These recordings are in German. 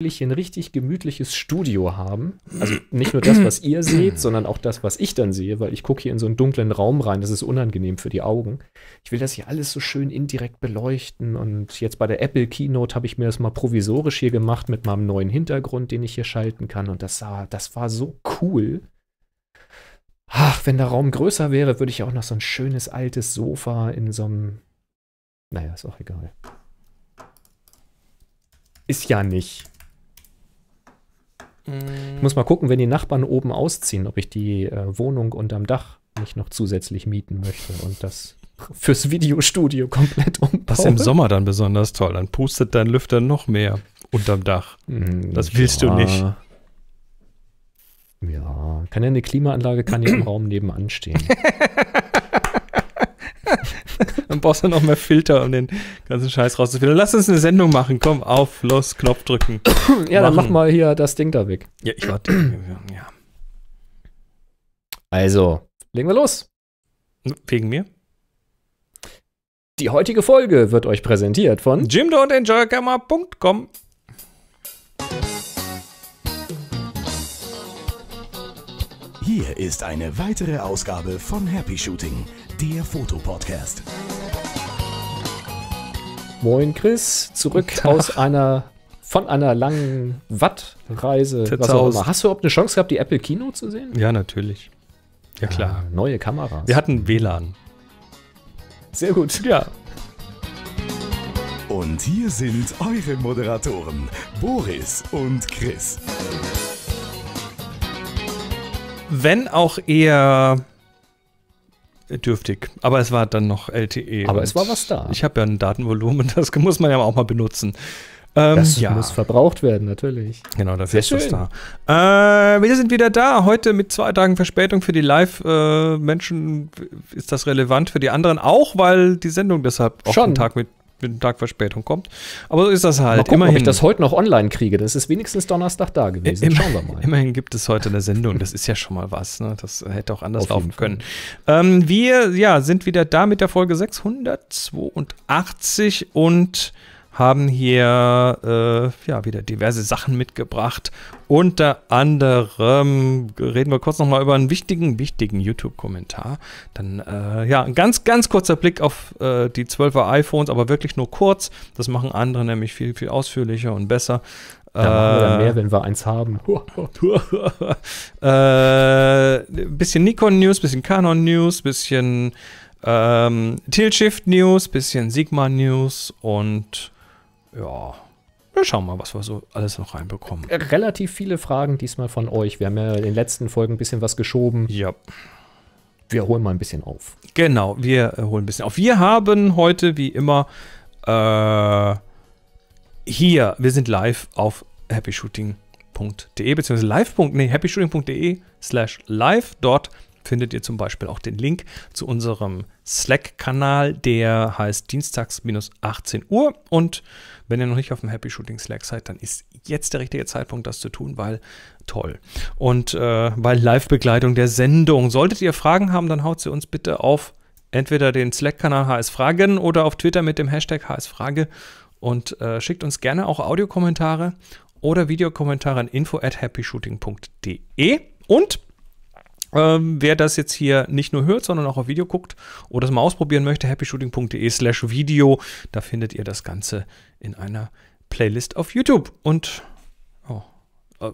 ein richtig gemütliches Studio haben. Also nicht nur das, was ihr seht, sondern auch das, was ich dann sehe, weil ich gucke hier in so einen dunklen Raum rein. Das ist unangenehm für die Augen. Ich will das hier alles so schön indirekt beleuchten. Und jetzt bei der Apple Keynote habe ich mir das mal provisorisch hier gemacht mit meinem neuen Hintergrund, den ich hier schalten kann. Und das, sah, das war so cool. Ach, wenn der Raum größer wäre, würde ich auch noch so ein schönes altes Sofa in so einem. Naja, ist auch egal. Ist ja nicht. Mhm. Ich muss mal gucken, wenn die Nachbarn oben ausziehen, ob ich die äh, Wohnung unterm Dach nicht noch zusätzlich mieten möchte und das fürs Videostudio komplett umbauen. Das ist im Sommer dann besonders toll. Dann pustet dein Lüfter noch mehr unterm Dach. Mm, das willst ja. du nicht. Ja, kann ja eine Klimaanlage kann ja im Raum nebenan stehen. Dann brauchst du noch mehr Filter, um den ganzen Scheiß rauszufinden. Lass uns eine Sendung machen. Komm, auf, los, Knopf drücken. ja, machen. dann mach mal hier das Ding da weg. Ja, ich warte. ja. Also, legen wir los. Wegen mir? Die heutige Folge wird euch präsentiert von Jimdo und EnjoyGamma.com. Hier ist eine weitere Ausgabe von Happy Shooting, der Fotopodcast. Moin Chris, zurück Tag. aus einer von einer langen Wattreise. Was auch immer. Hast du überhaupt eine Chance gehabt, die Apple Kino zu sehen? Ja, natürlich. Ja ah, klar. Ah, neue Kameras. Wir hatten WLAN. Sehr gut. Ja. Und hier sind eure Moderatoren, Boris und Chris. Wenn auch eher dürftig. Aber es war dann noch LTE. Aber es war was da. Ich habe ja ein Datenvolumen, das muss man ja auch mal benutzen. Ähm, das ja. muss verbraucht werden, natürlich. Genau, dafür Sehr ist schön. das da. Äh, wir sind wieder da. Heute mit zwei Tagen Verspätung für die Live-Menschen äh, ist das relevant, für die anderen auch, weil die Sendung deshalb Schon. auch einen Tag mit wenn ein Tag Verspätung kommt. Aber so ist das halt. Mal gucken, immerhin. ob ich das heute noch online kriege. Das ist wenigstens Donnerstag da gewesen. Immer, Schauen wir mal. Immerhin gibt es heute eine Sendung. Das ist ja schon mal was. Ne? Das hätte auch anders Auf laufen können. Ähm, wir ja, sind wieder da mit der Folge 682 und haben hier äh, ja, wieder diverse Sachen mitgebracht. Unter anderem reden wir kurz nochmal über einen wichtigen, wichtigen YouTube-Kommentar. Dann, äh, ja, ein ganz, ganz kurzer Blick auf äh, die 12er iPhones, aber wirklich nur kurz. Das machen andere nämlich viel, viel ausführlicher und besser. Da machen wir dann äh, mehr, wenn wir eins haben. äh, bisschen Nikon-News, bisschen Canon-News, bisschen ähm, Tilt-Shift-News, bisschen Sigma-News und ja, wir schauen mal, was wir so alles noch reinbekommen. Relativ viele Fragen diesmal von euch. Wir haben ja in den letzten Folgen ein bisschen was geschoben. Ja. Wir holen mal ein bisschen auf. Genau, wir äh, holen ein bisschen auf. Wir haben heute, wie immer, äh, hier, wir sind live auf happyshooting.de beziehungsweise live.de, Nee, happyshooting.de slash live. Dort findet ihr zum Beispiel auch den Link zu unserem Slack-Kanal, der heißt dienstags minus 18 Uhr. Und wenn ihr noch nicht auf dem Happy Shooting Slack seid, dann ist jetzt der richtige Zeitpunkt, das zu tun, weil toll. Und äh, bei Live-Begleitung der Sendung, solltet ihr Fragen haben, dann haut sie uns bitte auf entweder den Slack-Kanal HS-Fragen oder auf Twitter mit dem Hashtag HS-Frage und äh, schickt uns gerne auch Audiokommentare oder Videokommentare an info at happyshooting.de und ähm, wer das jetzt hier nicht nur hört, sondern auch auf Video guckt oder es mal ausprobieren möchte, happyshooting.de slash Video, da findet ihr das Ganze in einer Playlist auf YouTube. Und oh, äh,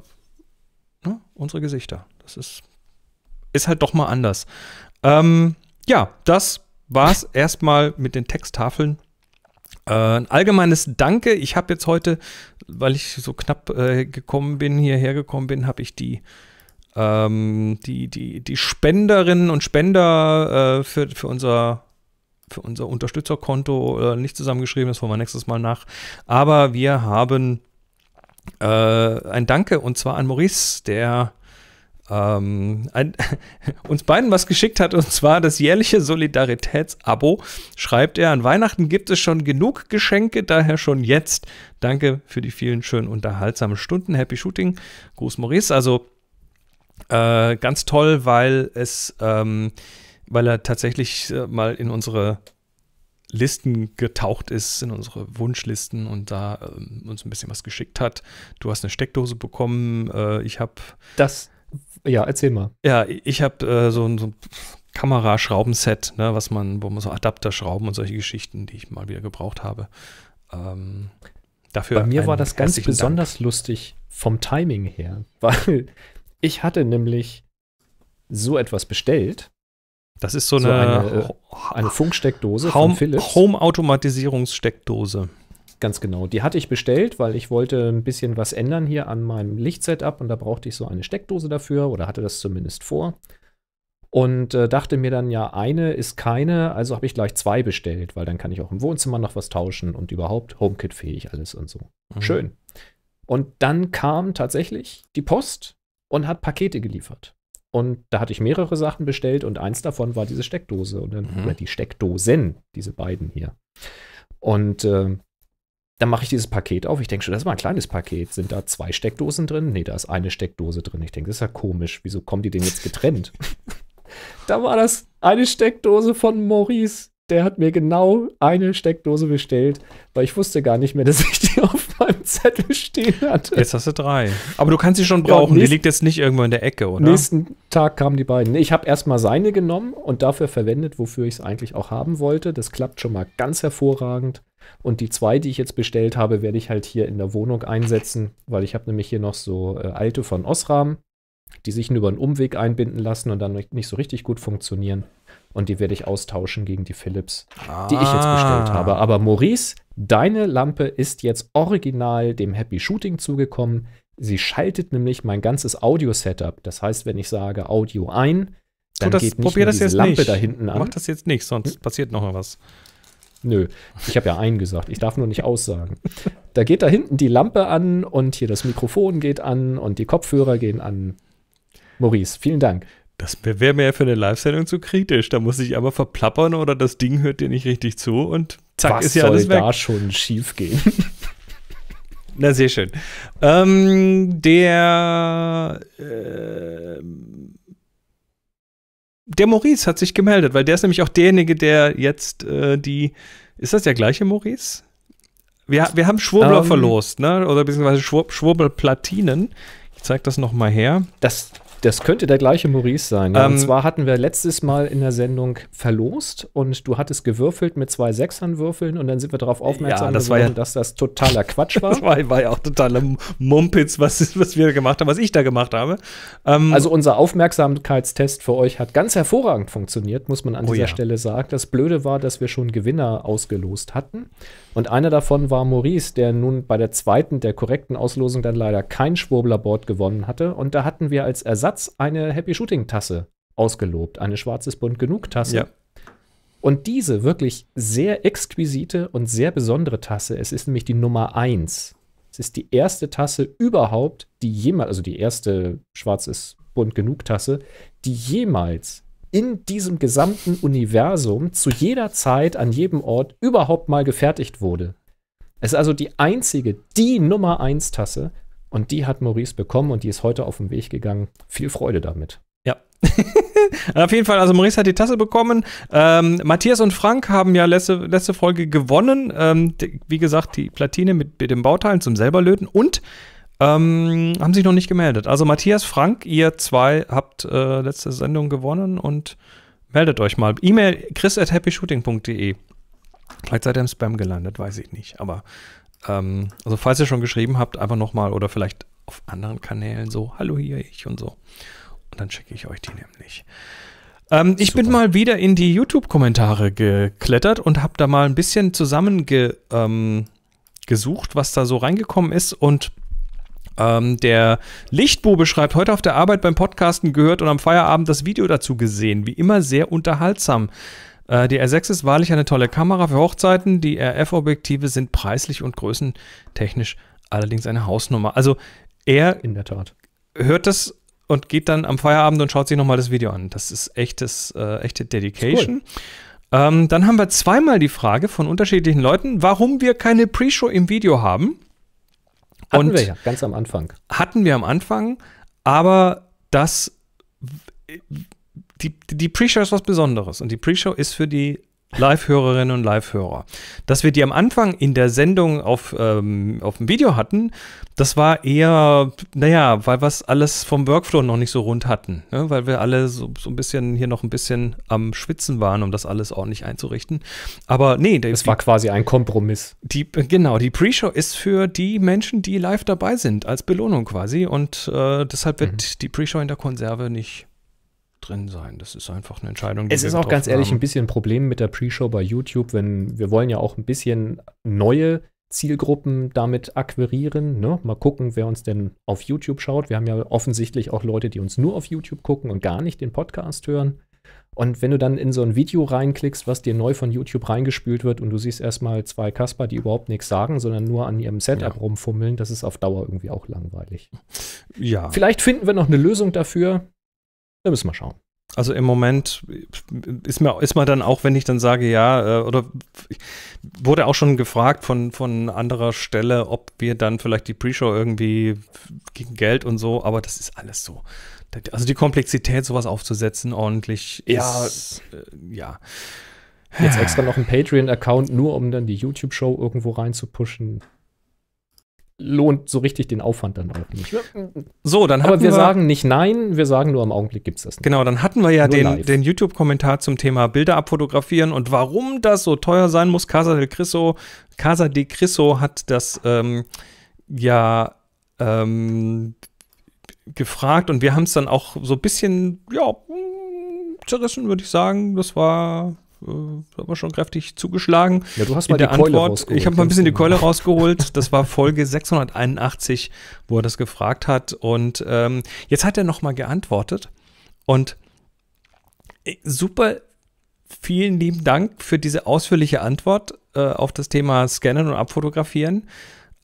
ne, unsere Gesichter. Das ist, ist halt doch mal anders. Ähm, ja, das war's erstmal mit den Texttafeln. Äh, ein allgemeines Danke. Ich habe jetzt heute, weil ich so knapp äh, gekommen bin, hierher gekommen bin, habe ich die ähm, die, die, die Spenderinnen und Spender äh, für, für unser für unser Unterstützerkonto äh, nicht zusammengeschrieben, das wollen wir nächstes Mal nach. Aber wir haben äh, ein Danke und zwar an Maurice, der ähm, ein, uns beiden was geschickt hat, und zwar das jährliche Solidaritätsabo. Schreibt er, an Weihnachten gibt es schon genug Geschenke, daher schon jetzt. Danke für die vielen schönen unterhaltsamen Stunden. Happy Shooting. Gruß Maurice. Also äh, ganz toll, weil es, ähm, weil er tatsächlich äh, mal in unsere Listen getaucht ist, in unsere Wunschlisten und da ähm, uns ein bisschen was geschickt hat. Du hast eine Steckdose bekommen. Äh, ich habe das. Ja, erzähl mal. Ja, ich habe äh, so ein, so ein Kameraschraubenset, ne, was man, wo man so Adapterschrauben und solche Geschichten, die ich mal wieder gebraucht habe. Ähm, dafür. Bei mir war das ganz besonders Dank. lustig vom Timing her, weil ich hatte nämlich so etwas bestellt. Das ist so, so eine, eine, äh, eine, Funksteckdose Home, von Philips. Home-Automatisierungssteckdose. Ganz genau. Die hatte ich bestellt, weil ich wollte ein bisschen was ändern hier an meinem Lichtsetup und da brauchte ich so eine Steckdose dafür oder hatte das zumindest vor. Und äh, dachte mir dann, ja, eine ist keine, also habe ich gleich zwei bestellt, weil dann kann ich auch im Wohnzimmer noch was tauschen und überhaupt HomeKit-fähig alles und so. Mhm. Schön. Und dann kam tatsächlich die Post und hat Pakete geliefert. Und da hatte ich mehrere Sachen bestellt und eins davon war diese Steckdose und dann, mhm. die Steckdosen, diese beiden hier. Und äh, dann mache ich dieses Paket auf. Ich denke schon, das war ein kleines Paket. Sind da zwei Steckdosen drin? Nee, da ist eine Steckdose drin. Ich denke, das ist ja komisch. Wieso kommen die denn jetzt getrennt? da war das eine Steckdose von Maurice. Der hat mir genau eine Steckdose bestellt, weil ich wusste gar nicht mehr, dass ich die auf meinem Zettel stehen hatte. Jetzt hast du drei. Aber du kannst sie schon brauchen. Ja, die liegt jetzt nicht irgendwo in der Ecke, oder? Nächsten Tag kamen die beiden. Ich habe erstmal seine genommen und dafür verwendet, wofür ich es eigentlich auch haben wollte. Das klappt schon mal ganz hervorragend. Und die zwei, die ich jetzt bestellt habe, werde ich halt hier in der Wohnung einsetzen, weil ich habe nämlich hier noch so äh, alte von Osram, die sich nur über einen Umweg einbinden lassen und dann nicht so richtig gut funktionieren und die werde ich austauschen gegen die Philips, ah. die ich jetzt ah. bestellt habe. Aber Maurice, deine Lampe ist jetzt original dem Happy Shooting zugekommen. Sie schaltet nämlich mein ganzes Audio-Setup. Das heißt, wenn ich sage Audio ein, dann so, das, geht nicht nur Lampe nicht. da hinten an. Mach das jetzt nicht, sonst hm? passiert noch mal was. Nö, ich habe ja einen gesagt. Ich darf nur nicht aussagen. Da geht da hinten die Lampe an und hier das Mikrofon geht an und die Kopfhörer gehen an. Maurice, vielen Dank. Das wäre mir ja für eine Live-Sendung zu kritisch. Da muss ich aber verplappern oder das Ding hört dir nicht richtig zu und zack Was ist ja alles weg. da schon schief gehen? Na, sehr schön. Ähm, der, äh, der Maurice hat sich gemeldet, weil der ist nämlich auch derjenige, der jetzt äh, die. Ist das der gleiche Maurice? Wir, wir haben Schwurbler ähm, verlost, ne? Oder beziehungsweise Schwur Schwurbelplatinen. Ich zeig das nochmal her. Das das könnte der gleiche Maurice sein. Ähm, und zwar hatten wir letztes Mal in der Sendung verlost und du hattest gewürfelt mit zwei Sechsern würfeln und dann sind wir darauf aufmerksam ja, das geworden, ja, dass das totaler Quatsch war. Das war, war ja auch totaler Mumpitz, was, was wir gemacht haben, was ich da gemacht habe. Ähm, also unser Aufmerksamkeitstest für euch hat ganz hervorragend funktioniert, muss man an oh dieser ja. Stelle sagen. Das Blöde war, dass wir schon Gewinner ausgelost hatten. Und einer davon war Maurice, der nun bei der zweiten, der korrekten Auslosung dann leider kein Schwurblerboard gewonnen hatte. Und da hatten wir als Ersatz März eine Happy Shooting Tasse ausgelobt, eine schwarzes Bunt genug Tasse. Ja. Und diese wirklich sehr exquisite und sehr besondere Tasse, es ist nämlich die Nummer 1. Es ist die erste Tasse überhaupt, die jemals, also die erste schwarzes Bunt genug Tasse, die jemals in diesem gesamten Universum zu jeder Zeit an jedem Ort überhaupt mal gefertigt wurde. Es ist also die einzige, die Nummer 1 Tasse, und die hat Maurice bekommen und die ist heute auf den Weg gegangen. Viel Freude damit. Ja. auf jeden Fall, also Maurice hat die Tasse bekommen. Ähm, Matthias und Frank haben ja letzte, letzte Folge gewonnen. Ähm, die, wie gesagt, die Platine mit, mit den Bauteilen zum selberlöten und ähm, haben sich noch nicht gemeldet. Also Matthias, Frank, ihr zwei habt äh, letzte Sendung gewonnen und meldet euch mal. E-Mail chris at happyshooting.de. Vielleicht seid ihr im Spam gelandet, weiß ich nicht, aber ähm, also falls ihr schon geschrieben habt, einfach nochmal oder vielleicht auf anderen Kanälen so, hallo hier ich und so. Und dann schicke ich euch die nämlich. Ähm, ich bin mal wieder in die YouTube-Kommentare geklettert und habe da mal ein bisschen zusammengesucht, ähm, was da so reingekommen ist. Und ähm, der Lichtbube schreibt, heute auf der Arbeit beim Podcasten gehört und am Feierabend das Video dazu gesehen. Wie immer sehr unterhaltsam. Äh, die R6 ist wahrlich eine tolle Kamera für Hochzeiten. Die RF-Objektive sind preislich und größentechnisch allerdings eine Hausnummer. Also er In der Tat. hört das und geht dann am Feierabend und schaut sich nochmal das Video an. Das ist echtes, äh, echte Dedication. Ähm, dann haben wir zweimal die Frage von unterschiedlichen Leuten, warum wir keine Pre-Show im Video haben. Hatten und wir ja, ganz am Anfang. Hatten wir am Anfang, aber das die, die Pre-Show ist was Besonderes und die Pre-Show ist für die Live-Hörerinnen und Live-Hörer. Dass wir die am Anfang in der Sendung auf, ähm, auf dem Video hatten, das war eher, naja, weil wir alles vom Workflow noch nicht so rund hatten. Ne? Weil wir alle so, so ein bisschen hier noch ein bisschen am Schwitzen waren, um das alles ordentlich einzurichten. Aber nee, es die, war quasi ein Kompromiss. Die, genau, die Pre-Show ist für die Menschen, die live dabei sind, als Belohnung quasi. Und äh, deshalb wird mhm. die Pre-Show in der Konserve nicht drin sein. Das ist einfach eine Entscheidung. Die es ist auch ganz ehrlich haben. ein bisschen ein Problem mit der Pre-Show bei YouTube, wenn wir wollen ja auch ein bisschen neue Zielgruppen damit akquirieren. Ne? Mal gucken, wer uns denn auf YouTube schaut. Wir haben ja offensichtlich auch Leute, die uns nur auf YouTube gucken und gar nicht den Podcast hören. Und wenn du dann in so ein Video reinklickst, was dir neu von YouTube reingespült wird und du siehst erstmal zwei Kasper, die überhaupt nichts sagen, sondern nur an ihrem Setup ja. rumfummeln, das ist auf Dauer irgendwie auch langweilig. Ja. Vielleicht finden wir noch eine Lösung dafür. Da müssen wir schauen. Also im Moment ist man, ist mir dann auch, wenn ich dann sage, ja, äh, oder wurde auch schon gefragt von, von anderer Stelle, ob wir dann vielleicht die Pre-Show irgendwie gegen Geld und so, aber das ist alles so. Also die Komplexität, sowas aufzusetzen, ordentlich ja. ist, äh, ja. Jetzt extra noch einen Patreon-Account, nur um dann die YouTube-Show irgendwo reinzupuschen lohnt so richtig den Aufwand dann auch nicht. So, dann Aber wir, wir sagen nicht nein, wir sagen nur im Augenblick gibt es das nicht. Genau, dann hatten wir ja nur den, den YouTube-Kommentar zum Thema Bilder abfotografieren und warum das so teuer sein muss. Casa de Crisso, Casa de Crisso hat das ähm, ja ähm, gefragt und wir haben es dann auch so ein bisschen, ja, mm, zerrissen, würde ich sagen. Das war äh, haben wir schon kräftig zugeschlagen. Ja, du hast mal in der Keule Antwort. Ich habe mal ein bisschen die Keule rausgeholt. Das war Folge 681, wo er das gefragt hat. Und ähm, jetzt hat er nochmal geantwortet. Und äh, super, vielen lieben Dank für diese ausführliche Antwort äh, auf das Thema Scannen und Abfotografieren.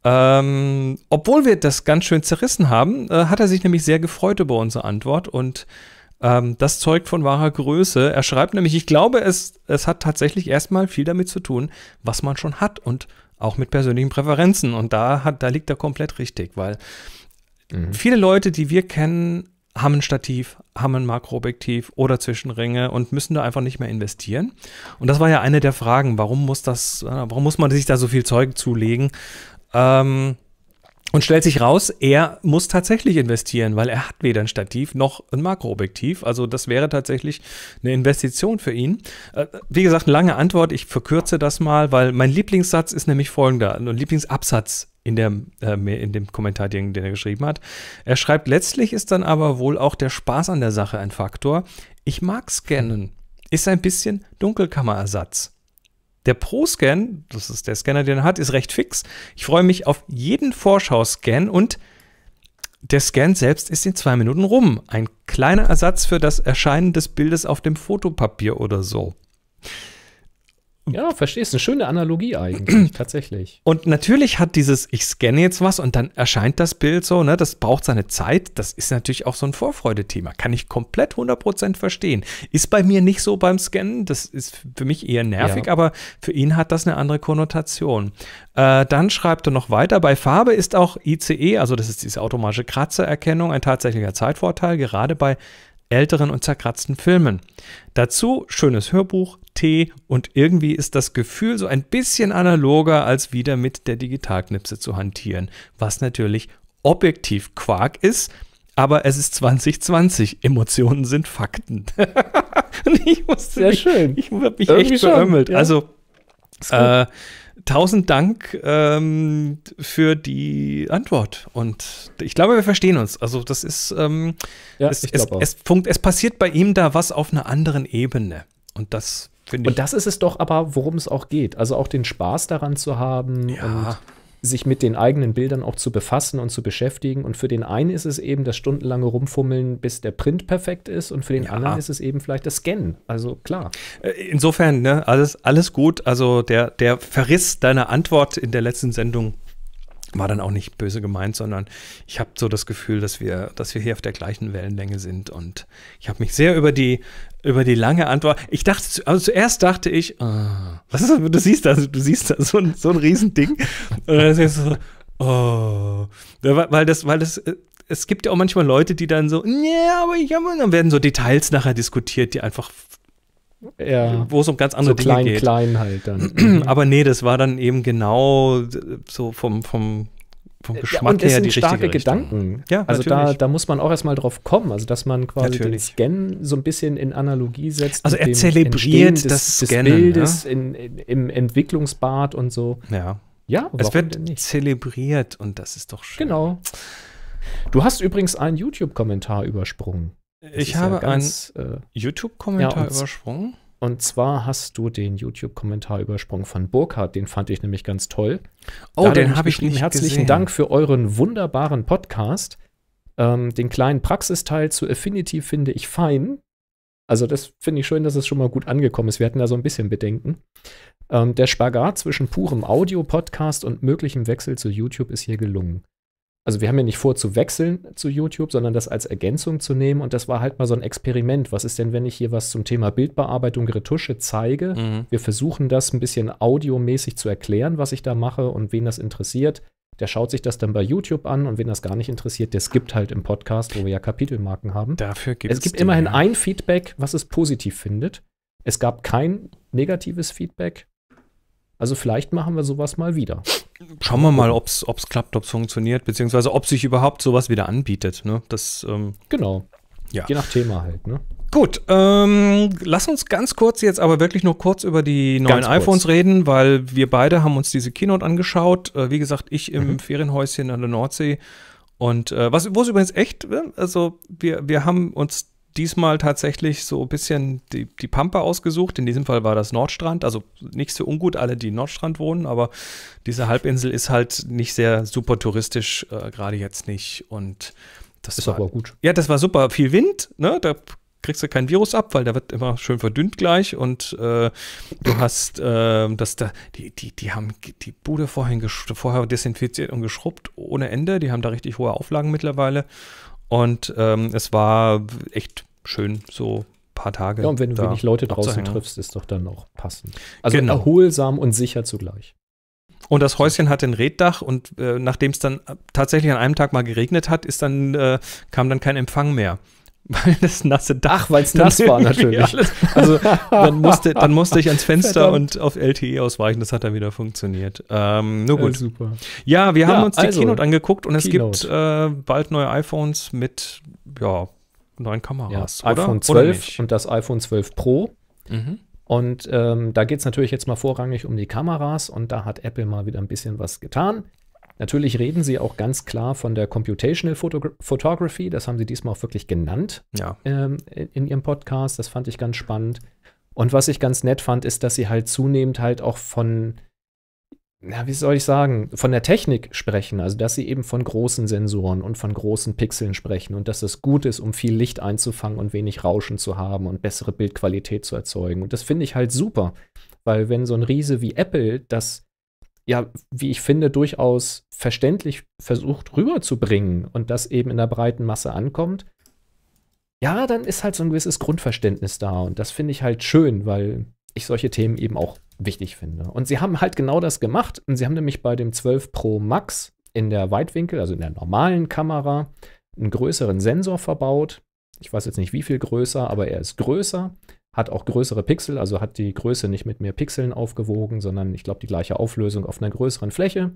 Ähm, obwohl wir das ganz schön zerrissen haben, äh, hat er sich nämlich sehr gefreut über unsere Antwort und ähm, das zeugt von wahrer Größe. Er schreibt nämlich, ich glaube, es, es hat tatsächlich erstmal viel damit zu tun, was man schon hat und auch mit persönlichen Präferenzen. Und da, hat, da liegt er komplett richtig, weil mhm. viele Leute, die wir kennen, haben ein Stativ, haben ein Makroobjektiv oder Zwischenringe und müssen da einfach nicht mehr investieren. Und das war ja eine der Fragen, warum muss das, äh, warum muss man sich da so viel Zeug zulegen? Ähm, und stellt sich raus, er muss tatsächlich investieren, weil er hat weder ein Stativ noch ein Makroobjektiv. Also das wäre tatsächlich eine Investition für ihn. Äh, wie gesagt, lange Antwort. Ich verkürze das mal, weil mein Lieblingssatz ist nämlich folgender. Ein Lieblingsabsatz in, der, ähm, äh, in dem Kommentar, den, den er geschrieben hat. Er schreibt, letztlich ist dann aber wohl auch der Spaß an der Sache ein Faktor. Ich mag Scannen. Ist ein bisschen Dunkelkammerersatz. Der Pro-Scan, das ist der Scanner, den er hat, ist recht fix. Ich freue mich auf jeden Vorschau-Scan und der Scan selbst ist in zwei Minuten rum. Ein kleiner Ersatz für das Erscheinen des Bildes auf dem Fotopapier oder so. Ja, verstehst. Eine schöne Analogie eigentlich, tatsächlich. Und natürlich hat dieses, ich scanne jetzt was und dann erscheint das Bild so, ne, das braucht seine Zeit. Das ist natürlich auch so ein Vorfreudethema, Kann ich komplett 100% verstehen. Ist bei mir nicht so beim Scannen. Das ist für mich eher nervig, ja. aber für ihn hat das eine andere Konnotation. Äh, dann schreibt er noch weiter. Bei Farbe ist auch ICE, also das ist diese automatische Kratzererkennung, ein tatsächlicher Zeitvorteil, gerade bei älteren und zerkratzten Filmen. Dazu schönes Hörbuch, Tee und irgendwie ist das Gefühl so ein bisschen analoger, als wieder mit der Digitalknipse zu hantieren, was natürlich objektiv Quark ist, aber es ist 2020. Emotionen sind Fakten. und ich musste Sehr mich, schön. Ich habe mich irgendwie echt beömmelt. Ja. Also äh, tausend Dank ähm, für die Antwort. Und ich glaube, wir verstehen uns. Also, das ist, ähm, ja, es, es, es, es, passiert bei ihm da was auf einer anderen Ebene. Und das finde ich. Und das ist es doch aber, worum es auch geht. Also auch den Spaß daran zu haben. Ja. Und sich mit den eigenen Bildern auch zu befassen und zu beschäftigen. Und für den einen ist es eben das stundenlange Rumfummeln, bis der Print perfekt ist, und für den ja. anderen ist es eben vielleicht das Scannen. Also klar. Äh, insofern, ne, alles, alles gut. Also der, der Verriss deiner Antwort in der letzten Sendung war dann auch nicht böse gemeint, sondern ich habe so das Gefühl, dass wir, dass wir hier auf der gleichen Wellenlänge sind und ich habe mich sehr über die über die lange Antwort. Ich dachte, also zuerst dachte ich, ah, was ist das? Du siehst da, du siehst da so ein so ein Riesending und dann ist so, oh, weil das, weil das äh, es gibt ja auch manchmal Leute, die dann so, nee, aber ich habe, dann werden so Details nachher diskutiert, die einfach ja, wo es um ganz andere so Dinge klein, geht. klein halt dann. Aber nee, das war dann eben genau so vom, vom, vom Geschmack ja, und her sind die starke Gedanken. Ja, also da, da muss man auch erstmal drauf kommen, also dass man quasi natürlich. den Scan so ein bisschen in Analogie setzt. Also er zelebriert des, das des Bildes ja? Ne? in, in, im Entwicklungsbad und so. Ja. Ja, es wird zelebriert und das ist doch schön. Genau. Du hast übrigens einen YouTube-Kommentar übersprungen ich habe ja ganz, einen äh, YouTube-Kommentar ja, übersprungen. Und zwar hast du den YouTube-Kommentar übersprungen von Burkhardt, den fand ich nämlich ganz toll. Oh, da den habe ich nicht Herzlichen gesehen. Dank für euren wunderbaren Podcast. Ähm, den kleinen Praxisteil zu Affinity finde ich fein. Also das finde ich schön, dass es schon mal gut angekommen ist. Wir hatten da so ein bisschen Bedenken. Ähm, der Spagat zwischen purem Audio-Podcast und möglichem Wechsel zu YouTube ist hier gelungen also wir haben ja nicht vor zu wechseln zu YouTube, sondern das als Ergänzung zu nehmen. Und das war halt mal so ein Experiment. Was ist denn, wenn ich hier was zum Thema Bildbearbeitung, Retusche zeige? Mhm. Wir versuchen das ein bisschen audiomäßig zu erklären, was ich da mache und wen das interessiert. Der schaut sich das dann bei YouTube an und wen das gar nicht interessiert, der skippt halt im Podcast, wo wir ja Kapitelmarken haben. Dafür gibt es gibt immerhin ein Feedback, was es positiv findet. Es gab kein negatives Feedback. Also vielleicht machen wir sowas mal wieder. Schauen wir mal, ob es klappt, ob es funktioniert, beziehungsweise ob sich überhaupt sowas wieder anbietet. Ne? Das, ähm, genau. Ja. Je nach Thema halt. Ne? Gut, ähm, lass uns ganz kurz jetzt aber wirklich noch kurz über die neuen ganz iPhones kurz. reden, weil wir beide haben uns diese Keynote angeschaut. Äh, wie gesagt, ich im mhm. Ferienhäuschen an der Nordsee. Und äh, was, wo es übrigens echt, äh, also wir, wir haben uns diesmal tatsächlich so ein bisschen die, die Pampa ausgesucht. In diesem Fall war das Nordstrand. Also nichts für ungut, alle, die Nordstrand wohnen, aber diese Halbinsel ist halt nicht sehr super touristisch, äh, gerade jetzt nicht. Und das ist war, aber gut. Ja, das war super. Viel Wind, ne? Da kriegst du kein Virus ab, weil da wird immer schön verdünnt gleich und äh, du hast äh, das da, die, die, die haben die Bude vorhin vorher desinfiziert und geschrubbt ohne Ende, die haben da richtig hohe Auflagen mittlerweile und ähm, es war echt schön, so ein paar Tage. Ja, und wenn du wenig Leute draußen triffst, ist doch dann auch passend. Also genau. erholsam und sicher zugleich. Und das Häuschen hat ein Reddach und äh, nachdem es dann äh, tatsächlich an einem Tag mal geregnet hat, ist dann, äh, kam dann kein Empfang mehr. Weil das nasse Dach, weil es nass war natürlich. Alles. Also dann musste, dann musste ich ans Fenster Verdammt. und auf LTE ausweichen. Das hat dann wieder funktioniert. Ähm, nur gut. Äh, super. Ja, wir ja, haben uns also, die Keynote angeguckt und Keynote. es gibt äh, bald neue iPhones mit ja, neuen Kameras. Ja, iPhone 12 und das iPhone 12 Pro. Mhm. Und ähm, da geht es natürlich jetzt mal vorrangig um die Kameras und da hat Apple mal wieder ein bisschen was getan. Natürlich reden sie auch ganz klar von der Computational Photogra Photography. Das haben sie diesmal auch wirklich genannt ja. ähm, in ihrem Podcast. Das fand ich ganz spannend. Und was ich ganz nett fand, ist, dass sie halt zunehmend halt auch von, na, wie soll ich sagen, von der Technik sprechen. Also, dass sie eben von großen Sensoren und von großen Pixeln sprechen und dass es gut ist, um viel Licht einzufangen und wenig Rauschen zu haben und bessere Bildqualität zu erzeugen. Und das finde ich halt super, weil wenn so ein Riese wie Apple das ja, wie ich finde, durchaus verständlich versucht rüberzubringen und das eben in der breiten Masse ankommt, ja, dann ist halt so ein gewisses Grundverständnis da. Und das finde ich halt schön, weil ich solche Themen eben auch wichtig finde. Und sie haben halt genau das gemacht. Und sie haben nämlich bei dem 12 Pro Max in der Weitwinkel, also in der normalen Kamera, einen größeren Sensor verbaut. Ich weiß jetzt nicht wie viel größer, aber er ist größer hat auch größere Pixel, also hat die Größe nicht mit mehr Pixeln aufgewogen, sondern ich glaube die gleiche Auflösung auf einer größeren Fläche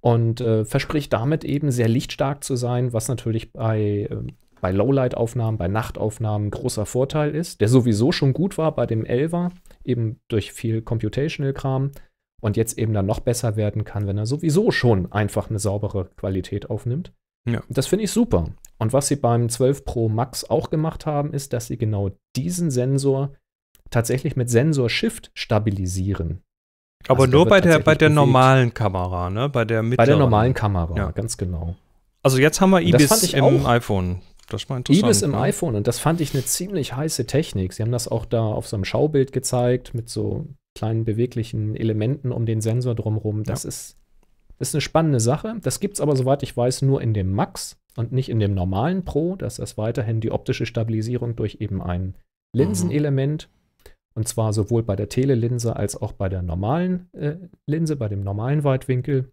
und äh, verspricht damit eben sehr lichtstark zu sein, was natürlich bei, äh, bei Lowlight-Aufnahmen, bei Nachtaufnahmen großer Vorteil ist, der sowieso schon gut war bei dem 11er, eben durch viel Computational-Kram und jetzt eben dann noch besser werden kann, wenn er sowieso schon einfach eine saubere Qualität aufnimmt. Ja. Das finde ich super. Und was sie beim 12 Pro Max auch gemacht haben, ist, dass sie genau diesen Sensor tatsächlich mit Sensor Shift stabilisieren. Aber also nur der bei der, bei der bewegt. normalen Kamera, ne? Bei der mittleren. Bei der normalen Kamera, ja. ganz genau. Also jetzt haben wir IBIS im auch. iPhone. Das war interessant. IBIS im ne? iPhone und das fand ich eine ziemlich heiße Technik. Sie haben das auch da auf so einem Schaubild gezeigt mit so kleinen beweglichen Elementen um den Sensor drumherum. Das ja. ist das ist eine spannende Sache. Das gibt es aber, soweit ich weiß, nur in dem Max und nicht in dem normalen Pro. Das ist weiterhin die optische Stabilisierung durch eben ein Linsenelement. Mhm. Und zwar sowohl bei der Telelinse als auch bei der normalen äh, Linse, bei dem normalen Weitwinkel.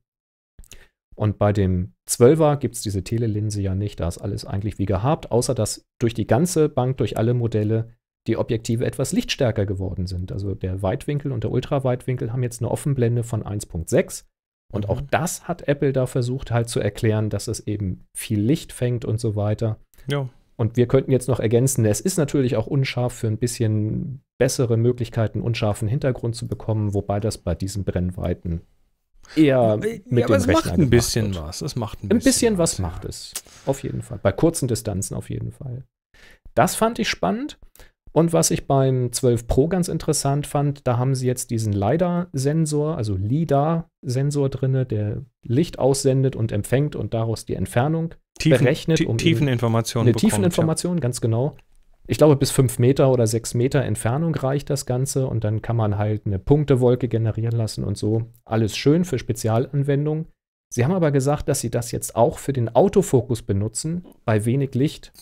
Und bei dem 12er gibt es diese Telelinse ja nicht. Da ist alles eigentlich wie gehabt, außer dass durch die ganze Bank, durch alle Modelle die Objektive etwas lichtstärker geworden sind. Also der Weitwinkel und der Ultraweitwinkel haben jetzt eine Offenblende von 1.6 und auch mhm. das hat Apple da versucht halt zu erklären, dass es eben viel Licht fängt und so weiter. Ja. Und wir könnten jetzt noch ergänzen, es ist natürlich auch unscharf für ein bisschen bessere Möglichkeiten, unscharfen Hintergrund zu bekommen, wobei das bei diesen Brennweiten eher mit ja, aber dem es macht ein bisschen wird. was. Es macht ein bisschen, ein bisschen was, was macht es. Auf jeden Fall. Bei kurzen Distanzen auf jeden Fall. Das fand ich spannend. Und was ich beim 12 Pro ganz interessant fand, da haben sie jetzt diesen LiDAR-Sensor, also LiDAR-Sensor drin, der Licht aussendet und empfängt und daraus die Entfernung Tiefen, berechnet. Um Tiefeninformationen. Eine Tiefeninformation, ja. ganz genau. Ich glaube, bis 5 Meter oder 6 Meter Entfernung reicht das Ganze und dann kann man halt eine Punktewolke generieren lassen und so. Alles schön für Spezialanwendungen. Sie haben aber gesagt, dass sie das jetzt auch für den Autofokus benutzen, bei wenig Licht.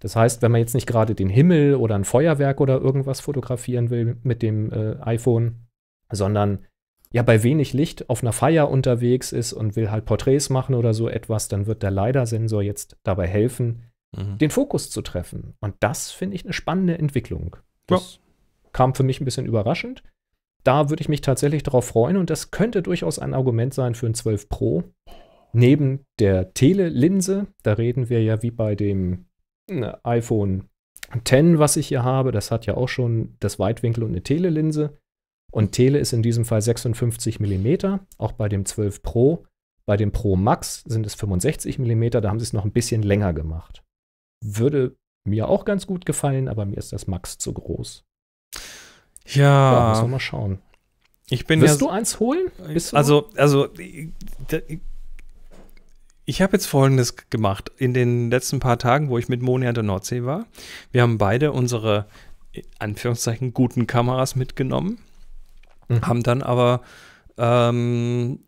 Das heißt, wenn man jetzt nicht gerade den Himmel oder ein Feuerwerk oder irgendwas fotografieren will mit dem äh, iPhone, sondern ja bei wenig Licht auf einer Feier unterwegs ist und will halt Porträts machen oder so etwas, dann wird der LiDAR-Sensor jetzt dabei helfen, mhm. den Fokus zu treffen. Und das finde ich eine spannende Entwicklung. Das ja. kam für mich ein bisschen überraschend. Da würde ich mich tatsächlich darauf freuen und das könnte durchaus ein Argument sein für ein 12 Pro. Neben der Telelinse, da reden wir ja wie bei dem eine iPhone 10, was ich hier habe, das hat ja auch schon das Weitwinkel und eine Telelinse. Und Tele ist in diesem Fall 56 mm, auch bei dem 12 Pro. Bei dem Pro Max sind es 65 mm, da haben sie es noch ein bisschen länger gemacht. Würde mir auch ganz gut gefallen, aber mir ist das Max zu groß. Ja. ja müssen wir mal schauen. Ich bin Wirst ja, du eins holen? Du also, also ich habe jetzt Folgendes gemacht in den letzten paar Tagen, wo ich mit Moni an der Nordsee war. Wir haben beide unsere, äh, Anführungszeichen, guten Kameras mitgenommen, mhm. haben dann aber ähm,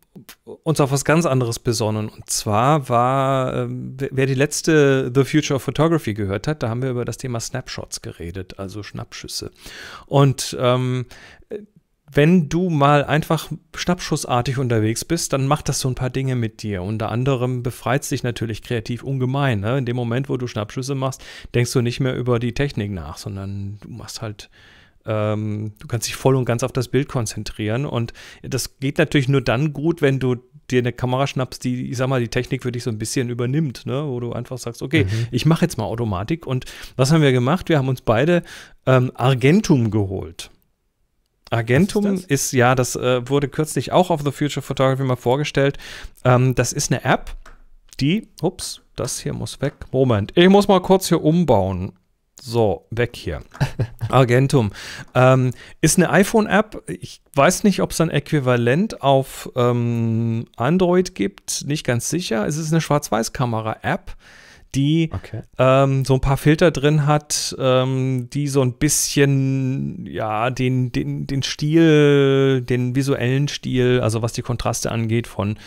uns auf was ganz anderes besonnen. Und zwar war, äh, wer die letzte The Future of Photography gehört hat, da haben wir über das Thema Snapshots geredet, also Schnappschüsse. Und ähm, wenn du mal einfach schnappschussartig unterwegs bist, dann macht das so ein paar Dinge mit dir. Unter anderem befreit dich natürlich kreativ ungemein. Ne? In dem Moment, wo du Schnappschüsse machst, denkst du nicht mehr über die Technik nach, sondern du machst halt ähm, du kannst dich voll und ganz auf das Bild konzentrieren. Und das geht natürlich nur dann gut, wenn du dir eine Kamera schnappst, die, ich sag mal, die Technik für dich so ein bisschen übernimmt, ne? wo du einfach sagst, okay, mhm. ich mache jetzt mal Automatik. Und was haben wir gemacht? Wir haben uns beide ähm, Argentum geholt. Argentum ist, ist, ja, das äh, wurde kürzlich auch auf The Future Photography mal vorgestellt. Ähm, das ist eine App, die, ups, das hier muss weg. Moment, ich muss mal kurz hier umbauen. So, weg hier. Argentum. Ähm, ist eine iPhone-App. Ich weiß nicht, ob es ein Äquivalent auf ähm, Android gibt. Nicht ganz sicher. Es ist eine Schwarz-Weiß-Kamera-App die okay. ähm, so ein paar Filter drin hat, ähm, die so ein bisschen ja den, den, den Stil, den visuellen Stil, also was die Kontraste angeht, von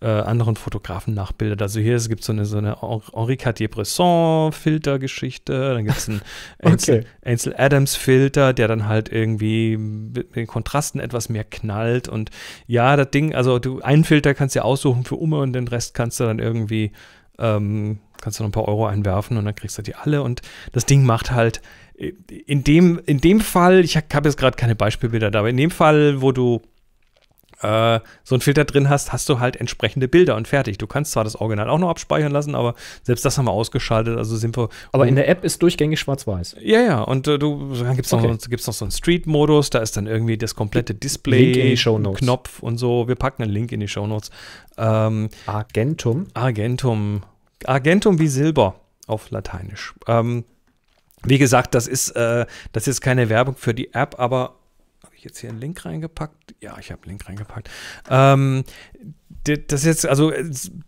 äh, anderen Fotografen nachbildet. Also hier es gibt so eine, so eine Henri Cartier-Bresson-Filtergeschichte, dann gibt es einen okay. Ansel, Adams-Filter, der dann halt irgendwie mit den Kontrasten etwas mehr knallt. Und ja, das Ding, also du einen Filter kannst du aussuchen für Ume und den Rest kannst du dann irgendwie ähm, kannst du noch ein paar Euro einwerfen und dann kriegst du die alle. Und das Ding macht halt in dem, in dem Fall, ich habe jetzt gerade keine Beispielbilder da, aber in dem Fall, wo du äh, so einen Filter drin hast, hast du halt entsprechende Bilder und fertig. Du kannst zwar das Original auch noch abspeichern lassen, aber selbst das haben wir ausgeschaltet, also sind wir. Aber in der App ist durchgängig schwarz-weiß. Ja, ja, und äh, du, dann gibt es noch, gibt's noch so einen Street-Modus, da ist dann irgendwie das komplette Display, Knopf und so. Wir packen einen Link in die Show Notes. Ähm, Argentum. Argentum Argentum wie Silber auf Lateinisch. Ähm, wie gesagt, das ist, äh, das ist keine Werbung für die App, aber habe ich jetzt hier einen Link reingepackt? Ja, ich habe einen Link reingepackt. Ähm, das jetzt, also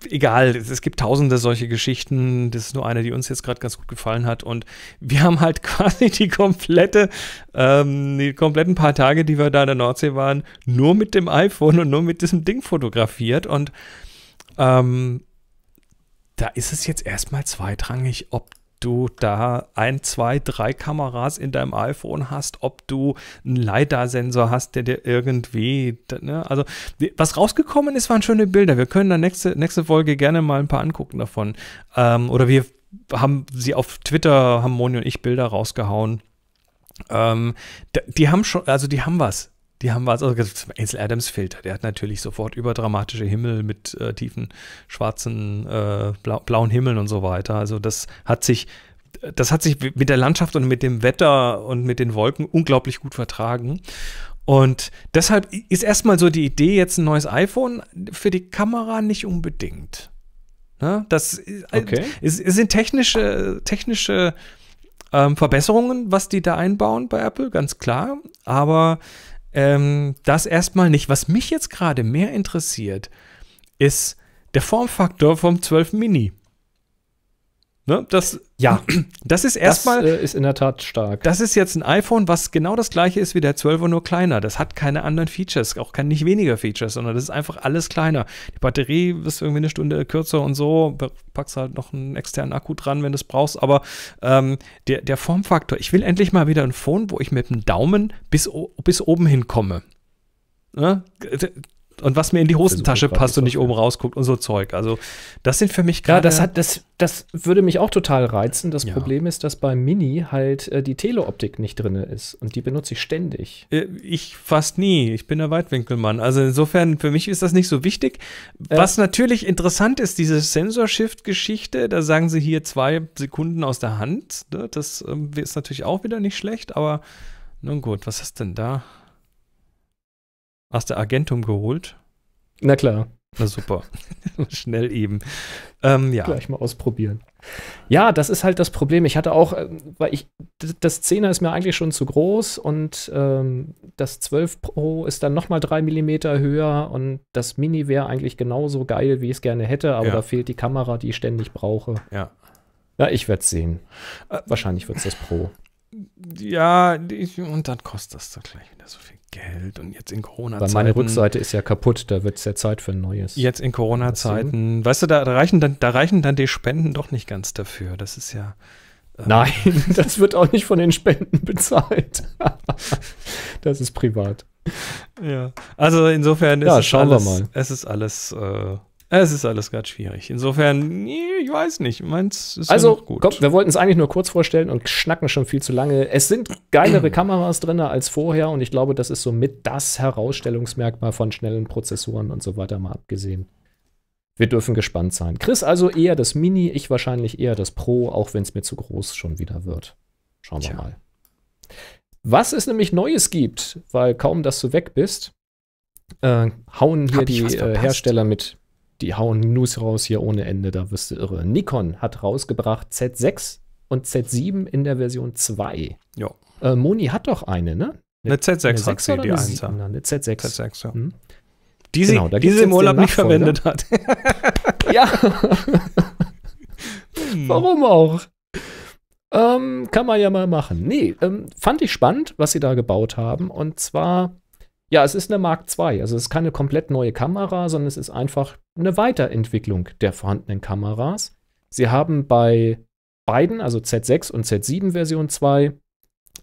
egal, es gibt tausende solche Geschichten. Das ist nur eine, die uns jetzt gerade ganz gut gefallen hat. Und wir haben halt quasi die komplette, ähm, die kompletten paar Tage, die wir da in der Nordsee waren, nur mit dem iPhone und nur mit diesem Ding fotografiert. Und ähm, da ist es jetzt erstmal zweitrangig, ob du da ein, zwei, drei Kameras in deinem iPhone hast, ob du einen LiDAR-Sensor hast, der dir irgendwie, ne? also was rausgekommen ist, waren schöne Bilder. Wir können dann nächste, nächste Folge gerne mal ein paar angucken davon. Ähm, oder wir haben sie auf Twitter, haben Moni und ich Bilder rausgehauen. Ähm, die haben schon, also die haben was. Die haben was, also zum Ansel Adams Filter, der hat natürlich sofort überdramatische Himmel mit äh, tiefen schwarzen, äh, blau, blauen Himmeln und so weiter. Also das hat sich, das hat sich mit der Landschaft und mit dem Wetter und mit den Wolken unglaublich gut vertragen. Und deshalb ist erstmal so die Idee, jetzt ein neues iPhone für die Kamera nicht unbedingt. Ne? Das äh, okay. ist, sind technische, technische ähm, Verbesserungen, was die da einbauen bei Apple, ganz klar. Aber ähm, das erstmal nicht. Was mich jetzt gerade mehr interessiert, ist der Formfaktor vom 12 Mini. Ne, das, ja, das ist erstmal. Das äh, ist in der Tat stark. Das ist jetzt ein iPhone, was genau das gleiche ist wie der 12er, nur kleiner. Das hat keine anderen Features, auch kein, nicht weniger Features, sondern das ist einfach alles kleiner. Die Batterie ist irgendwie eine Stunde kürzer und so. Packst halt noch einen externen Akku dran, wenn du es brauchst. Aber ähm, der, der Formfaktor, ich will endlich mal wieder ein Phone, wo ich mit dem Daumen bis, bis oben hinkomme. Ne? und was mir in die Hosentasche passt und nicht oben rausguckt und so Zeug. Also das sind für mich gerade. Ja, das hat das, das würde mich auch total reizen. Das ja. Problem ist, dass bei Mini halt äh, die Teleoptik nicht drin ist und die benutze ich ständig. Äh, ich fast nie. Ich bin der Weitwinkelmann. Also insofern für mich ist das nicht so wichtig. Äh. Was äh, natürlich interessant ist, diese sensorshift geschichte Da sagen sie hier zwei Sekunden aus der Hand. Ne? Das ähm, ist natürlich auch wieder nicht schlecht. Aber nun gut, was ist denn da? Hast du Agentum geholt? Na klar. Na super. Schnell eben. Ähm, ja. Gleich mal ausprobieren. Ja, das ist halt das Problem. Ich hatte auch, äh, weil ich, das 10er ist mir eigentlich schon zu groß und ähm, das 12 Pro ist dann nochmal 3 mm höher und das Mini wäre eigentlich genauso geil, wie ich es gerne hätte, aber ja. da fehlt die Kamera, die ich ständig brauche. Ja. Ja, ich werde es sehen. Äh, Wahrscheinlich wird es das Pro. Ja, und dann kostet das doch gleich wieder so viel. Geld und jetzt in Corona-Zeiten. Weil meine Rückseite ist ja kaputt, da wird es ja Zeit für ein neues. Jetzt in Corona-Zeiten, weißt du, da reichen, dann, da reichen dann die Spenden doch nicht ganz dafür. Das ist ja. Ähm Nein, das wird auch nicht von den Spenden bezahlt. das ist privat. Ja, also insofern ist ja, schauen alles, wir mal. Es ist alles äh, es ist alles gerade schwierig. Insofern, nee, ich weiß nicht. Meins ist also, ja gut. Komm, wir wollten es eigentlich nur kurz vorstellen und schnacken schon viel zu lange. Es sind geilere Kameras drin als vorher und ich glaube, das ist somit das Herausstellungsmerkmal von schnellen Prozessoren und so weiter mal abgesehen. Wir dürfen gespannt sein. Chris also eher das Mini, ich wahrscheinlich eher das Pro, auch wenn es mir zu groß schon wieder wird. Schauen wir Tja. mal. Was es nämlich Neues gibt, weil kaum, dass du weg bist, äh, hauen hier die äh, Hersteller mit die hauen News raus hier ohne Ende, da wirst du irre. Nikon hat rausgebracht Z6 und Z7 in der Version 2. Ja. Äh, Moni hat doch eine, ne? Eine, Z6 eine hat sie, die 1 Eine Z6. Z6, ja. Hm? Die sie, genau, die sie im Urlaub nicht verwendet hat. ja. hm. Warum auch? Ähm, kann man ja mal machen. Nee, ähm, fand ich spannend, was sie da gebaut haben. Und zwar ja, es ist eine Mark II. Also es ist keine komplett neue Kamera, sondern es ist einfach eine Weiterentwicklung der vorhandenen Kameras. Sie haben bei beiden, also Z6 und Z7 Version 2,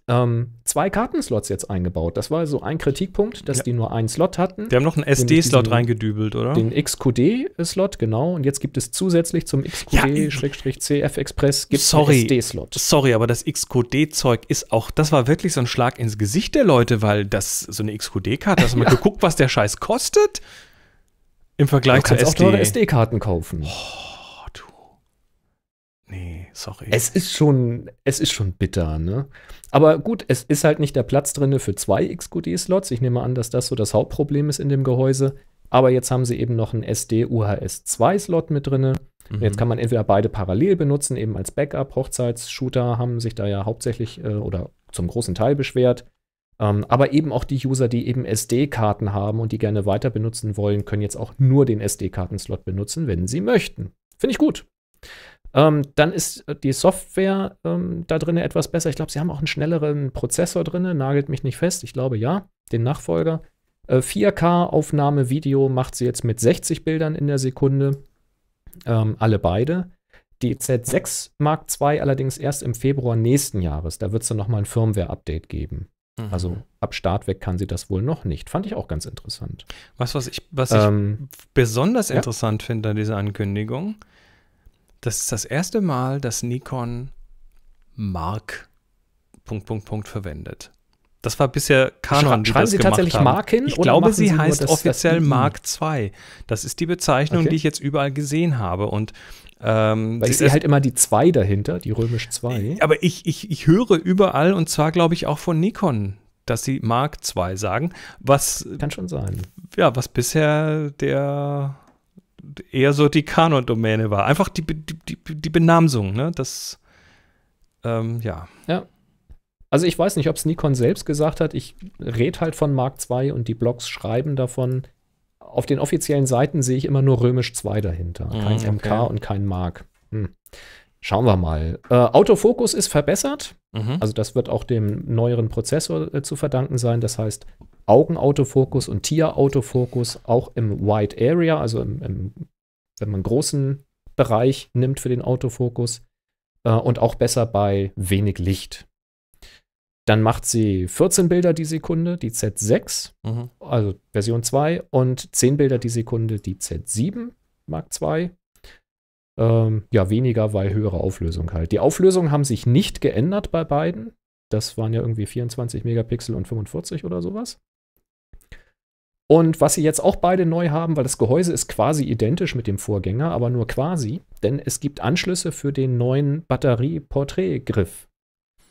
ähm, zwei Kartenslots jetzt eingebaut. Das war so ein Kritikpunkt, dass ja. die nur einen Slot hatten. Die haben noch einen SD-Slot reingedübelt, oder? Den XQD-Slot, genau. Und jetzt gibt es zusätzlich zum XQD-CF Express gibt es einen SD-Slot. Sorry, aber das XQD-Zeug ist auch, das war wirklich so ein Schlag ins Gesicht der Leute, weil das so eine XQD-Karte, dass man ja. geguckt, was der Scheiß kostet. Im Vergleich zu SD. Du kannst auch teure SD-Karten kaufen. Oh. Nee, sorry. Es ist schon, es ist schon bitter, ne? Aber gut, es ist halt nicht der Platz drin für zwei XQD-Slots. Ich nehme an, dass das so das Hauptproblem ist in dem Gehäuse. Aber jetzt haben sie eben noch einen SD-UHS-2-Slot mit drin. Mhm. Jetzt kann man entweder beide parallel benutzen, eben als Backup. Hochzeitsshooter haben sich da ja hauptsächlich äh, oder zum großen Teil beschwert. Ähm, aber eben auch die User, die eben SD-Karten haben und die gerne weiter benutzen wollen, können jetzt auch nur den SD-Karten-Slot benutzen, wenn sie möchten. Finde ich gut. Ähm, dann ist äh, die Software ähm, da drin etwas besser. Ich glaube, sie haben auch einen schnelleren Prozessor drin, nagelt mich nicht fest. Ich glaube ja, den Nachfolger. Äh, 4K-Aufnahme, Video macht sie jetzt mit 60 Bildern in der Sekunde. Ähm, alle beide. Die Z6 Mark II allerdings erst im Februar nächsten Jahres. Da wird es dann nochmal ein Firmware-Update geben. Also mhm. Also ab Start weg kann sie das wohl noch nicht. Fand ich auch ganz interessant. Was, was ich, was ich ähm, besonders ja. interessant finde an dieser Ankündigung, das ist das erste Mal, dass Nikon Mark Punkt, Punkt, Punkt verwendet. Das war bisher Canon, Schra die schreiben das Sie gemacht tatsächlich haben. Mark hin? Ich glaube, sie, sie heißt das, offiziell das Mark II. Das ist die Bezeichnung, okay. die ich jetzt überall gesehen habe. Und ähm, Weil ich sehe halt immer die 2 dahinter, die römisch 2. Äh, aber ich, ich, ich höre überall, und zwar glaube ich auch von Nikon, dass sie Mark II sagen. Was, Kann schon sein. Ja, was bisher der eher so die Kanon-Domäne war. Einfach die, die, die, Benamsung, ne? Das, ähm, ja. Ja. Also ich weiß nicht, ob es Nikon selbst gesagt hat. Ich rede halt von Mark II und die Blogs schreiben davon. Auf den offiziellen Seiten sehe ich immer nur römisch 2 dahinter. Kein mm, okay. MK und kein Mark. Hm. Schauen wir mal. Äh, Autofokus ist verbessert. Mhm. Also das wird auch dem neueren Prozessor äh, zu verdanken sein. Das heißt, Augenautofokus und Tierautofokus auch im Wide Area, also im, im, wenn man einen großen Bereich nimmt für den Autofokus äh, und auch besser bei wenig Licht. Dann macht sie 14 Bilder die Sekunde, die Z6, mhm. also Version 2, und 10 Bilder die Sekunde, die Z7 Mark II. Ähm, ja, weniger, weil höhere Auflösung halt. Die Auflösungen haben sich nicht geändert bei beiden. Das waren ja irgendwie 24 Megapixel und 45 oder sowas. Und was sie jetzt auch beide neu haben, weil das Gehäuse ist quasi identisch mit dem Vorgänger, aber nur quasi, denn es gibt Anschlüsse für den neuen Batterie-Porträtgriff.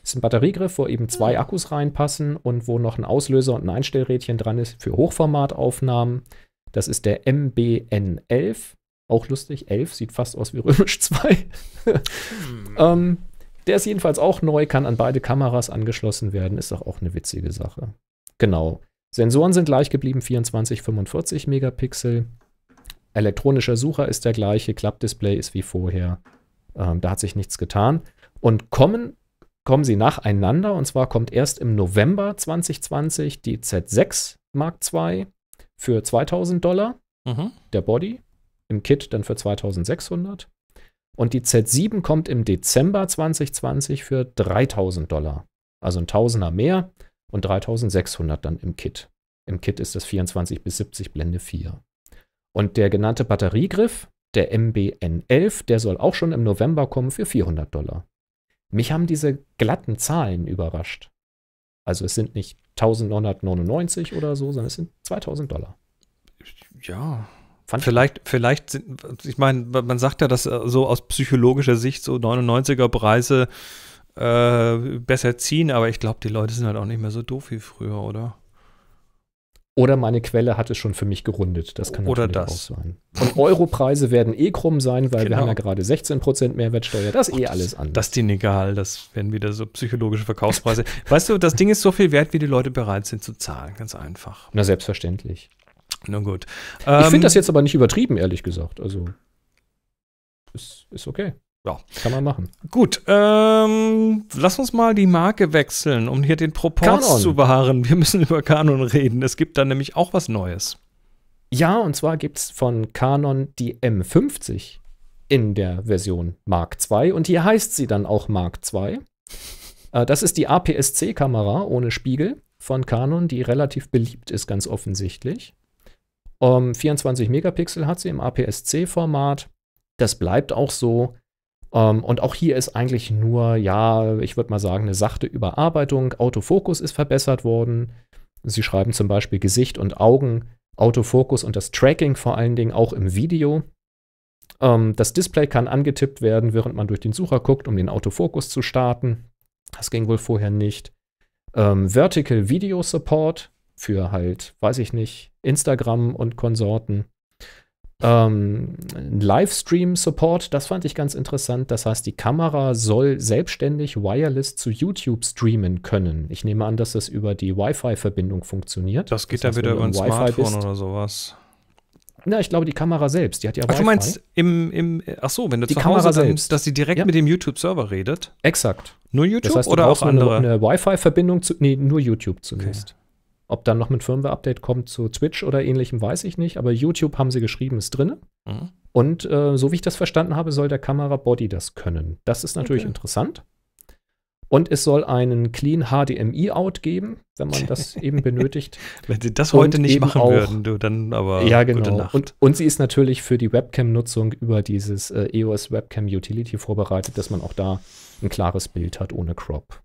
Das ist ein Batteriegriff, wo eben zwei ah. Akkus reinpassen und wo noch ein Auslöser und ein Einstellrädchen dran ist für Hochformataufnahmen. Das ist der MBN11 auch lustig, 11 sieht fast aus wie Römisch 2. hm. ähm, der ist jedenfalls auch neu, kann an beide Kameras angeschlossen werden, ist doch auch eine witzige Sache. Genau. Sensoren sind gleich geblieben, 24, 45 Megapixel. Elektronischer Sucher ist der gleiche, Klappdisplay ist wie vorher. Ähm, da hat sich nichts getan. Und kommen, kommen sie nacheinander. Und zwar kommt erst im November 2020 die Z6 Mark II für 2000 Dollar, mhm. der Body im Kit dann für 2600. Und die Z7 kommt im Dezember 2020 für 3000 Dollar. Also ein Tausender mehr und 3600 dann im Kit. Im Kit ist das 24 bis 70 Blende 4. Und der genannte Batteriegriff, der MBN11, der soll auch schon im November kommen für 400 Dollar. Mich haben diese glatten Zahlen überrascht. Also es sind nicht 1999 oder so, sondern es sind 2000 Dollar. Ja, Fand vielleicht, ich. vielleicht ich meine, man sagt ja, dass äh, so aus psychologischer Sicht so 99er-Preise äh, besser ziehen, aber ich glaube, die Leute sind halt auch nicht mehr so doof wie früher, oder? Oder meine Quelle hat es schon für mich gerundet. Das kann Oder natürlich das. auch sein. Und Europreise werden eh krumm sein, weil genau. wir haben ja gerade 16% Mehrwertsteuer. Das ist eh alles an. Das ist denen egal. Das werden wieder so psychologische Verkaufspreise. weißt du, das Ding ist so viel wert, wie die Leute bereit sind zu zahlen. Ganz einfach. Na, selbstverständlich. Na gut. Ähm, ich finde das jetzt aber nicht übertrieben, ehrlich gesagt. Also ist, ist okay. Ja. Kann man machen. Gut, ähm, lass uns mal die Marke wechseln, um hier den Proporz zu beharren. Wir müssen über Canon reden. Es gibt da nämlich auch was Neues. Ja, und zwar gibt es von Canon die M50 in der Version Mark II. Und hier heißt sie dann auch Mark II. Äh, das ist die APS-C-Kamera ohne Spiegel von Canon, die relativ beliebt ist, ganz offensichtlich. Um, 24 Megapixel hat sie im APS-C-Format. Das bleibt auch so. Um, und auch hier ist eigentlich nur, ja, ich würde mal sagen, eine sachte Überarbeitung. Autofokus ist verbessert worden. Sie schreiben zum Beispiel Gesicht und Augen, Autofokus und das Tracking vor allen Dingen auch im Video. Um, das Display kann angetippt werden, während man durch den Sucher guckt, um den Autofokus zu starten. Das ging wohl vorher nicht. Vertical Video Support für halt, weiß ich nicht, Instagram und Konsorten. Ähm, Livestream-Support, das fand ich ganz interessant. Das heißt, die Kamera soll selbstständig wireless zu YouTube streamen können. Ich nehme an, dass das über die Wi-Fi-Verbindung funktioniert. Das geht das heißt, dann wieder über ein Smartphone bist, oder sowas. Na, ich glaube, die Kamera selbst, die hat ja Ach, du meinst im, im ach so, wenn du die zu Hause Kamera dann, dass sie direkt ja. mit dem YouTube-Server redet? Exakt. Nur YouTube das heißt, oder auch andere? Eine, eine Wi-Fi-Verbindung zu, nee, nur YouTube zunächst. Okay. Ob dann noch mit Firmware-Update kommt zu Twitch oder ähnlichem, weiß ich nicht. Aber YouTube haben sie geschrieben, ist drin. Mhm. Und äh, so wie ich das verstanden habe, soll der Kamera-Body das können. Das ist natürlich okay. interessant. Und es soll einen Clean HDMI-Out geben, wenn man das eben benötigt. wenn sie das heute nicht machen auch, würden, du, dann aber ja, genau. gute Nacht. Und, und sie ist natürlich für die Webcam-Nutzung über dieses äh, EOS Webcam Utility vorbereitet, dass man auch da ein klares Bild hat ohne Crop.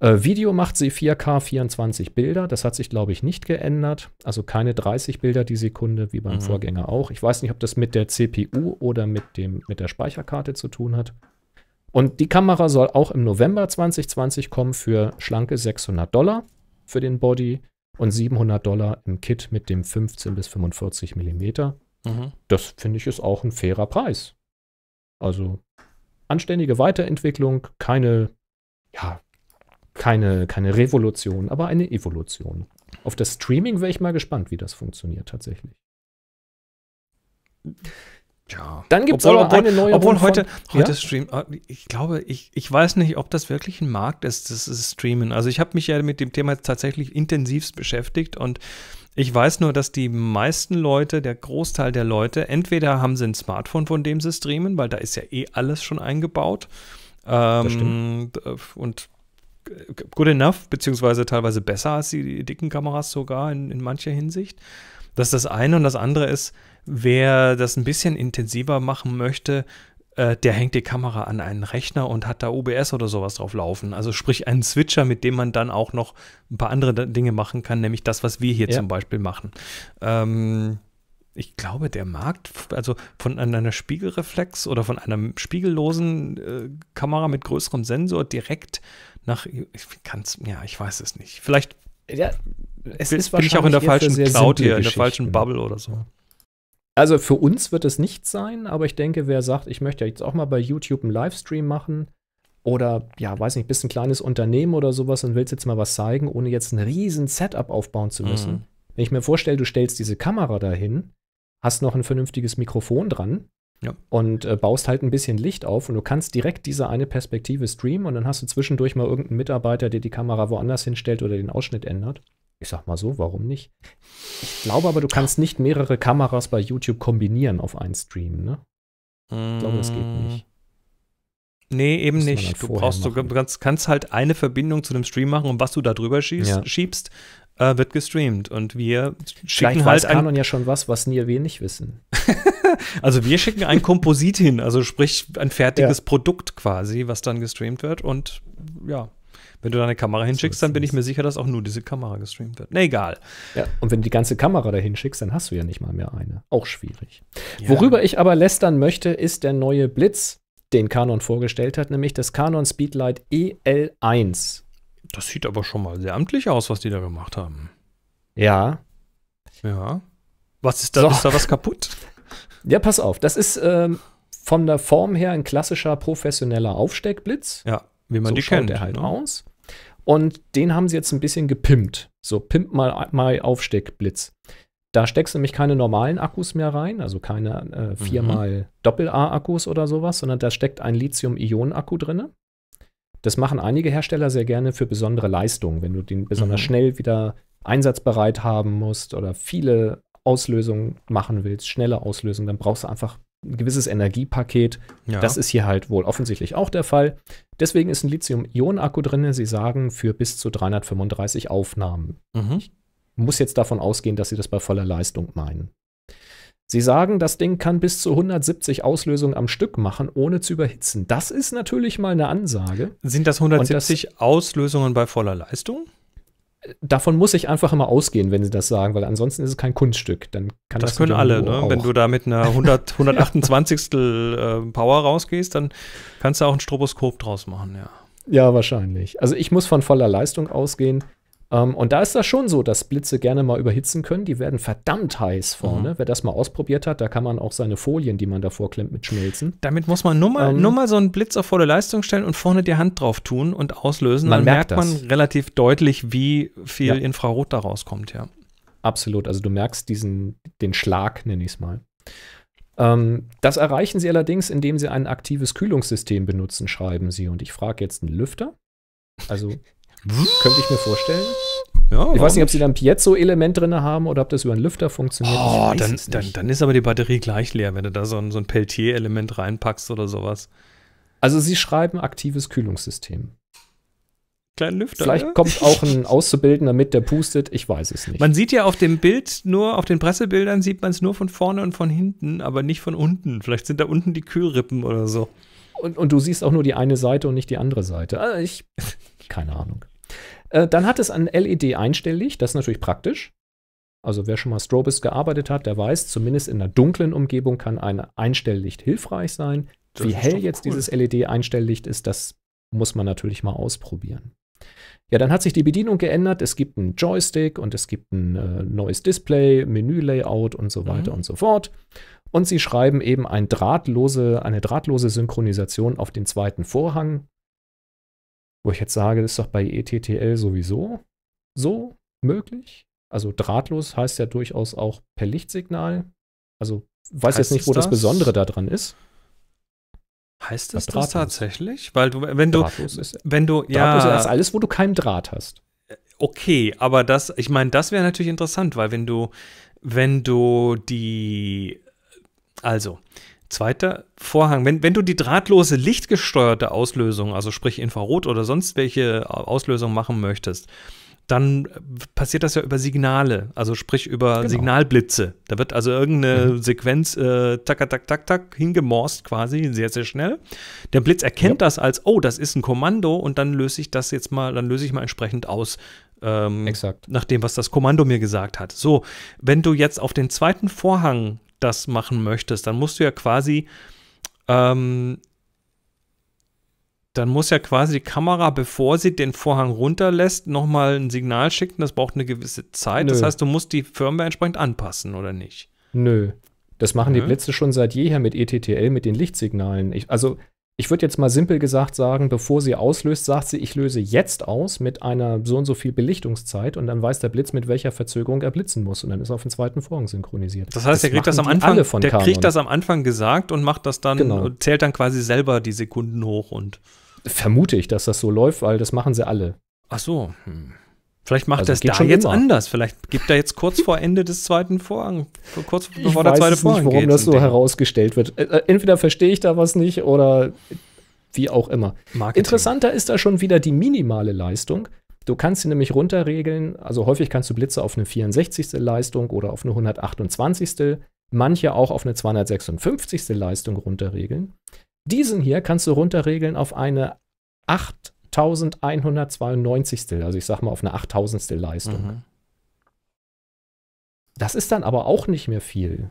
Äh, Video macht sie 4K 24 Bilder. Das hat sich, glaube ich, nicht geändert. Also keine 30 Bilder die Sekunde, wie beim mhm. Vorgänger auch. Ich weiß nicht, ob das mit der CPU oder mit, dem, mit der Speicherkarte zu tun hat. Und die Kamera soll auch im November 2020 kommen für schlanke 600 Dollar für den Body und 700 Dollar im Kit mit dem 15 bis 45 Millimeter. Mhm. Das finde ich ist auch ein fairer Preis. Also anständige Weiterentwicklung, keine ja, keine, keine Revolution, aber eine Evolution. Auf das Streaming wäre ich mal gespannt, wie das funktioniert tatsächlich. Ja. Dann gibt es aber eine neue. Obwohl heute, von, heute ja? Stream, äh, ich glaube, ich, ich weiß nicht, ob das wirklich ein Markt ist, das ist Streamen. Also ich habe mich ja mit dem Thema tatsächlich intensivst beschäftigt und ich weiß nur, dass die meisten Leute, der Großteil der Leute, entweder haben sie ein Smartphone, von dem sie streamen, weil da ist ja eh alles schon eingebaut. Ähm, und good enough, beziehungsweise teilweise besser als die dicken Kameras sogar in, in mancher Hinsicht. Das ist das eine. Und das andere ist, wer das ein bisschen intensiver machen möchte, äh, der hängt die Kamera an einen Rechner und hat da OBS oder sowas drauf laufen. Also sprich einen Switcher, mit dem man dann auch noch ein paar andere Dinge machen kann, nämlich das, was wir hier ja. zum Beispiel machen. Ähm, ich glaube, der Markt, also von einer Spiegelreflex oder von einer spiegellosen äh, Kamera mit größerem Sensor direkt nach, ich kann's, ja, ich weiß es nicht. Vielleicht ja, es bin, ist bin ich auch in der falschen Cloud hier, in der falschen Bubble oder so. Also für uns wird es nicht sein, aber ich denke, wer sagt, ich möchte jetzt auch mal bei YouTube einen Livestream machen oder ja, weiß nicht, bist ein kleines Unternehmen oder sowas und willst jetzt mal was zeigen, ohne jetzt ein riesen Setup aufbauen zu müssen. Mhm. Wenn ich mir vorstelle, du stellst diese Kamera dahin, hast noch ein vernünftiges Mikrofon dran, ja. Und äh, baust halt ein bisschen Licht auf und du kannst direkt diese eine Perspektive streamen und dann hast du zwischendurch mal irgendeinen Mitarbeiter, der die Kamera woanders hinstellt oder den Ausschnitt ändert. Ich sag mal so, warum nicht? Ich glaube aber, du kannst nicht mehrere Kameras bei YouTube kombinieren auf einen Stream, ne? Ich glaube, das geht nicht. Mm, nee, eben nicht. Halt du brauchst, machen. du kannst, halt eine Verbindung zu dem Stream machen und was du da drüber schießt, ja. schiebst, äh, wird gestreamt und wir schicken Vielleicht halt weiß ein ja schon was, was nie wir nicht wissen. also wir schicken ein Komposit hin, also sprich ein fertiges ja. Produkt quasi, was dann gestreamt wird und ja. Wenn du da eine Kamera hinschickst, dann bin ich mir sicher, dass auch nur diese Kamera gestreamt wird. Na nee, egal. Ja, und wenn du die ganze Kamera da hinschickst, dann hast du ja nicht mal mehr eine. Auch schwierig. Ja. Worüber ich aber lästern möchte, ist der neue Blitz, den Canon vorgestellt hat, nämlich das Canon Speedlight EL1. Das sieht aber schon mal sehr amtlich aus, was die da gemacht haben. Ja. Ja. Was ist da? So. Ist da was kaputt? Ja, pass auf. Das ist ähm, von der Form her ein klassischer professioneller Aufsteckblitz. Ja, wie man so die schaut kennt. Der halt ne? aus. Und den haben sie jetzt ein bisschen gepimpt. So, pimp mal, mal Aufsteckblitz. Da steckst du nämlich keine normalen Akkus mehr rein, also keine äh, mhm. viermal mhm. Doppel-A-Akkus oder sowas, sondern da steckt ein Lithium-Ionen-Akku drin. Das machen einige Hersteller sehr gerne für besondere Leistungen, wenn du den besonders mhm. schnell wieder einsatzbereit haben musst oder viele Auslösungen machen willst, schnelle Auslösungen, dann brauchst du einfach ein gewisses Energiepaket. Ja. Das ist hier halt wohl offensichtlich auch der Fall. Deswegen ist ein Lithium-Ionen-Akku drin. Sie sagen für bis zu 335 Aufnahmen. Mhm. Ich muss jetzt davon ausgehen, dass sie das bei voller Leistung meinen. Sie sagen, das Ding kann bis zu 170 Auslösungen am Stück machen, ohne zu überhitzen. Das ist natürlich mal eine Ansage. Sind das 170 das, Auslösungen bei voller Leistung? Davon muss ich einfach immer ausgehen, wenn sie das sagen, weil ansonsten ist es kein Kunststück. Dann kann das, das können alle, ne? wenn du da mit einer 100, 128. Äh, Power rausgehst, dann kannst du auch ein Stroboskop draus machen, ja. Ja, wahrscheinlich. Also ich muss von voller Leistung ausgehen. Ähm, und da ist das schon so, dass Blitze gerne mal überhitzen können. Die werden verdammt heiß vorne. Mhm. Wer das mal ausprobiert hat, da kann man auch seine Folien, die man davor klemmt, mitschmelzen. Damit muss man nur mal, ähm, nur mal so einen Blitz auf volle Leistung stellen und vorne die Hand drauf tun und auslösen. Man Dann merkt, merkt man relativ deutlich, wie viel ja. Infrarot da rauskommt, ja. Absolut. Also du merkst diesen, den Schlag, nenne ich es mal. Ähm, das erreichen sie allerdings, indem sie ein aktives Kühlungssystem benutzen, schreiben sie. Und ich frage jetzt einen Lüfter. Also Könnte ich mir vorstellen. Ja, ich weiß nicht, ob sie da ein Piezo-Element drin haben oder ob das über einen Lüfter funktioniert. Oh, dann, dann, dann ist aber die Batterie gleich leer, wenn du da so ein, so ein Peltier-Element reinpackst oder sowas. Also sie schreiben aktives Kühlungssystem. Kleinen Lüfter. Vielleicht ja? kommt auch ein Auszubildender mit, der pustet, ich weiß es nicht. Man sieht ja auf dem Bild nur, auf den Pressebildern sieht man es nur von vorne und von hinten, aber nicht von unten. Vielleicht sind da unten die Kühlrippen oder so. Und, und du siehst auch nur die eine Seite und nicht die andere Seite. Also ich, keine Ahnung. Äh, dann hat es ein LED-Einstelllicht, das ist natürlich praktisch. Also wer schon mal Strobes gearbeitet hat, der weiß, zumindest in einer dunklen Umgebung kann ein Einstelllicht hilfreich sein. Das Wie hell jetzt cool. dieses LED-Einstelllicht ist, das muss man natürlich mal ausprobieren. Ja, dann hat sich die Bedienung geändert. Es gibt einen Joystick und es gibt ein äh, neues Display, Menü-Layout und so weiter mhm. und so fort. Und sie schreiben eben ein drahtlose, eine drahtlose Synchronisation auf den zweiten Vorhang wo ich jetzt sage, das ist doch bei ETTL sowieso so möglich. Also drahtlos heißt ja durchaus auch per Lichtsignal. Also weiß heißt jetzt nicht, wo das, das Besondere daran ist. Heißt es das, das tatsächlich? Weil du, wenn du, ist, wenn du, ja, drahtlos ist alles, wo du keinen Draht hast. Okay, aber das, ich meine, das wäre natürlich interessant, weil wenn du, wenn du die, also, Zweiter Vorhang, wenn, wenn du die drahtlose lichtgesteuerte Auslösung, also sprich Infrarot oder sonst welche äh, Auslösung machen möchtest, dann äh, passiert das ja über Signale, also sprich über genau. Signalblitze. Da wird also irgendeine mhm. Sequenz äh, tak, tak, tak, tak, hingemorst quasi, sehr, sehr schnell. Der Blitz erkennt ja. das als, oh, das ist ein Kommando und dann löse ich das jetzt mal, dann löse ich mal entsprechend aus. Ähm, Exakt. Nach dem, was das Kommando mir gesagt hat. So, wenn du jetzt auf den zweiten Vorhang das machen möchtest, dann musst du ja quasi, ähm, dann muss ja quasi die Kamera, bevor sie den Vorhang runterlässt, nochmal ein Signal schicken. Das braucht eine gewisse Zeit. Nö. Das heißt, du musst die Firmware entsprechend anpassen, oder nicht? Nö. Das machen Nö. die Blitze schon seit jeher mit ETTL, mit den Lichtsignalen. Ich, also ich würde jetzt mal simpel gesagt sagen, bevor sie auslöst, sagt sie, ich löse jetzt aus mit einer so und so viel Belichtungszeit und dann weiß der Blitz, mit welcher Verzögerung er blitzen muss und dann ist er auf den zweiten Vorhang synchronisiert. Das heißt, das der kriegt das am Anfang, der kriegt das am Anfang gesagt und macht das dann, genau. zählt dann quasi selber die Sekunden hoch und. Vermute ich, dass das so läuft, weil das machen sie alle. Ach so. Hm. Vielleicht macht also, es da jetzt immer. anders. Vielleicht gibt er jetzt kurz vor Ende des zweiten Vorhangs, kurz ich bevor der zweite Vorhang Ich weiß nicht, warum das so Ding. herausgestellt wird. Äh, äh, entweder verstehe ich da was nicht oder wie auch immer. Marketing. Interessanter ist da schon wieder die minimale Leistung. Du kannst sie nämlich runterregeln. Also häufig kannst du Blitze auf eine 64. Leistung oder auf eine 128. Manche auch auf eine 256. Leistung runterregeln. Diesen hier kannst du runterregeln auf eine 8 1192. Also ich sag mal auf eine 8000. Leistung. Mhm. Das ist dann aber auch nicht mehr viel.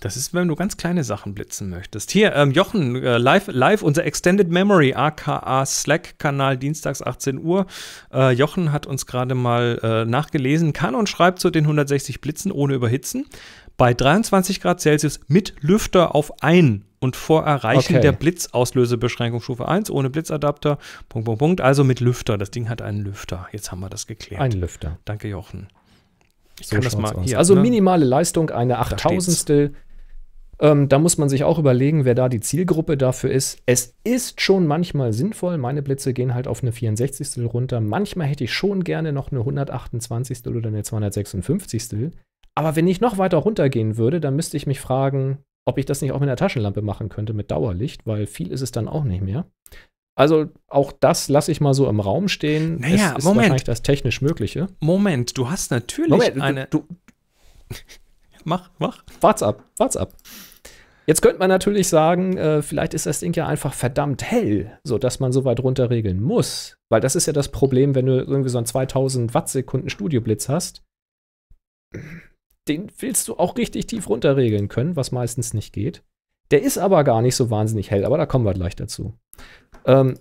Das ist, wenn du ganz kleine Sachen blitzen möchtest. Hier, ähm, Jochen, äh, live, live unser Extended Memory, aka Slack-Kanal, dienstags 18 Uhr. Äh, Jochen hat uns gerade mal äh, nachgelesen, kann und schreibt zu den 160 Blitzen ohne Überhitzen bei 23 Grad Celsius mit Lüfter auf ein und vor Erreichen okay. der Blitzauslösebeschränkung Stufe 1 ohne Blitzadapter. Punkt, Punkt, Punkt. Also mit Lüfter. Das Ding hat einen Lüfter. Jetzt haben wir das geklärt. Ein Lüfter. Danke, Jochen. Ich so kann das mal hier, Also ne? minimale Leistung, eine 8000stel. Ähm, da muss man sich auch überlegen, wer da die Zielgruppe dafür ist. Es ist schon manchmal sinnvoll. Meine Blitze gehen halt auf eine 64. runter. Manchmal hätte ich schon gerne noch eine 128. oder eine 256. Aber wenn ich noch weiter runtergehen würde, dann müsste ich mich fragen, ob ich das nicht auch mit einer Taschenlampe machen könnte, mit Dauerlicht, weil viel ist es dann auch nicht mehr. Also auch das lasse ich mal so im Raum stehen. Naja, es ist Moment. wahrscheinlich das technisch Mögliche. Moment, du hast natürlich Moment, eine. Du, du mach, mach. Wart's ab, wart's ab. Jetzt könnte man natürlich sagen, äh, vielleicht ist das Ding ja einfach verdammt hell, sodass man so weit runter regeln muss. Weil das ist ja das Problem, wenn du irgendwie so einen 2000 Wattsekunden Studioblitz hast den willst du auch richtig tief runterregeln können, was meistens nicht geht. Der ist aber gar nicht so wahnsinnig hell, aber da kommen wir gleich dazu. Ähm,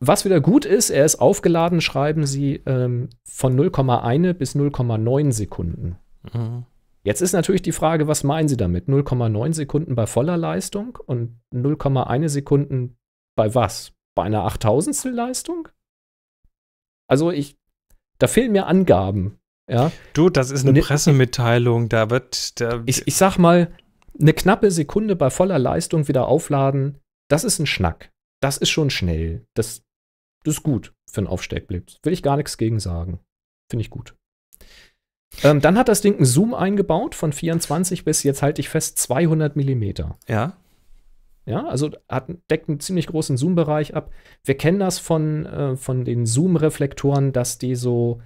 was wieder gut ist, er ist aufgeladen, schreiben sie, ähm, von 0,1 bis 0,9 Sekunden. Mhm. Jetzt ist natürlich die Frage, was meinen Sie damit? 0,9 Sekunden bei voller Leistung und 0,1 Sekunden bei was? Bei einer 8000 Leistung? Also ich, da fehlen mir Angaben. Ja. Du, das ist eine ne, Pressemitteilung, da wird. Da ich, ich sag mal, eine knappe Sekunde bei voller Leistung wieder aufladen, das ist ein Schnack. Das ist schon schnell. Das, das ist gut für einen Aufsteckblitz. Will ich gar nichts gegen sagen. Finde ich gut. Ähm, dann hat das Ding einen Zoom eingebaut von 24 bis, jetzt halte ich fest, 200 Millimeter. Ja. Ja, also hat, deckt einen ziemlich großen Zoom-Bereich ab. Wir kennen das von, äh, von den Zoom-Reflektoren, dass die so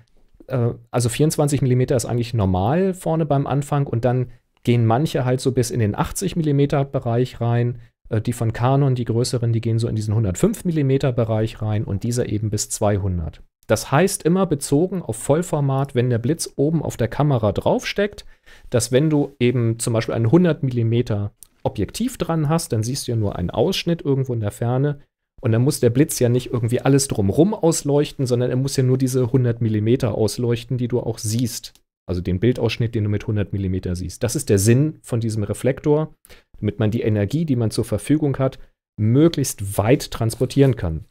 äh, also 24 mm ist eigentlich normal vorne beim Anfang und dann gehen manche halt so bis in den 80 mm Bereich rein. Äh, die von Canon, die größeren, die gehen so in diesen 105 mm Bereich rein und dieser eben bis 200. Das heißt immer bezogen auf Vollformat, wenn der Blitz oben auf der Kamera draufsteckt, dass wenn du eben zum Beispiel ein 100 mm Objektiv dran hast, dann siehst du ja nur einen Ausschnitt irgendwo in der Ferne. Und dann muss der Blitz ja nicht irgendwie alles drumrum ausleuchten, sondern er muss ja nur diese 100 mm ausleuchten, die du auch siehst. Also den Bildausschnitt, den du mit 100 mm siehst. Das ist der Sinn von diesem Reflektor, damit man die Energie, die man zur Verfügung hat, möglichst weit transportieren kann.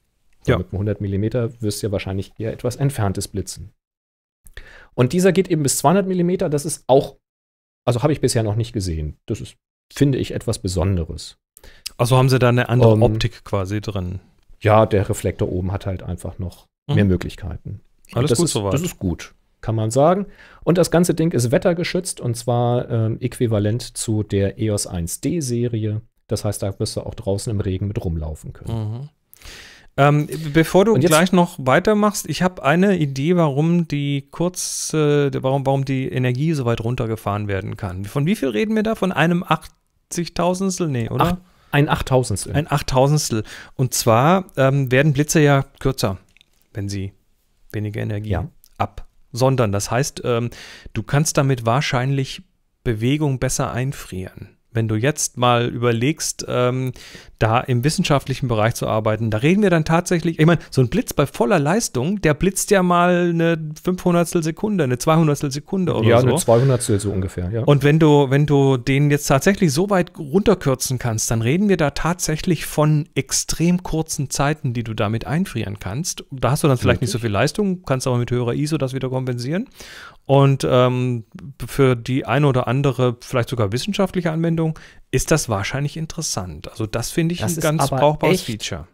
Ja. Mit 100 mm wirst du ja wahrscheinlich eher etwas entferntes blitzen. Und dieser geht eben bis 200 mm. Das ist auch, also habe ich bisher noch nicht gesehen. Das ist, finde ich, etwas Besonderes. Also haben sie da eine andere um, ähm, Optik quasi drin. Ja, der Reflektor oben hat halt einfach noch mhm. mehr Möglichkeiten. Alles das gut ist, soweit. Das ist gut, kann man sagen. Und das ganze Ding ist wettergeschützt und zwar ähm, äquivalent zu der EOS 1D-Serie. Das heißt, da wirst du auch draußen im Regen mit rumlaufen können. Mhm. Ähm, bevor du gleich noch weitermachst, ich habe eine Idee, warum die kurz, äh, warum, warum die Energie so weit runtergefahren werden kann. Von wie viel reden wir da? Von einem 80.000stel? Nee, oder? Ein Achttausendstel. Ein Achttausendstel. Und zwar ähm, werden Blitze ja kürzer, wenn sie weniger Energie ja. absondern. Das heißt, ähm, du kannst damit wahrscheinlich Bewegung besser einfrieren wenn du jetzt mal überlegst, ähm, da im wissenschaftlichen Bereich zu arbeiten, da reden wir dann tatsächlich, ich meine, so ein Blitz bei voller Leistung, der blitzt ja mal eine 500 Sekunde, eine 200 Sekunde oder ja, so. Ja, eine 200 so ungefähr, ja. Und wenn du, wenn du den jetzt tatsächlich so weit runterkürzen kannst, dann reden wir da tatsächlich von extrem kurzen Zeiten, die du damit einfrieren kannst. Da hast du dann vielleicht Richtig. nicht so viel Leistung, kannst aber mit höherer ISO das wieder kompensieren. Und ähm, für die eine oder andere, vielleicht sogar wissenschaftliche Anwendung, ist das wahrscheinlich interessant. Also das finde ich das ein ganz brauchbares echt, Feature.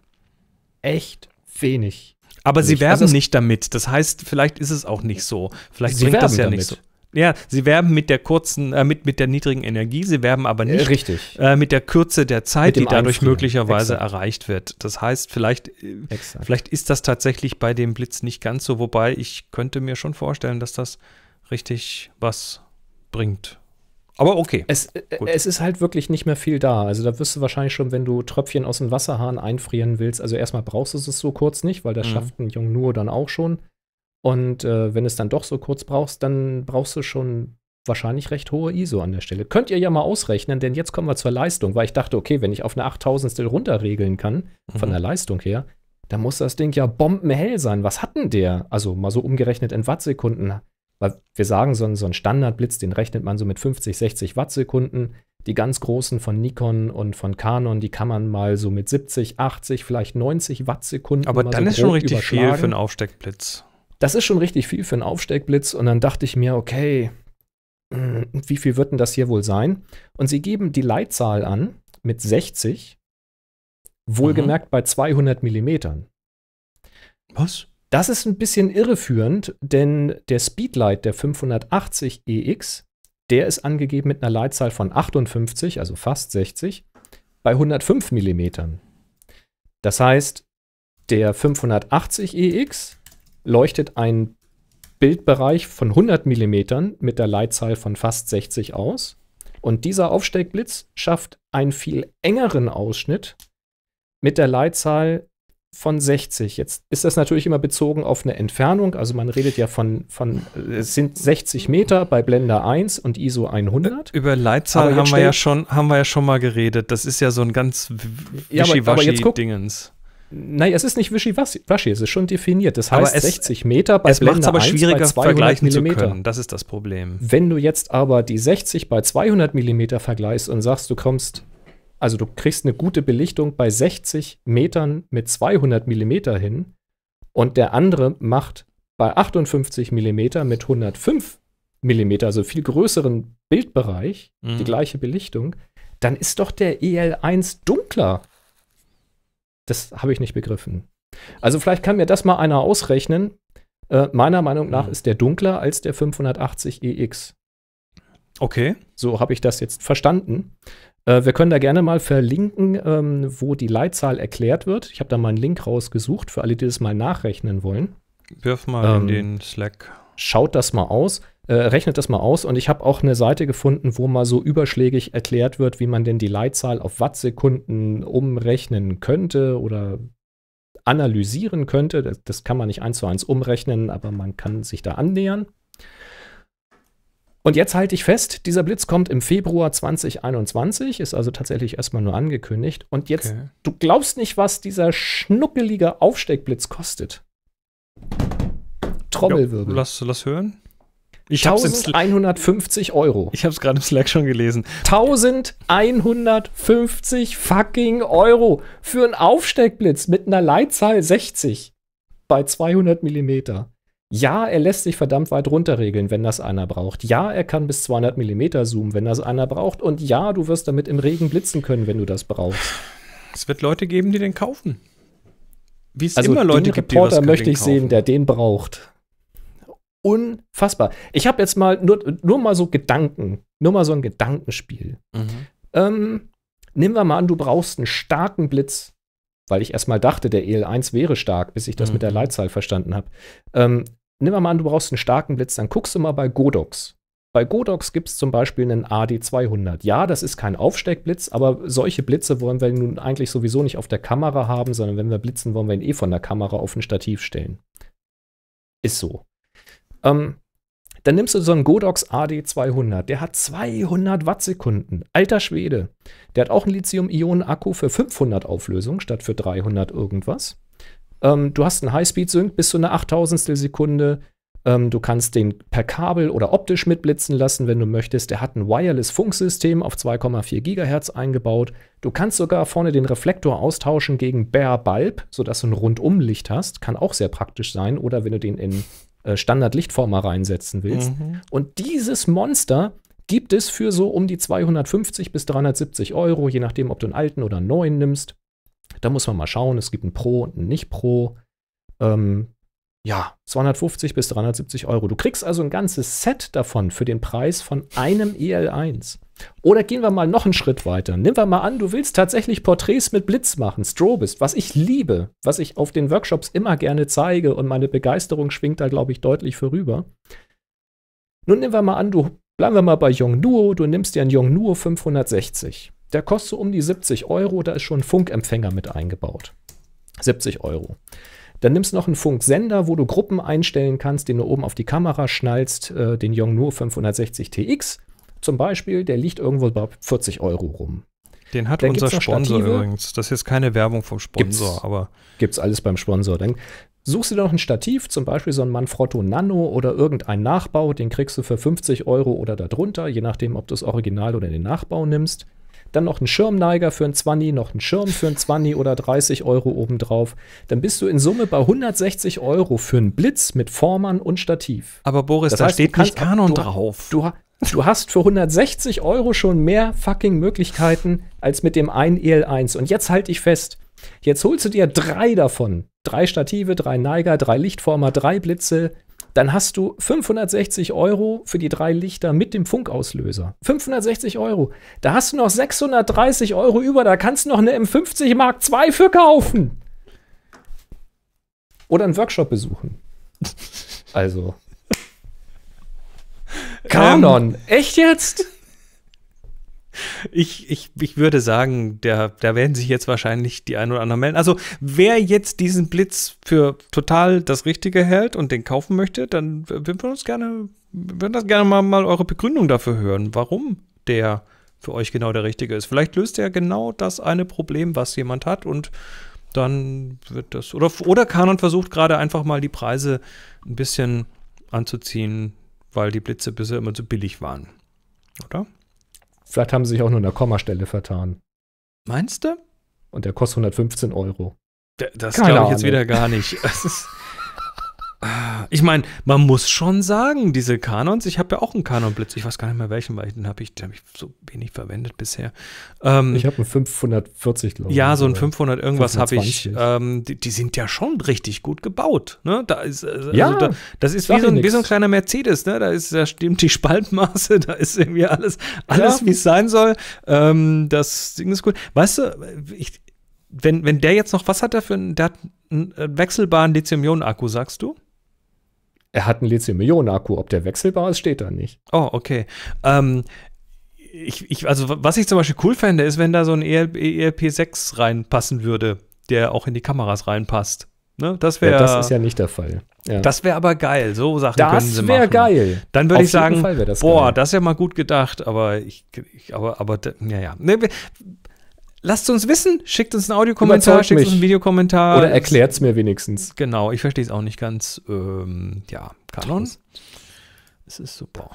Echt wenig. Aber also sie also werben also nicht damit. Das heißt, vielleicht ist es auch nicht so. Vielleicht sie bringt das ja damit. nicht so. Ja, sie werben mit der kurzen, äh, mit, mit der niedrigen Energie, sie werben aber äh, nicht Richtig. Äh, mit der Kürze der Zeit, die dadurch Einfrieren. möglicherweise Exakt. erreicht wird. Das heißt, vielleicht, äh, vielleicht ist das tatsächlich bei dem Blitz nicht ganz so, wobei ich könnte mir schon vorstellen, dass das richtig was bringt. Aber okay. Es, äh, es ist halt wirklich nicht mehr viel da. Also da wirst du wahrscheinlich schon, wenn du Tröpfchen aus dem Wasserhahn einfrieren willst, also erstmal brauchst du es so kurz nicht, weil das mhm. schafft ein Jung nur dann auch schon. Und äh, wenn es dann doch so kurz brauchst, dann brauchst du schon wahrscheinlich recht hohe ISO an der Stelle. Könnt ihr ja mal ausrechnen, denn jetzt kommen wir zur Leistung, weil ich dachte, okay, wenn ich auf eine 8000stel runterregeln kann, mhm. von der Leistung her, dann muss das Ding ja bombenhell sein. Was hat denn der? Also mal so umgerechnet in Wattsekunden weil wir sagen, so ein, so ein Standardblitz, den rechnet man so mit 50, 60 Wattsekunden. Die ganz großen von Nikon und von Canon, die kann man mal so mit 70, 80, vielleicht 90 Wattsekunden. Aber dann so ist schon richtig viel für einen Aufsteckblitz. Das ist schon richtig viel für einen Aufsteckblitz. Und dann dachte ich mir, okay, hm, wie viel wird denn das hier wohl sein? Und sie geben die Leitzahl an mit 60, wohlgemerkt mhm. bei 200 Millimetern. Was? Das ist ein bisschen irreführend, denn der Speedlight der 580 EX, der ist angegeben mit einer Leitzahl von 58, also fast 60, bei 105 mm. Das heißt, der 580 EX leuchtet einen Bildbereich von 100 mm mit der Leitzahl von fast 60 aus. Und dieser Aufsteckblitz schafft einen viel engeren Ausschnitt mit der Leitzahl von 60. Jetzt ist das natürlich immer bezogen auf eine Entfernung. Also man redet ja von, von äh, es sind 60 Meter bei Blender 1 und ISO 100. Äh, über Leitzahl haben wir, ja schon, haben wir ja schon mal geredet. Das ist ja so ein ganz wischiwaschi-Dingens. Ja, Nein, es ist nicht wischiwaschi, es ist schon definiert. Das heißt es, 60 Meter bei es Blender aber 1 schwieriger, bei 200 vergleichen Zu können. Das ist das Problem. Wenn du jetzt aber die 60 bei 200 Millimeter vergleichst und sagst, du kommst also du kriegst eine gute Belichtung bei 60 Metern mit 200 Millimeter hin und der andere macht bei 58 Millimeter mit 105 Millimeter, also viel größeren Bildbereich, mhm. die gleiche Belichtung, dann ist doch der EL1 dunkler. Das habe ich nicht begriffen. Also vielleicht kann mir das mal einer ausrechnen. Äh, meiner Meinung nach mhm. ist der dunkler als der 580 EX. Okay. So habe ich das jetzt verstanden. Äh, wir können da gerne mal verlinken, ähm, wo die Leitzahl erklärt wird. Ich habe da mal einen Link rausgesucht für alle, die das mal nachrechnen wollen. Wirf mal ähm, in den Slack. Schaut das mal aus, äh, rechnet das mal aus. Und ich habe auch eine Seite gefunden, wo mal so überschlägig erklärt wird, wie man denn die Leitzahl auf Wattsekunden umrechnen könnte oder analysieren könnte. Das, das kann man nicht eins zu eins umrechnen, aber man kann sich da annähern. Und jetzt halte ich fest, dieser Blitz kommt im Februar 2021, ist also tatsächlich erstmal nur angekündigt. Und jetzt, okay. du glaubst nicht, was dieser schnuckelige Aufsteckblitz kostet. Trommelwirbel. Jo, lass, lass hören. Ich 1150 Euro. Ich habe es gerade im Slack schon gelesen. 1150 fucking Euro für einen Aufsteckblitz mit einer Leitzahl 60 bei 200 Millimeter. Ja, er lässt sich verdammt weit runterregeln, wenn das einer braucht. Ja, er kann bis 200 mm zoomen, wenn das einer braucht. Und ja, du wirst damit im Regen blitzen können, wenn du das brauchst. Es wird Leute geben, die den kaufen. Wie es also immer Leute den gibt, Reporter die möchte ich sehen, der den braucht. Unfassbar. Ich habe jetzt mal nur, nur mal so Gedanken, nur mal so ein Gedankenspiel. Mhm. Ähm, nehmen wir mal an, du brauchst einen starken Blitz weil ich erstmal dachte, der EL1 wäre stark, bis ich das mhm. mit der mhm. Leitzahl verstanden habe. Ähm, nimm mal an, du brauchst einen starken Blitz, dann guckst du mal bei Godox. Bei Godox gibt es zum Beispiel einen AD200. Ja, das ist kein Aufsteckblitz, aber solche Blitze wollen wir nun eigentlich sowieso nicht auf der Kamera haben, sondern wenn wir blitzen, wollen wir ihn eh von der Kamera auf ein Stativ stellen. Ist so. Ähm, dann nimmst du so einen Godox AD200, der hat 200 Wattsekunden. Alter Schwede. Der hat auch einen Lithium-Ionen-Akku für 500 Auflösung statt für 300 irgendwas. Ähm, du hast einen High-Speed-Sync bis zu einer 8000 Sekunde. Ähm, du kannst den per Kabel oder optisch mitblitzen lassen, wenn du möchtest. Der hat ein Wireless-Funksystem auf 2,4 Gigahertz eingebaut. Du kannst sogar vorne den Reflektor austauschen gegen Bare Bulb, sodass du ein Rundumlicht hast. Kann auch sehr praktisch sein. Oder wenn du den in äh, Standard-Lichtformer reinsetzen willst. Mhm. Und dieses Monster gibt es für so um die 250 bis 370 Euro, je nachdem, ob du einen alten oder einen neuen nimmst. Da muss man mal schauen, es gibt einen Pro und einen Nicht-Pro. Ähm, ja, 250 bis 370 Euro. Du kriegst also ein ganzes Set davon für den Preis von einem EL1. Oder gehen wir mal noch einen Schritt weiter. Nimm wir mal an, du willst tatsächlich Porträts mit Blitz machen, Strobist, was ich liebe, was ich auf den Workshops immer gerne zeige und meine Begeisterung schwingt da, glaube ich, deutlich vorüber. Nun nehmen wir mal an, du bleiben wir mal bei Yongnuo, du nimmst dir einen Yongnuo 560. Der kostet so um die 70 Euro, da ist schon ein Funkempfänger mit eingebaut. 70 Euro. Dann nimmst du noch einen Funksender, wo du Gruppen einstellen kannst, den du oben auf die Kamera schnallst, äh, den Yongnuo 560 TX zum Beispiel, der liegt irgendwo bei 40 Euro rum. Den hat dann unser Sponsor übrigens. Das ist jetzt keine Werbung vom Sponsor, gibt's, aber. Gibt's alles beim Sponsor. Dann suchst du noch ein Stativ, zum Beispiel so ein Manfrotto Nano oder irgendein Nachbau, den kriegst du für 50 Euro oder darunter, je nachdem, ob du das Original oder den Nachbau nimmst dann noch einen Schirmneiger für einen 20, noch einen Schirm für einen 20 oder 30 Euro obendrauf. Dann bist du in Summe bei 160 Euro für einen Blitz mit Formern und Stativ. Aber Boris, das da heißt, steht kannst, nicht Kanon du, drauf. Du, du hast für 160 Euro schon mehr fucking Möglichkeiten als mit dem 1 EL1. Und jetzt halte ich fest, jetzt holst du dir drei davon. Drei Stative, drei Neiger, drei Lichtformer, drei Blitze, dann hast du 560 Euro für die drei Lichter mit dem Funkauslöser. 560 Euro. Da hast du noch 630 Euro über, da kannst du noch eine M50 Mark II für kaufen. Oder einen Workshop besuchen. Also. Canon, ähm. echt jetzt? ich, ich, ich würde sagen, da, da werden sich jetzt wahrscheinlich die ein oder anderen melden. Also, wer jetzt diesen Blitz für total das Richtige hält und den kaufen möchte, dann würden wir uns gerne, würden das gerne mal, mal eure Begründung dafür hören, warum der für euch genau der richtige ist. Vielleicht löst er genau das eine Problem, was jemand hat und dann wird das. Oder, oder Canon versucht gerade einfach mal die Preise ein bisschen anzuziehen, weil die Blitze bisher immer zu billig waren. Oder? Vielleicht haben sie sich auch nur in der Kommastelle vertan. Meinst du? Und der kostet 115 Euro. D das glaube ich jetzt wieder gar nicht. Das ist ich meine, man muss schon sagen, diese Kanons, ich habe ja auch einen Kanonblitz, ich weiß gar nicht mehr welchen, weil den habe ich, den hab ich so wenig verwendet bisher. Ähm, ich habe einen 540, glaube ich. Ja, so einen 500 irgendwas habe ich. Ähm, die, die, sind ja schon richtig gut gebaut. Ne? Da ist, äh, also ja, da, das ist wie so, ein, wie so, ein, kleiner Mercedes. Ne? Da, ist, da stimmt die Spaltmaße, da ist irgendwie alles, alles ja. wie es sein soll. Ähm, das Ding ist gut. Weißt du, ich, wenn, wenn der jetzt noch, was hat er für einen, der hat einen äh, wechselbaren Lithium-Ionen-Akku, sagst du? Er hat einen Lithium-Ionen-Akku. Ob der wechselbar ist, steht da nicht. Oh, okay. Ähm, ich, ich, also, was ich zum Beispiel cool fände, ist, wenn da so ein ELP, ELP6 reinpassen würde, der auch in die Kameras reinpasst. Ne? Das wäre. Ja, das ist ja nicht der Fall. Ja. Das wäre aber geil. So Sachen das können sie machen. Das wäre geil. Dann würde ich sagen, das boah, geil. das ist ja mal gut gedacht, aber ich, ich aber, aber, ja, ja. Ne, lasst uns wissen, schickt uns einen Audiokommentar, schickt uns einen Videokommentar. Oder erklärt es mir wenigstens. Genau, ich verstehe es auch nicht ganz. Ähm, ja, Kanon. Es ist super.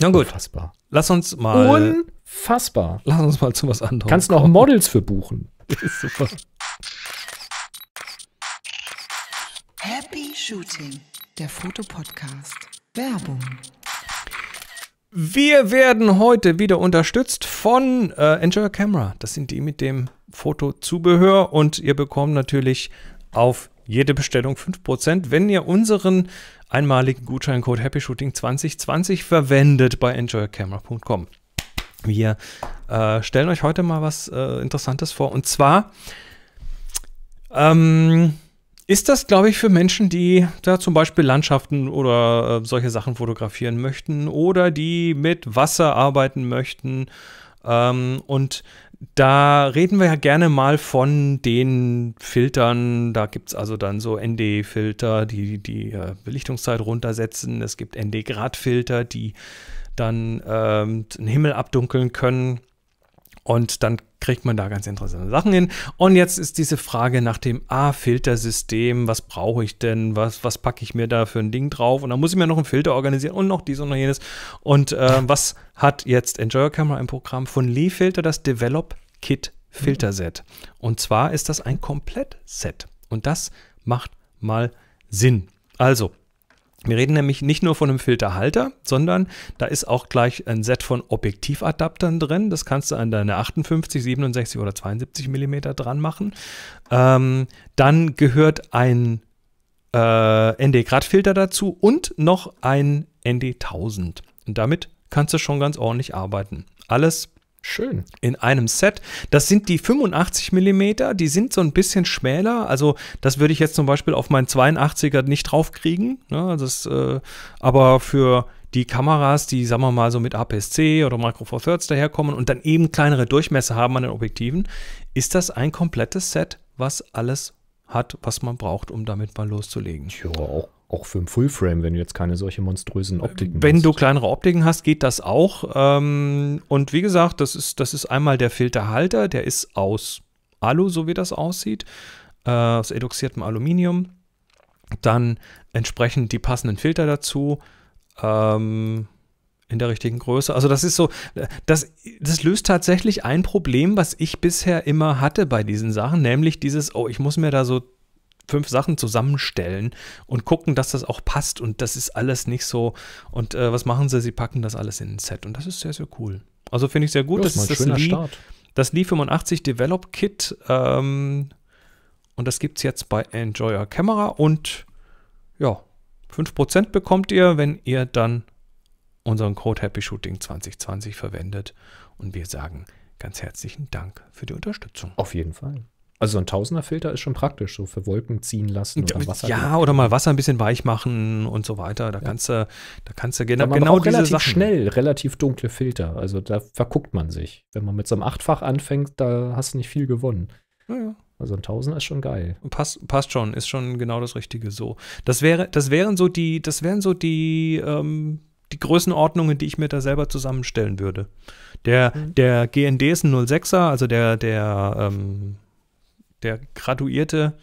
Na gut. Unfassbar. Lass uns mal. Unfassbar. Lass uns mal zu was anderem. Kannst kommen. noch Models für buchen. Das ist super. Happy Shooting, der Fotopodcast. Werbung. Wir werden heute wieder unterstützt von äh, Enjoy Camera. Das sind die mit dem Fotozubehör und ihr bekommt natürlich auf jede Bestellung 5%, wenn ihr unseren einmaligen Gutscheincode HappyShooting2020 verwendet bei enjoycamera.com. Wir äh, stellen euch heute mal was äh, Interessantes vor und zwar ähm, ist das, glaube ich, für Menschen, die da zum Beispiel Landschaften oder äh, solche Sachen fotografieren möchten oder die mit Wasser arbeiten möchten. Ähm, und da reden wir ja gerne mal von den Filtern. Da gibt es also dann so ND-Filter, die die äh, Belichtungszeit runtersetzen. Es gibt ND-Grad-Filter, die dann ähm, den Himmel abdunkeln können. Und dann kriegt man da ganz interessante Sachen hin. Und jetzt ist diese Frage nach dem A-Filtersystem, ah, was brauche ich denn, was, was packe ich mir da für ein Ding drauf? Und dann muss ich mir noch einen Filter organisieren und noch dies und noch jenes. Und äh, was hat jetzt Enjoyer Camera im Programm von Lee Filter, das Develop Kit Filter Set. Und zwar ist das ein Komplett-Set Und das macht mal Sinn. Also, wir reden nämlich nicht nur von einem Filterhalter, sondern da ist auch gleich ein Set von Objektivadaptern drin. Das kannst du an deine 58, 67 oder 72 mm dran machen. Ähm, dann gehört ein äh, ND-Grad-Filter dazu und noch ein ND1000. Und damit kannst du schon ganz ordentlich arbeiten. Alles Schön. In einem Set. Das sind die 85 mm, die sind so ein bisschen schmäler. Also, das würde ich jetzt zum Beispiel auf meinen 82er nicht draufkriegen. Ne? Also das, äh, aber für die Kameras, die, sagen wir mal, so mit APS-C oder Micro Four Thirds daherkommen und dann eben kleinere Durchmesser haben an den Objektiven, ist das ein komplettes Set, was alles hat, was man braucht, um damit mal loszulegen. Ja, auch auch für ein Fullframe, wenn du jetzt keine solche monströsen Optiken hast. Wenn du kleinere Optiken hast, geht das auch. Ähm, und wie gesagt, das ist, das ist einmal der Filterhalter, der ist aus Alu, so wie das aussieht, äh, aus eduxiertem Aluminium. Dann entsprechend die passenden Filter dazu. Ähm, in der richtigen Größe. Also das ist so, das, das löst tatsächlich ein Problem, was ich bisher immer hatte bei diesen Sachen, nämlich dieses, oh, ich muss mir da so fünf Sachen zusammenstellen und gucken, dass das auch passt und das ist alles nicht so. Und äh, was machen sie? Sie packen das alles in ein Set und das ist sehr, sehr cool. Also finde ich sehr gut. Ja, das ist ein schöner Lee, Start. Das Lee 85 Develop Kit ähm, und das gibt es jetzt bei Enjoyer Camera und ja, 5% bekommt ihr, wenn ihr dann unseren Code Happy Shooting 2020 verwendet. Und wir sagen ganz herzlichen Dank für die Unterstützung. Auf jeden Fall. Also so ein Tausender-Filter ist schon praktisch, so für Wolken ziehen lassen oder Wasser. Ja, oder mal Wasser ein bisschen weich machen und so weiter. Da ja. kannst du, da kannst du genau, genau diese relativ Sachen. schnell, relativ dunkle Filter. Also da verguckt man sich. Wenn man mit so einem Achtfach anfängt, da hast du nicht viel gewonnen. Ja, ja. Also ein Tausender ist schon geil. Passt, passt schon, ist schon genau das Richtige so. Das wäre, das wären so die, das wären so die, ähm, die Größenordnungen, die ich mir da selber zusammenstellen würde. Der, mhm. der GND ist ein 06er, also der, der, ähm, der graduierte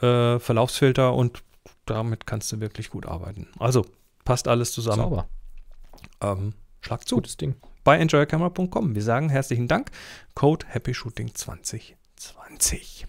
äh, Verlaufsfilter und damit kannst du wirklich gut arbeiten. Also passt alles zusammen. Sauber. Ähm, schlag zu. Gutes Ding. Bei enjoycamera.com. Wir sagen herzlichen Dank. Code Happy Shooting 2020.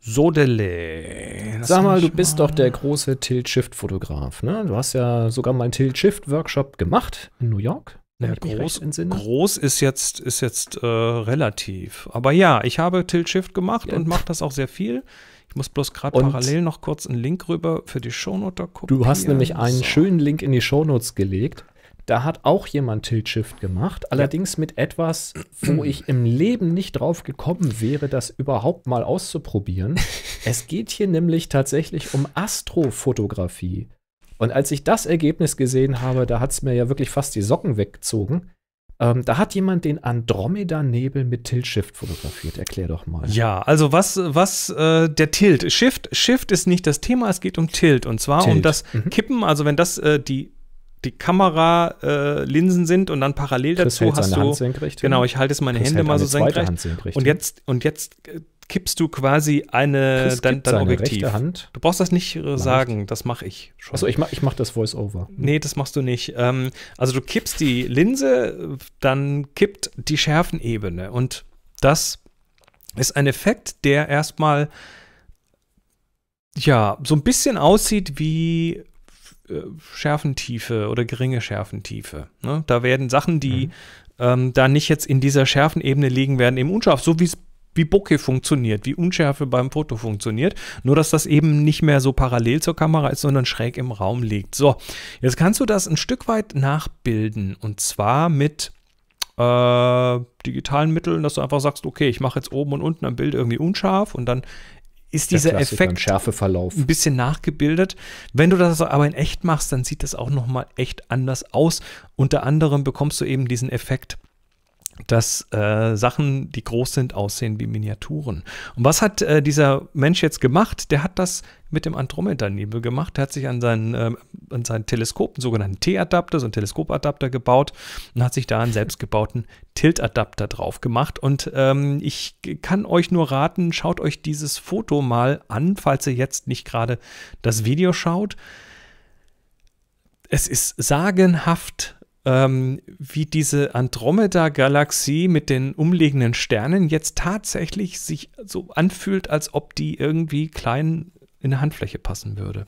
Sodele. Sag mal, du mal. bist doch der große Tilt-Shift-Fotograf. Ne? Du hast ja sogar mal einen Tilt-Shift-Workshop gemacht in New York. Ja, groß, groß ist jetzt, ist jetzt äh, relativ. Aber ja, ich habe Tilt-Shift gemacht ja. und mache das auch sehr viel. Ich muss bloß gerade parallel noch kurz einen Link rüber für die Shownote gucken. Du hast nämlich einen so. schönen Link in die Shownotes gelegt. Da hat auch jemand Tilt-Shift gemacht, allerdings ja. mit etwas, wo ich im Leben nicht drauf gekommen wäre, das überhaupt mal auszuprobieren. es geht hier nämlich tatsächlich um Astrofotografie. Und als ich das Ergebnis gesehen habe, da hat es mir ja wirklich fast die Socken weggezogen. Ähm, da hat jemand den Andromeda-Nebel mit Tilt-Shift fotografiert. Erklär doch mal. Ja, also was, was äh, der Tilt, Shift, Shift ist nicht das Thema, es geht um Tilt. Und zwar Tilt. um das mhm. Kippen, also wenn das äh, die die Kameralinsen äh, sind und dann parallel Chris dazu hast du. senkrecht Genau, ich halte jetzt meine Chris Hände mal so senkrecht. Und jetzt, und jetzt äh, kippst du quasi eine Chris dein, dein Objektiv. Du brauchst das nicht äh, sagen, das mache ich schon. Also ich mache ich mach das Voice-Over. Nee, das machst du nicht. Ähm, also du kippst die Linse, dann kippt die Schärfenebene. Und das ist ein Effekt, der erstmal ja so ein bisschen aussieht wie äh, Schärfentiefe oder geringe Schärfentiefe. Ne? Da werden Sachen, die mhm. ähm, da nicht jetzt in dieser Schärfenebene liegen, werden eben unscharf, so wie es wie Bokeh funktioniert, wie Unschärfe beim Foto funktioniert, nur dass das eben nicht mehr so parallel zur Kamera ist, sondern schräg im Raum liegt. So, jetzt kannst du das ein Stück weit nachbilden und zwar mit äh, digitalen Mitteln, dass du einfach sagst, okay, ich mache jetzt oben und unten am Bild irgendwie unscharf und dann ist dieser Effekt Schärfeverlauf. ein bisschen nachgebildet. Wenn du das aber in echt machst, dann sieht das auch nochmal echt anders aus. Unter anderem bekommst du eben diesen Effekt, dass äh, Sachen, die groß sind, aussehen wie Miniaturen. Und was hat äh, dieser Mensch jetzt gemacht? Der hat das mit dem Andromeda-Nebel gemacht. Er hat sich an seinen, äh, an seinen Teleskop, einen sogenannten T-Adapter, so einen Teleskopadapter gebaut und hat sich da einen selbstgebauten Tilt-Adapter drauf gemacht. Und ähm, ich kann euch nur raten, schaut euch dieses Foto mal an, falls ihr jetzt nicht gerade das Video schaut. Es ist sagenhaft ähm, wie diese Andromeda-Galaxie mit den umliegenden Sternen jetzt tatsächlich sich so anfühlt, als ob die irgendwie klein in der Handfläche passen würde.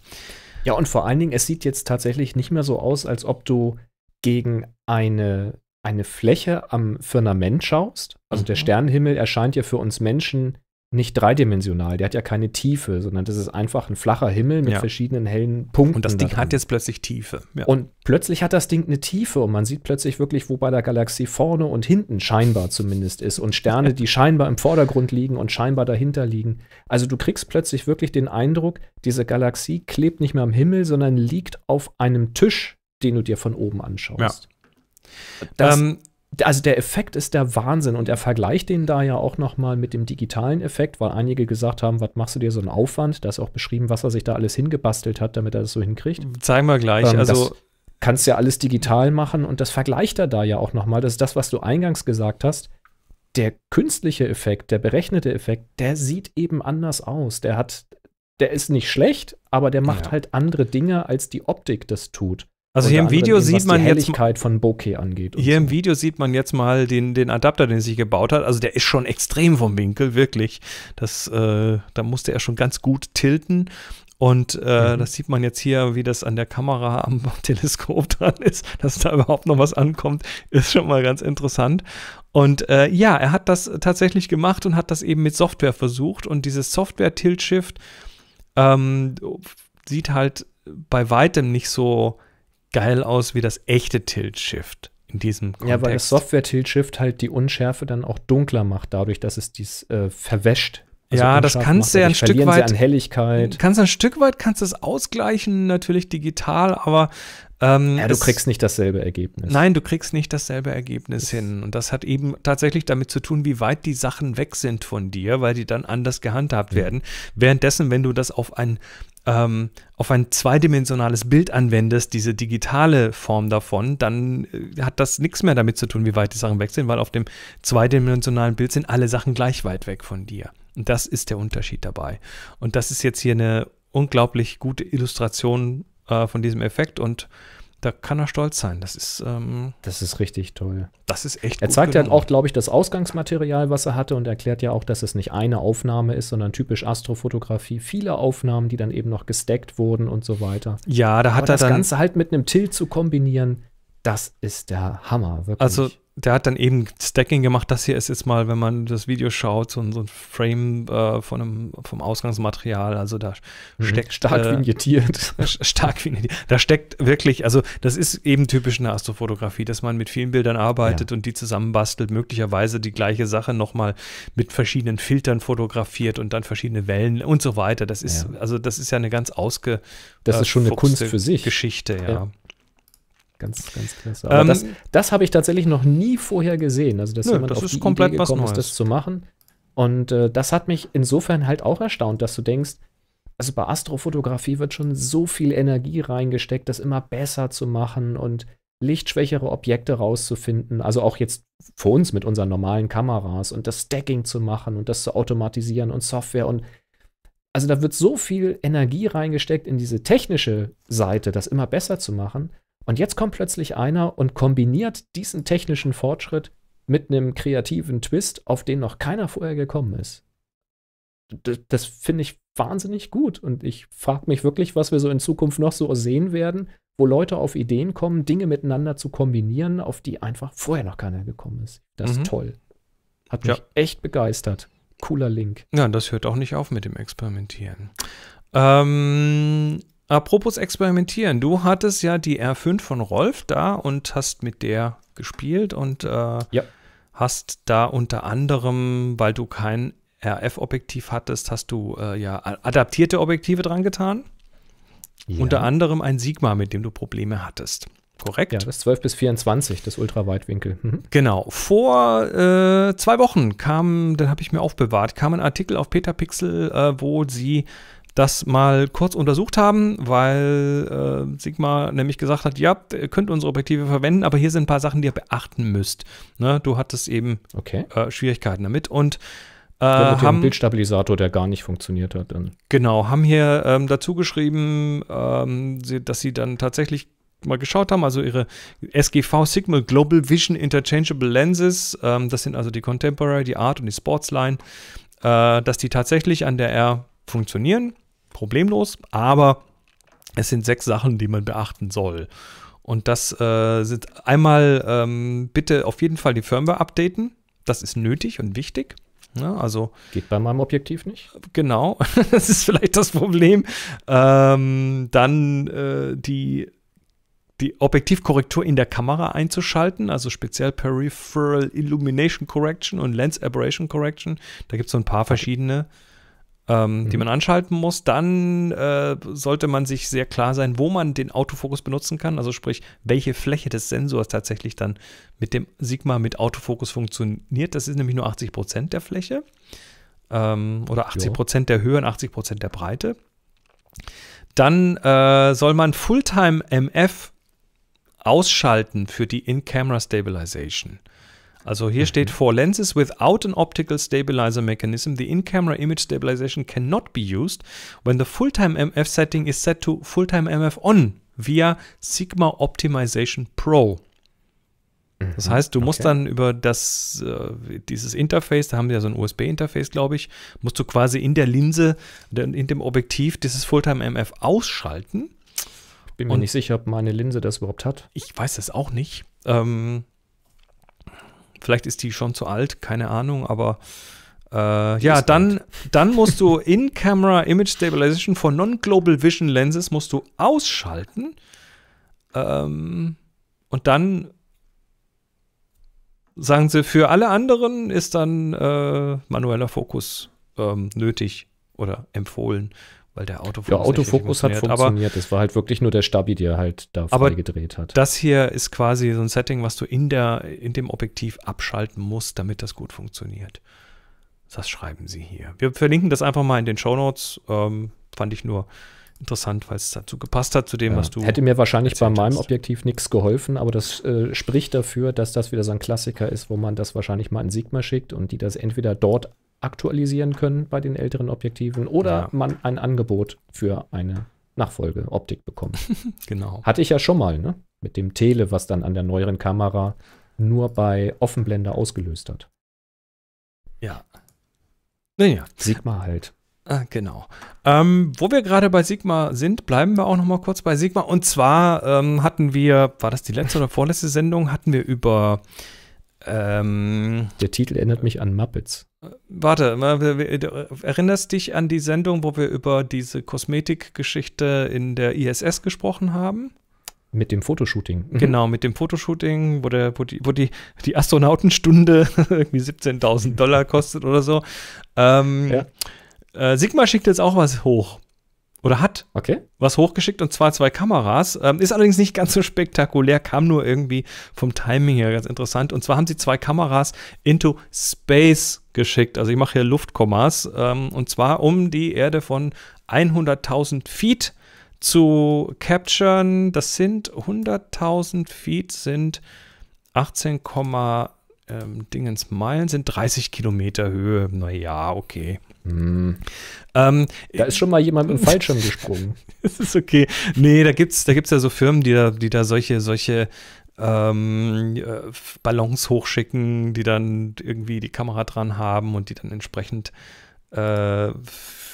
Ja, und vor allen Dingen, es sieht jetzt tatsächlich nicht mehr so aus, als ob du gegen eine, eine Fläche am Firmament schaust. Also mhm. der Sternenhimmel erscheint ja für uns Menschen nicht dreidimensional. Der hat ja keine Tiefe, sondern das ist einfach ein flacher Himmel mit ja. verschiedenen hellen Punkten. Und das Ding daran. hat jetzt plötzlich Tiefe. Ja. Und plötzlich hat das Ding eine Tiefe und man sieht plötzlich wirklich, wo bei der Galaxie vorne und hinten scheinbar zumindest ist und Sterne, die scheinbar im Vordergrund liegen und scheinbar dahinter liegen. Also du kriegst plötzlich wirklich den Eindruck, diese Galaxie klebt nicht mehr am Himmel, sondern liegt auf einem Tisch, den du dir von oben anschaust. Ja. Das, ähm, also der Effekt ist der Wahnsinn und er vergleicht den da ja auch nochmal mit dem digitalen Effekt, weil einige gesagt haben, was machst du dir so einen Aufwand? Da ist auch beschrieben, was er sich da alles hingebastelt hat, damit er das so hinkriegt. Zeigen wir gleich. Ähm, also kannst ja alles digital machen und das vergleicht er da ja auch nochmal. Das ist das, was du eingangs gesagt hast. Der künstliche Effekt, der berechnete Effekt, der sieht eben anders aus. Der hat, der ist nicht schlecht, aber der macht ja. halt andere Dinge, als die Optik das tut. Also hier im Video dem, sieht man jetzt von Bokeh angeht. Hier so. im Video sieht man jetzt mal den, den Adapter, den er sich gebaut hat. Also der ist schon extrem vom Winkel, wirklich. Das, äh, da musste er schon ganz gut tilten. Und äh, mhm. das sieht man jetzt hier, wie das an der Kamera am, am Teleskop dran ist, dass da überhaupt noch was ankommt, ist schon mal ganz interessant. Und äh, ja, er hat das tatsächlich gemacht und hat das eben mit Software versucht. Und dieses Software-Tilt-Shift ähm, sieht halt bei weitem nicht so geil aus wie das echte Tilt-Shift in diesem Kontext. Ja, weil das Software-Tilt-Shift halt die Unschärfe dann auch dunkler macht, dadurch, dass es dies äh, verwäscht. Also ja, das kannst du ja ein Stück weit. Sie an Helligkeit. Kannst ein Stück weit kannst es ausgleichen, natürlich digital, aber ähm, ja, du es, kriegst nicht dasselbe Ergebnis. Nein, du kriegst nicht dasselbe Ergebnis das hin. Und das hat eben tatsächlich damit zu tun, wie weit die Sachen weg sind von dir, weil die dann anders gehandhabt mhm. werden. Währenddessen, wenn du das auf ein ähm, auf ein zweidimensionales Bild anwendest, diese digitale Form davon, dann äh, hat das nichts mehr damit zu tun, wie weit die Sachen weg sind, weil auf dem zweidimensionalen Bild sind alle Sachen gleich weit weg von dir. Und das ist der Unterschied dabei. Und das ist jetzt hier eine unglaublich gute Illustration äh, von diesem Effekt und da kann er stolz sein. Das ist. Ähm, das ist richtig toll. Das ist echt. Er zeigt ja auch, glaube ich, das Ausgangsmaterial, was er hatte, und erklärt ja auch, dass es nicht eine Aufnahme ist, sondern typisch Astrofotografie. Viele Aufnahmen, die dann eben noch gesteckt wurden und so weiter. Ja, da hat Aber er das dann. Das Ganze halt mit einem Tilt zu kombinieren, das ist der Hammer, wirklich. Also der hat dann eben Stacking gemacht. Das hier ist jetzt mal, wenn man das Video schaut, so, so ein Frame äh, von einem, vom Ausgangsmaterial. Also da mhm. steckt. Stark äh, vignettiert. Stark vignettiert. Da steckt wirklich, also das ist eben typisch in der Astrofotografie, dass man mit vielen Bildern arbeitet ja. und die zusammenbastelt, möglicherweise die gleiche Sache nochmal mit verschiedenen Filtern fotografiert und dann verschiedene Wellen und so weiter. Das ist, ja. also das ist ja eine ganz ausge. Das äh, ist schon eine Kunst für sich. Geschichte, ja. ja. Ganz, ganz klasse. Aber ähm, das, das habe ich tatsächlich noch nie vorher gesehen. Also, dass nö, jemand das auf ist die komplett Idee gekommen was Neues. ist, das zu machen. Und äh, das hat mich insofern halt auch erstaunt, dass du denkst, also bei Astrofotografie wird schon so viel Energie reingesteckt, das immer besser zu machen und lichtschwächere Objekte rauszufinden. Also auch jetzt für uns mit unseren normalen Kameras und das Stacking zu machen und das zu automatisieren und Software und also da wird so viel Energie reingesteckt in diese technische Seite, das immer besser zu machen. Und jetzt kommt plötzlich einer und kombiniert diesen technischen Fortschritt mit einem kreativen Twist, auf den noch keiner vorher gekommen ist. das, das finde ich wahnsinnig gut. Und ich frage mich wirklich, was wir so in Zukunft noch so sehen werden, wo Leute auf Ideen kommen, Dinge miteinander zu kombinieren, auf die einfach vorher noch keiner gekommen ist. Das mhm. ist toll. Hat mich ja. echt begeistert. Cooler Link. Ja, das hört auch nicht auf mit dem Experimentieren. Ähm, Apropos experimentieren, du hattest ja die R5 von Rolf da und hast mit der gespielt und äh, ja. hast da unter anderem, weil du kein RF-Objektiv hattest, hast du äh, ja adaptierte Objektive dran getan. Ja. Unter anderem ein Sigma, mit dem du Probleme hattest. Korrekt? Ja, das 12 bis 24, das Ultraweitwinkel. Mhm. Genau. Vor äh, zwei Wochen kam, dann habe ich mir aufbewahrt, kam ein Artikel auf Peter Pixel, äh, wo sie das mal kurz untersucht haben, weil äh, Sigma nämlich gesagt hat, ja, ihr könnt unsere Objektive verwenden, aber hier sind ein paar Sachen, die ihr beachten müsst. Ne, du hattest eben okay. äh, Schwierigkeiten damit und äh, mit haben, dem Bildstabilisator, der gar nicht funktioniert hat. Dann. Genau, haben hier ähm, dazu geschrieben, ähm, dass sie dann tatsächlich mal geschaut haben, also ihre SGV Sigma Global Vision Interchangeable Lenses, ähm, das sind also die Contemporary, die Art und die Sportsline, äh, dass die tatsächlich an der R funktionieren problemlos, aber es sind sechs Sachen, die man beachten soll. Und das äh, sind einmal ähm, bitte auf jeden Fall die Firmware updaten. Das ist nötig und wichtig. Ja, ne? also Geht bei meinem Objektiv nicht. Genau, das ist vielleicht das Problem. Ähm, dann äh, die, die Objektivkorrektur in der Kamera einzuschalten, also speziell Peripheral Illumination Correction und Lens Aberration Correction. Da gibt es so ein paar verschiedene. Okay ähm, mhm. die man anschalten muss, dann äh, sollte man sich sehr klar sein, wo man den Autofokus benutzen kann. Also sprich, welche Fläche des Sensors tatsächlich dann mit dem Sigma mit Autofokus funktioniert. Das ist nämlich nur 80 Prozent der Fläche ähm, oder 80 Prozent der Höhe und 80 Prozent der Breite. Dann äh, soll man Fulltime MF ausschalten für die In-Camera Stabilization. Also hier mhm. steht, for lenses without an optical stabilizer mechanism, the in-camera image stabilization cannot be used when the full-time MF setting is set to full-time MF on via Sigma Optimization Pro. Das mhm. heißt, du musst okay. dann über das, äh, dieses Interface, da haben wir ja so ein USB-Interface, glaube ich, musst du quasi in der Linse, in dem Objektiv dieses Fulltime-MF ausschalten. Bin mir Und nicht sicher, ob meine Linse das überhaupt hat. Ich weiß das auch nicht. Ähm, Vielleicht ist die schon zu alt, keine Ahnung, aber äh, ja, dann, dann musst du In-Camera Image Stabilization von Non-Global Vision Lenses musst du ausschalten. Ähm, und dann sagen sie, für alle anderen ist dann äh, manueller Fokus ähm, nötig oder empfohlen weil der Autofokus, ja, Autofokus hat funktioniert. Aber, das war halt wirklich nur der Stabi, der halt da aber gedreht hat. Das hier ist quasi so ein Setting, was du in, der, in dem Objektiv abschalten musst, damit das gut funktioniert. Das schreiben sie hier. Wir verlinken das einfach mal in den Show Notes. Ähm, fand ich nur interessant, weil es dazu gepasst hat, zu dem, ja. was du. Hätte mir wahrscheinlich bei meinem hast. Objektiv nichts geholfen, aber das äh, spricht dafür, dass das wieder so ein Klassiker ist, wo man das wahrscheinlich mal in Sigma schickt und die das entweder dort aktualisieren können bei den älteren Objektiven oder ja. man ein Angebot für eine Nachfolgeoptik bekommt. genau. Hatte ich ja schon mal, ne? Mit dem Tele, was dann an der neueren Kamera nur bei Offenblende ausgelöst hat. Ja. Naja. Sigma halt. Ah, genau. Ähm, wo wir gerade bei Sigma sind, bleiben wir auch noch mal kurz bei Sigma. Und zwar ähm, hatten wir, war das die letzte oder vorletzte Sendung, hatten wir über ähm, Der Titel erinnert mich an Muppets. Warte, erinnerst dich an die Sendung, wo wir über diese Kosmetikgeschichte in der ISS gesprochen haben? Mit dem Fotoshooting. Mhm. Genau, mit dem Fotoshooting, wo, der, wo, die, wo die, die Astronautenstunde irgendwie 17.000 Dollar kostet oder so. Ähm, ja. äh, Sigma schickt jetzt auch was hoch oder hat okay. was hochgeschickt und zwar zwei Kameras. Ähm, ist allerdings nicht ganz so spektakulär, kam nur irgendwie vom Timing her ganz interessant. Und zwar haben sie zwei Kameras into Space geschickt. Also ich mache hier Luftkommas ähm, und zwar um die Erde von 100.000 Feet zu capturen. Das sind 100.000 Feet sind 18, ähm, Dingens Meilen sind 30 Kilometer Höhe. Naja, okay. Mhm. Ähm, da ist schon mal jemand mit dem Fallschirm gesprungen. das ist okay. Nee, da gibt es da gibt's ja so Firmen, die da, die da solche, solche ähm, äh, Ballons hochschicken, die dann irgendwie die Kamera dran haben und die dann entsprechend äh,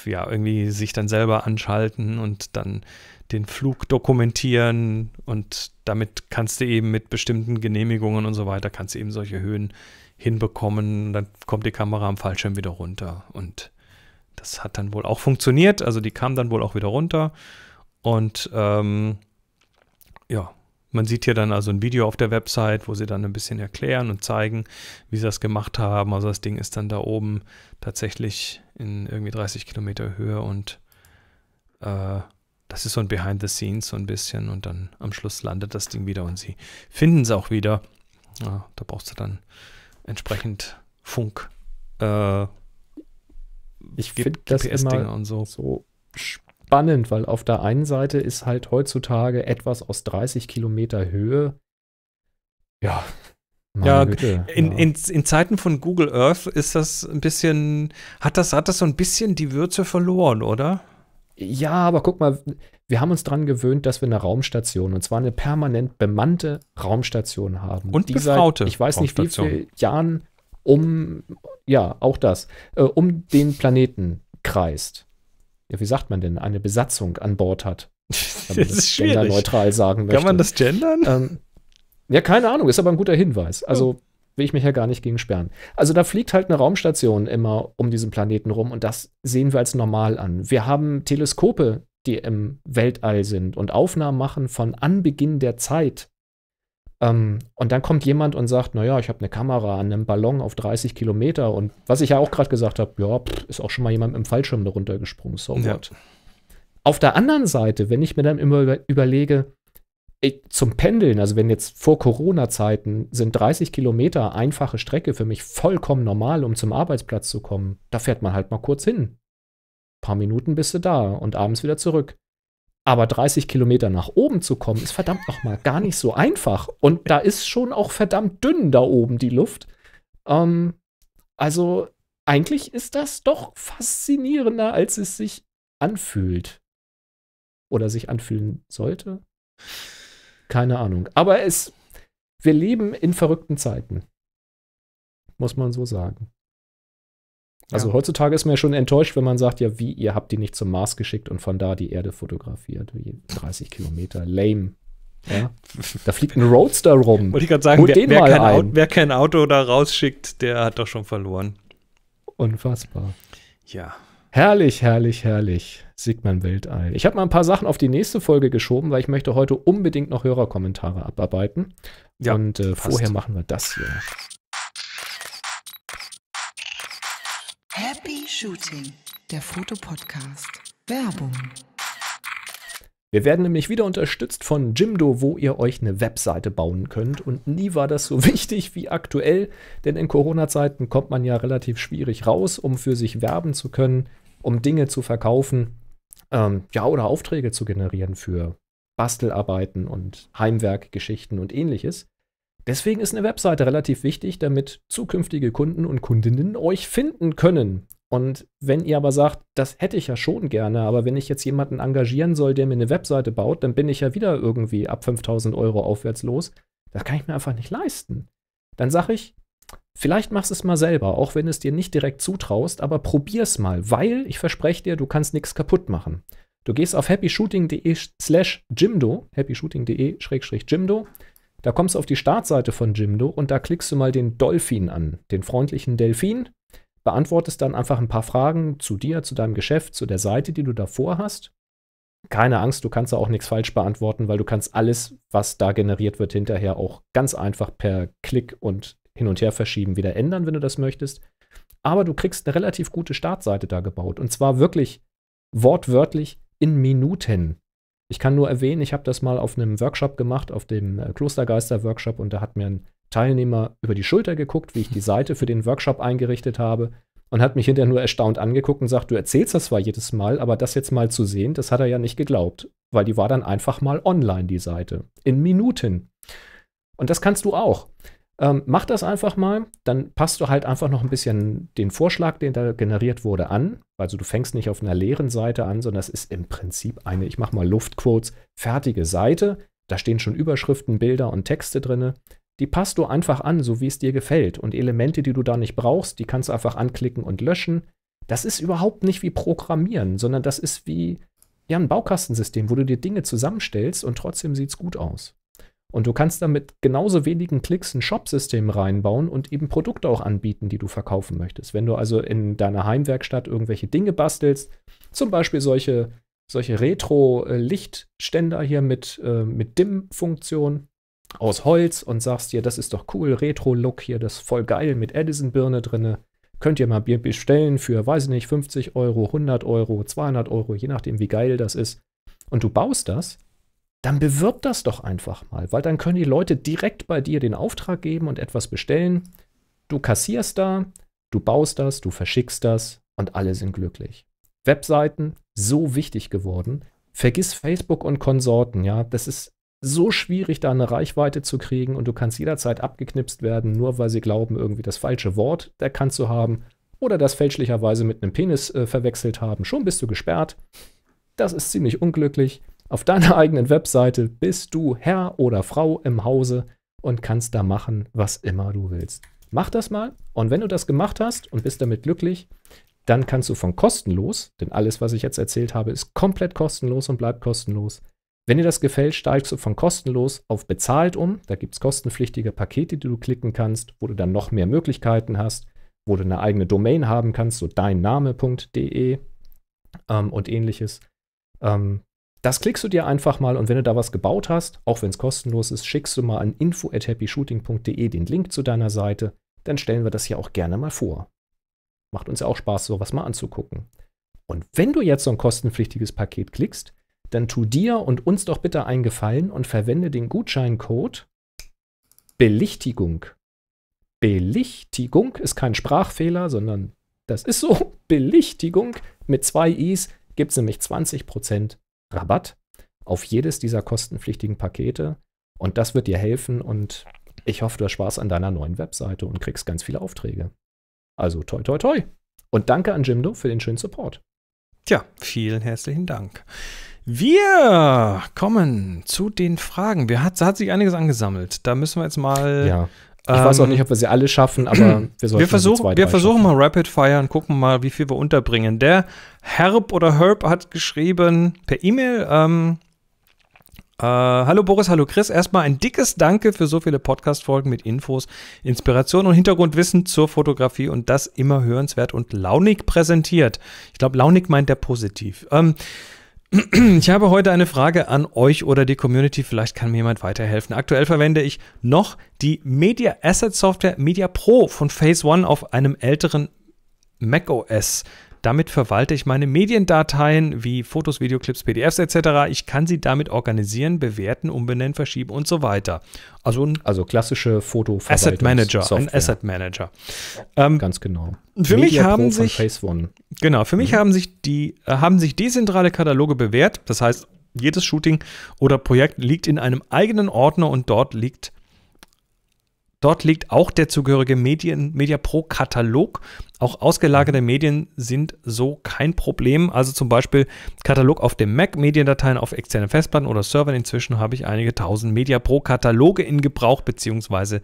ja, irgendwie sich dann selber anschalten und dann den Flug dokumentieren und damit kannst du eben mit bestimmten Genehmigungen und so weiter, kannst du eben solche Höhen hinbekommen. Dann kommt die Kamera am Fallschirm wieder runter und das hat dann wohl auch funktioniert. Also die kam dann wohl auch wieder runter. Und ähm, ja, man sieht hier dann also ein Video auf der Website, wo sie dann ein bisschen erklären und zeigen, wie sie das gemacht haben. Also das Ding ist dann da oben tatsächlich in irgendwie 30 Kilometer Höhe und äh, das ist so ein Behind the Scenes so ein bisschen und dann am Schluss landet das Ding wieder und sie finden es auch wieder. Ja, da brauchst du dann entsprechend Funk. Äh, ich finde das immer so. so. spannend, weil auf der einen Seite ist halt heutzutage etwas aus 30 Kilometer Höhe, ja. Ja, Güte, in, ja. In, in, Zeiten von Google Earth ist das ein bisschen, hat das, hat das so ein bisschen die Würze verloren, oder? Ja, aber guck mal, wir haben uns dran gewöhnt, dass wir eine Raumstation, und zwar eine permanent bemannte Raumstation haben. Und die befraute. Seit, ich weiß nicht, wie viele Jahren um, ja, auch das, äh, um den Planeten kreist. Ja, wie sagt man denn, eine Besatzung an Bord hat. Wenn man das, das genderneutral sagen möchte. Kann man das gendern? Ähm, ja, keine Ahnung, ist aber ein guter Hinweis. Oh. Also will ich mich ja gar nicht gegen sperren. Also da fliegt halt eine Raumstation immer um diesen Planeten rum und das sehen wir als normal an. Wir haben Teleskope, die im Weltall sind und Aufnahmen machen von Anbeginn der Zeit ähm, und dann kommt jemand und sagt, naja, ich habe eine Kamera an einem Ballon auf 30 Kilometer und was ich ja auch gerade gesagt habe, ja, pff, ist auch schon mal jemand mit dem Fallschirm darunter gesprungen, so ja. Auf der anderen Seite, wenn ich mir dann immer über überlege, ich, zum Pendeln, also wenn jetzt vor Corona-Zeiten sind 30 Kilometer einfache Strecke für mich vollkommen normal, um zum Arbeitsplatz zu kommen, da fährt man halt mal kurz hin. Ein paar Minuten bist du da und abends wieder zurück. Aber 30 Kilometer nach oben zu kommen, ist verdammt nochmal gar nicht so einfach. Und da ist schon auch verdammt dünn da oben die Luft. Ähm, also eigentlich ist das doch faszinierender, als es sich anfühlt. Oder sich anfühlen sollte. Keine Ahnung. Aber es, wir leben in verrückten Zeiten. Muss man so sagen. Also ja. heutzutage ist man ja schon enttäuscht, wenn man sagt, ja, wie, ihr habt die nicht zum Mars geschickt und von da die Erde fotografiert. Wie 30 Kilometer, lame. Ja? Da fliegt ein Roadster rum. Wollte ich gerade sagen, wer, wer, kein Auto, wer, kein Auto, da rausschickt, der hat doch schon verloren. Unfassbar. Ja. Herrlich, herrlich, herrlich. Sigmann Weltall. Ich habe mal ein paar Sachen auf die nächste Folge geschoben, weil ich möchte heute unbedingt noch Hörerkommentare abarbeiten. Ja, und äh, vorher machen wir das hier. Happy Shooting, der Fotopodcast. Werbung. Wir werden nämlich wieder unterstützt von Jimdo, wo ihr euch eine Webseite bauen könnt. Und nie war das so wichtig wie aktuell, denn in Corona-Zeiten kommt man ja relativ schwierig raus, um für sich werben zu können, um Dinge zu verkaufen, ähm, ja, oder Aufträge zu generieren für Bastelarbeiten und Heimwerkgeschichten und ähnliches. Deswegen ist eine Webseite relativ wichtig, damit zukünftige Kunden und Kundinnen euch finden können. Und wenn ihr aber sagt, das hätte ich ja schon gerne, aber wenn ich jetzt jemanden engagieren soll, der mir eine Webseite baut, dann bin ich ja wieder irgendwie ab 5000 Euro aufwärts los. Das kann ich mir einfach nicht leisten. Dann sage ich, vielleicht machst es mal selber, auch wenn es dir nicht direkt zutraust, aber probier's mal, weil ich verspreche dir, du kannst nichts kaputt machen. Du gehst auf happyshooting.de slash Jimdo, happyshooting.de-Jimdo, da kommst du auf die Startseite von Jimdo und da klickst du mal den Dolphin an, den freundlichen Delfin. Beantwortest dann einfach ein paar Fragen zu dir, zu deinem Geschäft, zu der Seite, die du davor hast. Keine Angst, du kannst da auch nichts falsch beantworten, weil du kannst alles, was da generiert wird, hinterher auch ganz einfach per Klick und hin und her verschieben wieder ändern, wenn du das möchtest. Aber du kriegst eine relativ gute Startseite da gebaut. Und zwar wirklich wortwörtlich in Minuten. Ich kann nur erwähnen, ich habe das mal auf einem Workshop gemacht, auf dem äh, Klostergeister-Workshop, und da hat mir ein Teilnehmer über die Schulter geguckt, wie ich die Seite für den Workshop eingerichtet habe, und hat mich hinterher nur erstaunt angeguckt und sagt, du erzählst das zwar jedes Mal, aber das jetzt mal zu sehen, das hat er ja nicht geglaubt, weil die war dann einfach mal online, die Seite. In Minuten. Und das kannst du auch. Ähm, mach das einfach mal, dann passt du halt einfach noch ein bisschen den Vorschlag, den da generiert wurde, an. Also du fängst nicht auf einer leeren Seite an, sondern das ist im Prinzip eine, ich mache mal Luftquotes, fertige Seite. Da stehen schon Überschriften, Bilder und Texte drin. Die passt du einfach an, so wie es dir gefällt. Und Elemente, die du da nicht brauchst, die kannst du einfach anklicken und löschen. Das ist überhaupt nicht wie Programmieren, sondern das ist wie ja, ein Baukastensystem, wo du dir Dinge zusammenstellst und trotzdem sieht es gut aus. Und du kannst damit genauso wenigen Klicks ein Shop-System reinbauen und eben Produkte auch anbieten, die du verkaufen möchtest. Wenn du also in deiner Heimwerkstatt irgendwelche Dinge bastelst, zum Beispiel solche, solche Retro-Lichtständer hier mit, äh, mit Dimm-Funktion aus Holz und sagst dir, das ist doch cool, Retro-Look hier, das ist voll geil mit Edison-Birne drinne. Könnt ihr mal bestellen für, weiß ich nicht, 50 Euro, 100 Euro, 200 Euro, je nachdem, wie geil das ist. Und du baust das dann bewirb das doch einfach mal, weil dann können die Leute direkt bei dir den Auftrag geben und etwas bestellen. Du kassierst da, du baust das, du verschickst das und alle sind glücklich. Webseiten, so wichtig geworden. Vergiss Facebook und Konsorten, ja, das ist so schwierig, da eine Reichweite zu kriegen und du kannst jederzeit abgeknipst werden, nur weil sie glauben, irgendwie das falsche Wort erkannt zu haben oder das fälschlicherweise mit einem Penis äh, verwechselt haben. Schon bist du gesperrt. Das ist ziemlich unglücklich. Auf deiner eigenen Webseite bist du Herr oder Frau im Hause und kannst da machen, was immer du willst. Mach das mal und wenn du das gemacht hast und bist damit glücklich, dann kannst du von kostenlos, denn alles, was ich jetzt erzählt habe, ist komplett kostenlos und bleibt kostenlos. Wenn dir das gefällt, steigst du von kostenlos auf bezahlt um. Da gibt es kostenpflichtige Pakete, die du klicken kannst, wo du dann noch mehr Möglichkeiten hast, wo du eine eigene Domain haben kannst, so deinname.de ähm, und ähnliches. Ähm, das klickst du dir einfach mal und wenn du da was gebaut hast, auch wenn es kostenlos ist, schickst du mal an info at info@happyshooting.de den Link zu deiner Seite, dann stellen wir das hier auch gerne mal vor. Macht uns ja auch Spaß, sowas mal anzugucken. Und wenn du jetzt so ein kostenpflichtiges Paket klickst, dann tu dir und uns doch bitte einen Gefallen und verwende den Gutscheincode Belichtigung. Belichtigung ist kein Sprachfehler, sondern das ist so. Belichtigung mit zwei I's gibt es nämlich 20% Rabatt auf jedes dieser kostenpflichtigen Pakete. Und das wird dir helfen und ich hoffe, du hast Spaß an deiner neuen Webseite und kriegst ganz viele Aufträge. Also toi, toi, toi. Und danke an Jimdo für den schönen Support. Tja, vielen herzlichen Dank. Wir kommen zu den Fragen. Wir hat, hat sich einiges angesammelt. Da müssen wir jetzt mal ja. Ich ähm, weiß auch ähm, nicht, ob wir sie alle schaffen, aber wir sollten wir versuchen, zwei, Wir versuchen schaffen. mal Rapid Fire und gucken mal, wie viel wir unterbringen. Der Herb oder Herb hat geschrieben per E-Mail, ähm, äh, hallo Boris, hallo Chris. Erstmal ein dickes Danke für so viele Podcast-Folgen mit Infos, Inspiration und Hintergrundwissen zur Fotografie und das immer hörenswert und launig präsentiert. Ich glaube, launig meint er positiv. Ähm, Ich habe heute eine Frage an euch oder die Community. Vielleicht kann mir jemand weiterhelfen. Aktuell verwende ich noch die Media Asset Software Media Pro von Phase One auf einem älteren Mac OS. Damit verwalte ich meine Mediendateien wie Fotos, Videoclips, PDFs etc. Ich kann sie damit organisieren, bewerten, umbenennen, verschieben und so weiter. Also, ein also klassische Foto Asset Manager, Software. ein Asset Manager. Ähm, Ganz genau. Für Media mich haben Pro sich genau für mich mhm. haben sich die äh, haben sich dezentrale Kataloge bewährt. Das heißt jedes Shooting oder Projekt liegt in einem eigenen Ordner und dort liegt Dort liegt auch der zugehörige Medien, Media Pro Katalog. Auch ausgelagerte Medien sind so kein Problem. Also zum Beispiel Katalog auf dem Mac, Mediendateien auf externen Festplatten oder Servern. Inzwischen habe ich einige tausend Media Pro Kataloge in Gebrauch beziehungsweise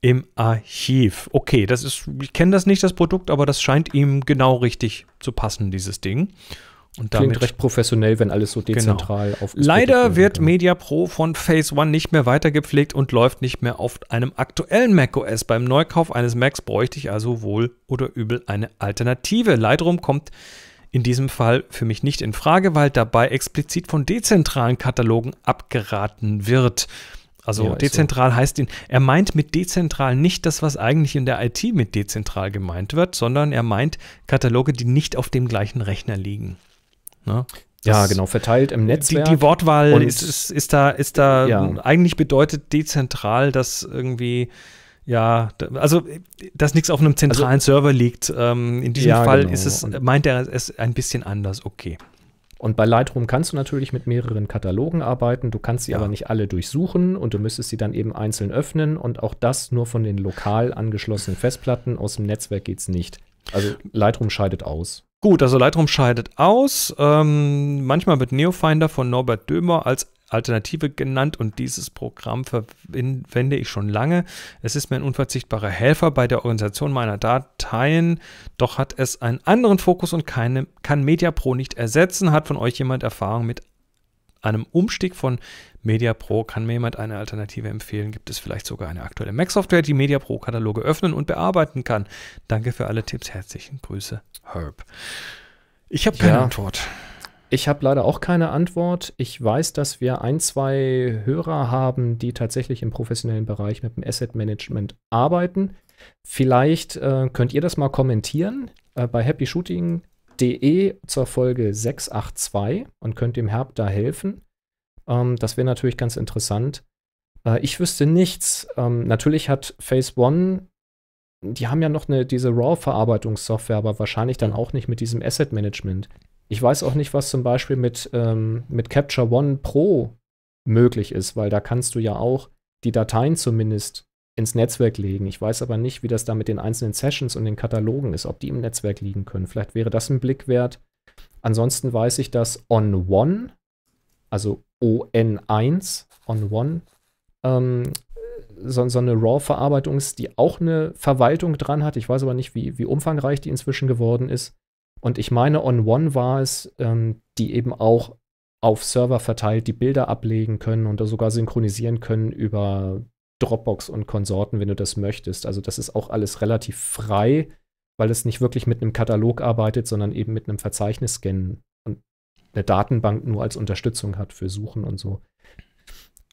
im Archiv. Okay, das ist, ich kenne das nicht, das Produkt, aber das scheint ihm genau richtig zu passen, dieses Ding. Und damit Klingt recht professionell, wenn alles so genau. dezentral genau. auf Leider wird kann. Media Pro von Phase One nicht mehr weitergepflegt und läuft nicht mehr auf einem aktuellen Mac OS. Beim Neukauf eines Macs bräuchte ich also wohl oder übel eine Alternative. Lightroom kommt in diesem Fall für mich nicht in Frage, weil dabei explizit von dezentralen Katalogen abgeraten wird. Also ja, dezentral so. heißt ihn, er meint mit dezentral nicht das, was eigentlich in der IT mit dezentral gemeint wird, sondern er meint Kataloge, die nicht auf dem gleichen Rechner liegen. Ne? Ja, genau, verteilt im Netzwerk. Die, die Wortwahl ist, ist, ist, da, ist da ja. eigentlich bedeutet dezentral, dass irgendwie ja, also dass nichts auf einem also zentralen also, Server liegt. Ähm, in diesem ja, Fall genau. ist es, meint er es ein bisschen anders, okay. Und bei Lightroom kannst du natürlich mit mehreren Katalogen arbeiten, du kannst sie ja. aber nicht alle durchsuchen und du müsstest sie dann eben einzeln öffnen und auch das nur von den lokal angeschlossenen Festplatten. Aus dem Netzwerk geht es nicht. Also Lightroom scheidet aus. Gut, also Lightroom scheidet aus. Ähm, manchmal wird Neofinder von Norbert Dömer als Alternative genannt und dieses Programm verwende ich schon lange. Es ist mir ein unverzichtbarer Helfer bei der Organisation meiner Dateien, doch hat es einen anderen Fokus und keine, kann MediaPro nicht ersetzen. Hat von euch jemand Erfahrung mit einem Umstieg von Media Pro kann mir jemand eine Alternative empfehlen? Gibt es vielleicht sogar eine aktuelle Mac-Software, die Media Pro-Kataloge öffnen und bearbeiten kann? Danke für alle Tipps. Herzlichen Grüße, Herb. Ich habe keine ja. Antwort. Ich habe leider auch keine Antwort. Ich weiß, dass wir ein, zwei Hörer haben, die tatsächlich im professionellen Bereich mit dem Asset Management arbeiten. Vielleicht äh, könnt ihr das mal kommentieren. Äh, bei Happy Shooting de zur Folge 682 und könnt dem Herb da helfen. Ähm, das wäre natürlich ganz interessant. Äh, ich wüsste nichts. Ähm, natürlich hat Phase One, die haben ja noch eine, diese RAW-Verarbeitungssoftware, aber wahrscheinlich dann auch nicht mit diesem Asset Management. Ich weiß auch nicht, was zum Beispiel mit, ähm, mit Capture One Pro möglich ist, weil da kannst du ja auch die Dateien zumindest ins Netzwerk legen. Ich weiß aber nicht, wie das da mit den einzelnen Sessions und den Katalogen ist, ob die im Netzwerk liegen können. Vielleicht wäre das ein Blick wert. Ansonsten weiß ich, dass On1, also ON1, On1, ähm, so, so, eine RAW-Verarbeitung ist, die auch eine Verwaltung dran hat. Ich weiß aber nicht, wie, wie umfangreich die inzwischen geworden ist. Und ich meine, On1 war es, ähm, die eben auch auf Server verteilt die Bilder ablegen können und sogar synchronisieren können über Dropbox und Konsorten, wenn du das möchtest. Also das ist auch alles relativ frei, weil es nicht wirklich mit einem Katalog arbeitet, sondern eben mit einem Verzeichnis scannen und eine Datenbank nur als Unterstützung hat für Suchen und so.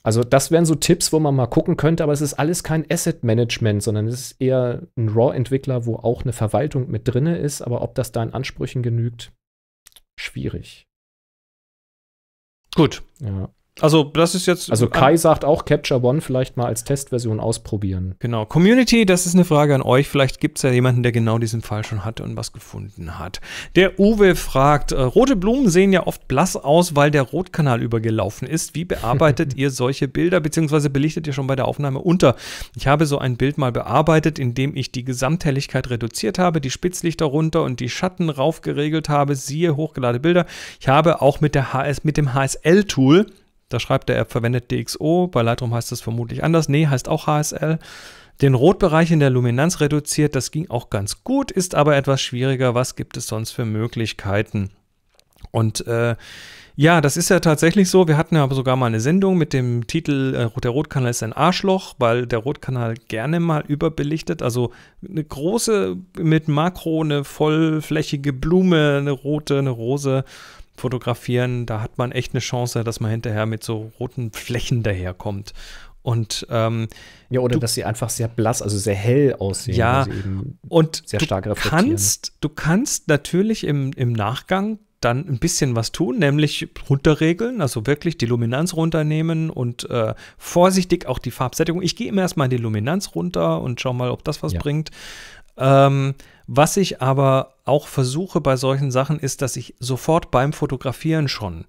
Also das wären so Tipps, wo man mal gucken könnte, aber es ist alles kein Asset Management, sondern es ist eher ein RAW-Entwickler, wo auch eine Verwaltung mit drinne ist, aber ob das deinen Ansprüchen genügt, schwierig. Gut. Ja. Also, das ist jetzt. Also, Kai sagt auch Capture One vielleicht mal als Testversion ausprobieren. Genau. Community, das ist eine Frage an euch. Vielleicht gibt es ja jemanden, der genau diesen Fall schon hatte und was gefunden hat. Der Uwe fragt: äh, Rote Blumen sehen ja oft blass aus, weil der Rotkanal übergelaufen ist. Wie bearbeitet ihr solche Bilder, beziehungsweise belichtet ihr schon bei der Aufnahme unter? Ich habe so ein Bild mal bearbeitet, indem ich die Gesamthelligkeit reduziert habe, die Spitzlichter runter und die Schatten rauf geregelt habe. Siehe hochgeladene Bilder. Ich habe auch mit, der HS, mit dem HSL-Tool da schreibt er, er verwendet DXO, bei Lightroom heißt das vermutlich anders. Nee, heißt auch HSL. Den Rotbereich in der Luminanz reduziert, das ging auch ganz gut, ist aber etwas schwieriger. Was gibt es sonst für Möglichkeiten? Und äh, ja, das ist ja tatsächlich so. Wir hatten ja sogar mal eine Sendung mit dem Titel äh, Der Rotkanal ist ein Arschloch, weil der Rotkanal gerne mal überbelichtet. Also eine große mit Makro, eine vollflächige Blume, eine rote, eine rose fotografieren, da hat man echt eine Chance, dass man hinterher mit so roten Flächen daherkommt. Und ähm, ja, oder du, dass sie einfach sehr blass, also sehr hell aussehen. Ja, und sehr du stark reflektieren. Kannst, du kannst natürlich im, im Nachgang dann ein bisschen was tun, nämlich runterregeln, also wirklich die Luminanz runternehmen und äh, vorsichtig auch die Farbsättigung. Ich gehe immer erstmal die Luminanz runter und schau mal, ob das was ja. bringt. Ähm, was ich aber auch versuche bei solchen Sachen ist, dass ich sofort beim Fotografieren schon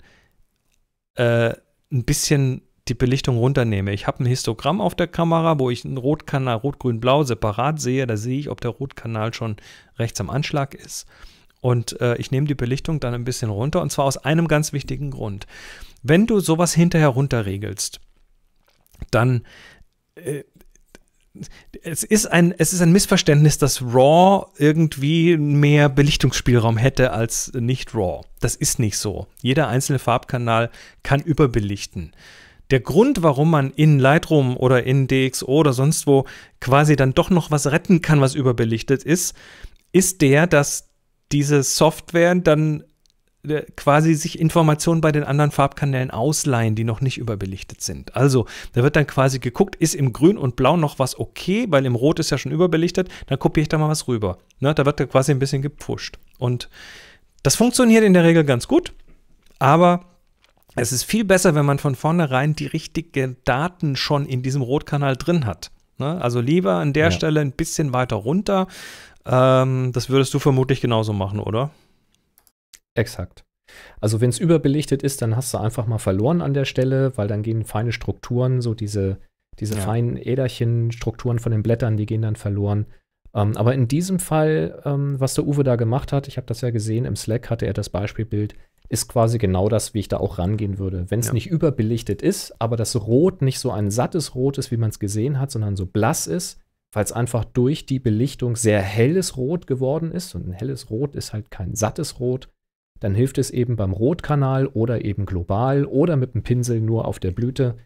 äh, ein bisschen die Belichtung runternehme. Ich habe ein Histogramm auf der Kamera, wo ich einen Rotkanal, Rot, Grün, Blau separat sehe. Da sehe ich, ob der Rotkanal schon rechts am Anschlag ist. Und äh, ich nehme die Belichtung dann ein bisschen runter und zwar aus einem ganz wichtigen Grund. Wenn du sowas hinterher runterregelst, dann äh, es ist ein, es ist ein Missverständnis, dass Raw irgendwie mehr Belichtungsspielraum hätte als nicht Raw. Das ist nicht so. Jeder einzelne Farbkanal kann überbelichten. Der Grund, warum man in Lightroom oder in DxO oder sonst wo quasi dann doch noch was retten kann, was überbelichtet ist, ist der, dass diese Software dann quasi sich Informationen bei den anderen Farbkanälen ausleihen, die noch nicht überbelichtet sind. Also da wird dann quasi geguckt, ist im Grün und Blau noch was okay, weil im Rot ist ja schon überbelichtet, dann kopiere ich da mal was rüber. Ne, da wird da quasi ein bisschen gepfuscht. Und das funktioniert in der Regel ganz gut, aber es ist viel besser, wenn man von vornherein die richtigen Daten schon in diesem Rotkanal drin hat. Ne? Also lieber an der ja. Stelle ein bisschen weiter runter. Ähm, das würdest du vermutlich genauso machen, oder? Exakt. Also wenn es überbelichtet ist, dann hast du einfach mal verloren an der Stelle, weil dann gehen feine Strukturen, so diese, diese ja. feinen Äderchen-Strukturen von den Blättern, die gehen dann verloren. Ähm, aber in diesem Fall, ähm, was der Uwe da gemacht hat, ich habe das ja gesehen, im Slack hatte er das Beispielbild, ist quasi genau das, wie ich da auch rangehen würde. Wenn es ja. nicht überbelichtet ist, aber das Rot nicht so ein sattes Rot ist, wie man es gesehen hat, sondern so blass ist, weil es einfach durch die Belichtung sehr helles Rot geworden ist. Und ein helles Rot ist halt kein sattes Rot, dann hilft es eben beim Rotkanal oder eben global oder mit dem Pinsel nur auf der Blüte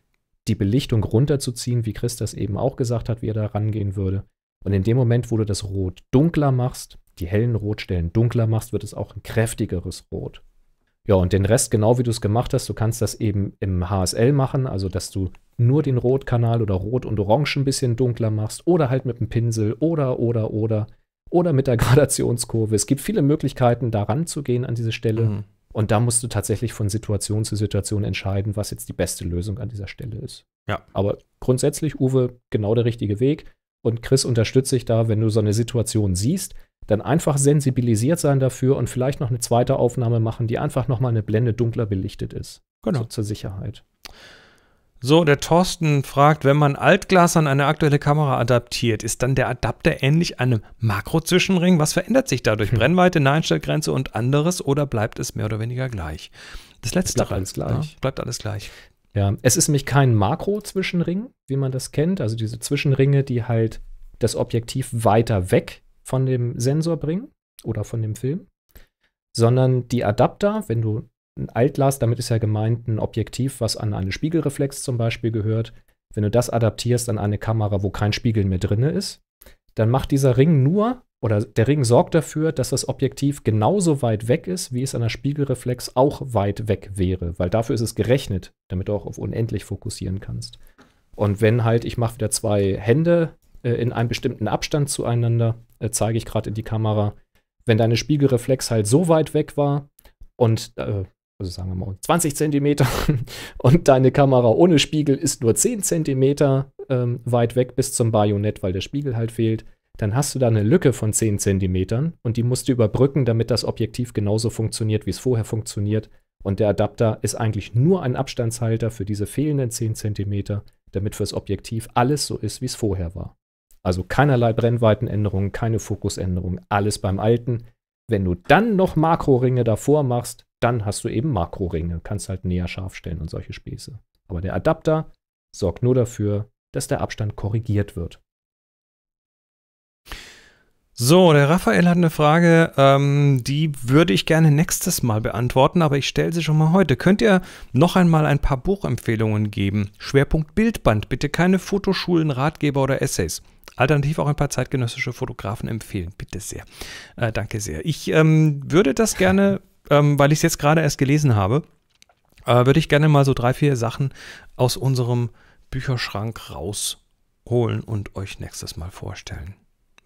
die Belichtung runterzuziehen, wie Chris das eben auch gesagt hat, wie er da rangehen würde. Und in dem Moment, wo du das Rot dunkler machst, die hellen Rotstellen dunkler machst, wird es auch ein kräftigeres Rot. Ja, und den Rest, genau wie du es gemacht hast, du kannst das eben im HSL machen, also dass du nur den Rotkanal oder Rot und Orange ein bisschen dunkler machst oder halt mit dem Pinsel oder, oder, oder oder mit der Gradationskurve. Es gibt viele Möglichkeiten, da ranzugehen an diese Stelle. Mhm. Und da musst du tatsächlich von Situation zu Situation entscheiden, was jetzt die beste Lösung an dieser Stelle ist. Ja. Aber grundsätzlich, Uwe, genau der richtige Weg. Und Chris unterstütze ich da, wenn du so eine Situation siehst, dann einfach sensibilisiert sein dafür und vielleicht noch eine zweite Aufnahme machen, die einfach nochmal eine Blende dunkler belichtet ist. Genau. So zur Sicherheit. So, der Thorsten fragt, wenn man Altglas an eine aktuelle Kamera adaptiert, ist dann der Adapter ähnlich einem Makro-Zwischenring? Was verändert sich dadurch? Hm. Brennweite, Neinstellgrenze und anderes oder bleibt es mehr oder weniger gleich? Das letzte bleibt alles gleich. Ja, ne? bleibt alles gleich. Ja, es ist nämlich kein Makro-Zwischenring, wie man das kennt, also diese Zwischenringe, die halt das Objektiv weiter weg von dem Sensor bringen oder von dem Film, sondern die Adapter, wenn du ein Altglas, damit ist ja gemeint ein Objektiv, was an eine Spiegelreflex zum Beispiel gehört. Wenn du das adaptierst an eine Kamera, wo kein Spiegel mehr drin ist, dann macht dieser Ring nur, oder der Ring sorgt dafür, dass das Objektiv genauso weit weg ist, wie es an der Spiegelreflex auch weit weg wäre, weil dafür ist es gerechnet, damit du auch auf unendlich fokussieren kannst. Und wenn halt, ich mache wieder zwei Hände äh, in einem bestimmten Abstand zueinander, äh, zeige ich gerade in die Kamera, wenn deine Spiegelreflex halt so weit weg war und äh, also sagen wir mal 20 cm und deine Kamera ohne Spiegel ist nur 10 cm ähm, weit weg bis zum Bajonett, weil der Spiegel halt fehlt, dann hast du da eine Lücke von 10 cm und die musst du überbrücken, damit das Objektiv genauso funktioniert, wie es vorher funktioniert. Und der Adapter ist eigentlich nur ein Abstandshalter für diese fehlenden 10 cm, damit fürs Objektiv alles so ist, wie es vorher war. Also keinerlei Brennweitenänderungen, keine Fokusänderungen, alles beim Alten. Wenn du dann noch Makroringe davor machst, dann hast du eben Makroringe, kannst halt näher scharf stellen und solche Späße. Aber der Adapter sorgt nur dafür, dass der Abstand korrigiert wird. So, der Raphael hat eine Frage, ähm, die würde ich gerne nächstes Mal beantworten, aber ich stelle sie schon mal heute. Könnt ihr noch einmal ein paar Buchempfehlungen geben? Schwerpunkt Bildband, bitte keine Fotoschulen, Ratgeber oder Essays. Alternativ auch ein paar zeitgenössische Fotografen empfehlen, bitte sehr. Äh, danke sehr. Ich ähm, würde das gerne ähm, weil ich es jetzt gerade erst gelesen habe, äh, würde ich gerne mal so drei, vier Sachen aus unserem Bücherschrank rausholen und euch nächstes Mal vorstellen.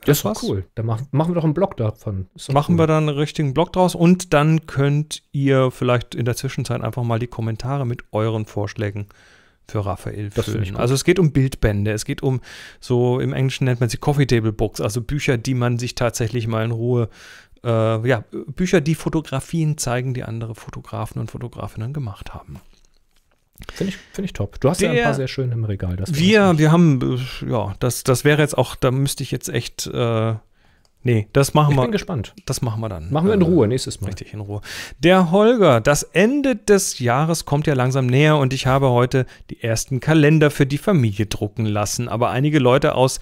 Das, war cool. Dann machen, machen wir doch einen Blog davon. Machen cool. wir dann einen richtigen Blog draus und dann könnt ihr vielleicht in der Zwischenzeit einfach mal die Kommentare mit euren Vorschlägen für Raphael das füllen. Also es geht um Bildbände, es geht um so, im Englischen nennt man sie Coffee Table Books, also Bücher, die man sich tatsächlich mal in Ruhe äh, ja, Bücher, die Fotografien zeigen, die andere Fotografen und Fotografinnen gemacht haben. Finde ich, find ich top. Du hast der, ja ein paar sehr schön im Regal. wir, wir haben, äh, ja, das, das wäre jetzt auch, da müsste ich jetzt echt, äh, nee, das machen ich wir. Ich bin gespannt. Das machen wir dann. Machen wir in äh, Ruhe nächstes Mal. Richtig, in Ruhe. Der Holger, das Ende des Jahres kommt ja langsam näher und ich habe heute die ersten Kalender für die Familie drucken lassen, aber einige Leute aus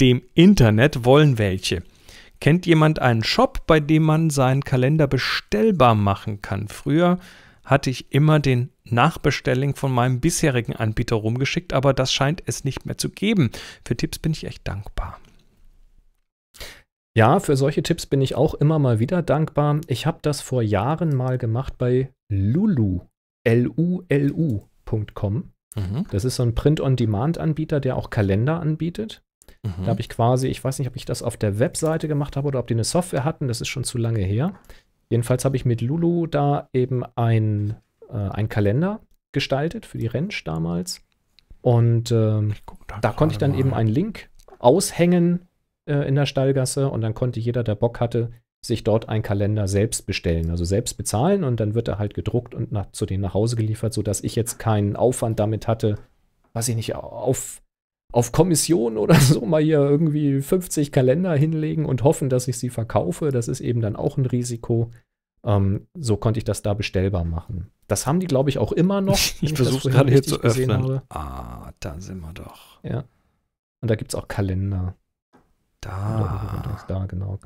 dem Internet wollen welche. Kennt jemand einen Shop, bei dem man seinen Kalender bestellbar machen kann? Früher hatte ich immer den Nachbestelling von meinem bisherigen Anbieter rumgeschickt, aber das scheint es nicht mehr zu geben. Für Tipps bin ich echt dankbar. Ja, für solche Tipps bin ich auch immer mal wieder dankbar. Ich habe das vor Jahren mal gemacht bei Lulu, l Mhm. Das ist so ein Print-on-Demand-Anbieter, der auch Kalender anbietet. Mhm. Da habe ich quasi, ich weiß nicht, ob ich das auf der Webseite gemacht habe oder ob die eine Software hatten, das ist schon zu lange her. Jedenfalls habe ich mit Lulu da eben ein, äh, einen Kalender gestaltet für die Rentsch damals. Und ähm, da, da konnte ich dann mal. eben einen Link aushängen äh, in der Stallgasse und dann konnte jeder, der Bock hatte, sich dort einen Kalender selbst bestellen, also selbst bezahlen und dann wird er halt gedruckt und nach, zu denen nach Hause geliefert, sodass ich jetzt keinen Aufwand damit hatte, was ich nicht auf auf Kommission oder so mal hier irgendwie 50 Kalender hinlegen und hoffen, dass ich sie verkaufe. Das ist eben dann auch ein Risiko. Ähm, so konnte ich das da bestellbar machen. Das haben die, glaube ich, auch immer noch. ich versuche gerade hier zu öffnen. Ah, da sind wir doch. Ja. Und da gibt es auch Kalender. Da. Da, genau.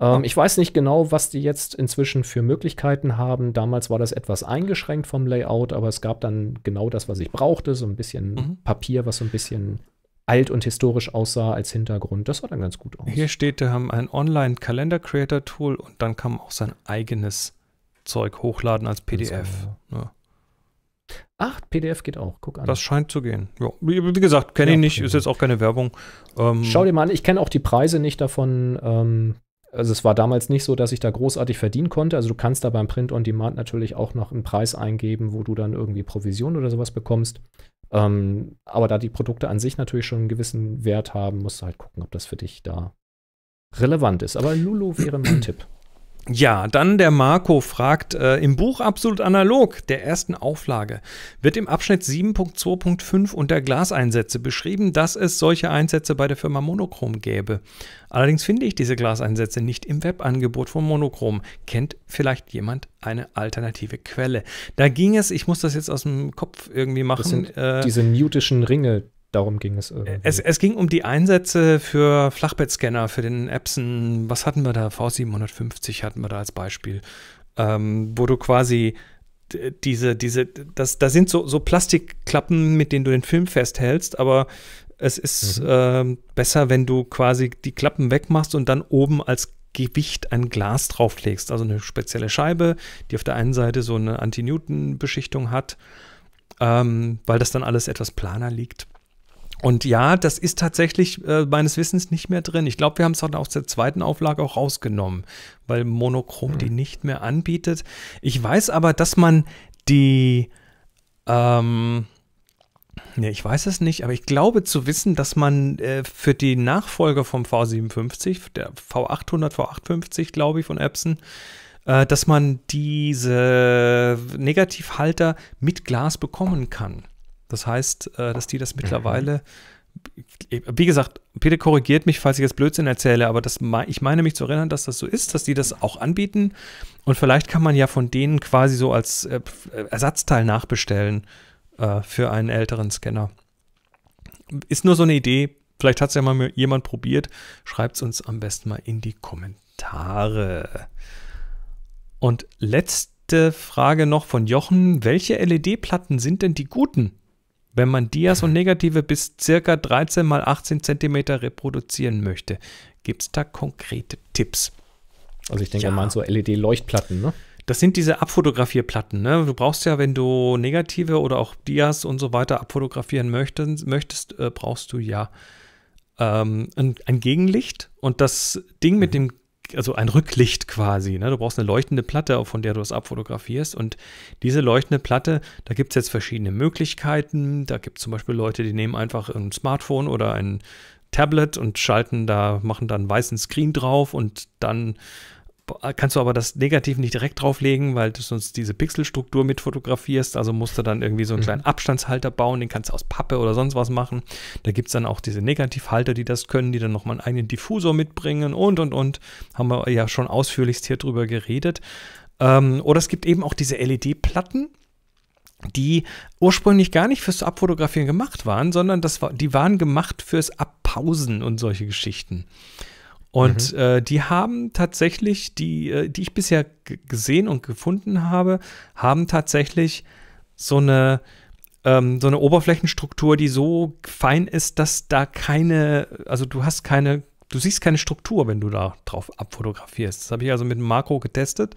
Ähm, ich weiß nicht genau, was die jetzt inzwischen für Möglichkeiten haben. Damals war das etwas eingeschränkt vom Layout, aber es gab dann genau das, was ich brauchte. So ein bisschen mhm. Papier, was so ein bisschen alt und historisch aussah als Hintergrund. Das sah dann ganz gut aus. Hier steht, wir haben ein Online-Kalender-Creator-Tool und dann kann man auch sein eigenes Zeug hochladen als PDF. So. Ja. Ach, PDF geht auch. Guck an. Das scheint zu gehen. Ja. Wie gesagt, kenne ja, ich nicht, ist jetzt auch keine Werbung. Ähm, Schau dir mal an, ich kenne auch die Preise nicht davon. Ähm, also es war damals nicht so, dass ich da großartig verdienen konnte. Also du kannst da beim Print on Demand natürlich auch noch einen Preis eingeben, wo du dann irgendwie Provision oder sowas bekommst. Ähm, aber da die Produkte an sich natürlich schon einen gewissen Wert haben, musst du halt gucken, ob das für dich da relevant ist. Aber Lulu wäre mein Tipp. Ja, dann der Marco fragt, äh, im Buch absolut analog der ersten Auflage wird im Abschnitt 7.2.5 unter Glaseinsätze beschrieben, dass es solche Einsätze bei der Firma Monochrom gäbe. Allerdings finde ich diese Glaseinsätze nicht im Webangebot von Monochrom. Kennt vielleicht jemand eine alternative Quelle? Da ging es, ich muss das jetzt aus dem Kopf irgendwie machen. Das sind äh, diese mutischen Ringe, Darum ging es irgendwie. Es, es ging um die Einsätze für Flachbettscanner, für den Epson. Was hatten wir da? V750 hatten wir da als Beispiel. Ähm, wo du quasi diese, diese, das, da sind so, so Plastikklappen, mit denen du den Film festhältst, aber es ist mhm. äh, besser, wenn du quasi die Klappen wegmachst und dann oben als Gewicht ein Glas drauflegst. Also eine spezielle Scheibe, die auf der einen Seite so eine Anti-Newton-Beschichtung hat, ähm, weil das dann alles etwas planer liegt. Und ja, das ist tatsächlich äh, meines Wissens nicht mehr drin. Ich glaube, wir haben es dann aus der zweiten Auflage auch rausgenommen, weil Monochrom mhm. die hm. nicht mehr anbietet. Ich weiß aber, dass man die, ähm, ne, ich weiß es nicht, aber ich glaube zu wissen, dass man äh, für die Nachfolge vom V57, der V800, V850, glaube ich, von Epson, äh, dass man diese Negativhalter mit Glas bekommen kann. Das heißt, äh, dass die das mhm. mittlerweile, wie gesagt, Peter korrigiert mich, falls ich jetzt Blödsinn erzähle, aber das, ich meine mich zu erinnern, dass das so ist, dass die das auch anbieten. Und vielleicht kann man ja von denen quasi so als äh, äh, Ersatzteil nachbestellen äh, für einen älteren Scanner. Ist nur so eine Idee. Vielleicht hat es ja mal jemand probiert. Schreibt es uns am besten mal in die Kommentare. Und letzte Frage noch von Jochen. Welche LED-Platten sind denn die guten? wenn man Dias und Negative bis circa 13 mal 18 cm reproduzieren möchte. Gibt es da konkrete Tipps? Also ich denke, ja. man so LED-Leuchtplatten, ne? Das sind diese Abfotografierplatten. Ne? Du brauchst ja, wenn du Negative oder auch Dias und so weiter abfotografieren möchtest, möchtest äh, brauchst du ja ähm, ein, ein, Gegenlicht. Und das Ding mit mhm. dem also ein Rücklicht quasi. Ne? Du brauchst eine leuchtende Platte, von der du es abfotografierst. Und diese leuchtende Platte, da gibt es jetzt verschiedene Möglichkeiten. Da gibt es zum Beispiel Leute, die nehmen einfach ein Smartphone oder ein Tablet und schalten da, machen da einen weißen Screen drauf und dann äh, kannst du aber das Negativ nicht direkt drauflegen, weil du sonst diese Pixelstruktur mit fotografierst. Also musst du dann irgendwie so einen mhm. kleinen Abstandshalter bauen, den kannst du aus Pappe oder sonst was machen. Da gibt es dann auch diese Negativhalter, die das können, die dann nochmal einen eigenen Diffusor mitbringen und und und. Haben wir ja schon ausführlichst hier drüber geredet. Ähm, oder es gibt eben auch diese LED-Platten, die ursprünglich gar nicht fürs Abfotografieren gemacht waren, sondern das war, die waren gemacht fürs Abpausen und solche Geschichten. Und mhm. äh, die haben tatsächlich, die, äh, die ich bisher gesehen und gefunden habe, haben tatsächlich so eine, ähm, so eine Oberflächenstruktur, die so fein ist, dass da keine, also du hast keine, du siehst keine Struktur, wenn du da drauf abfotografierst. Das habe ich also mit Makro getestet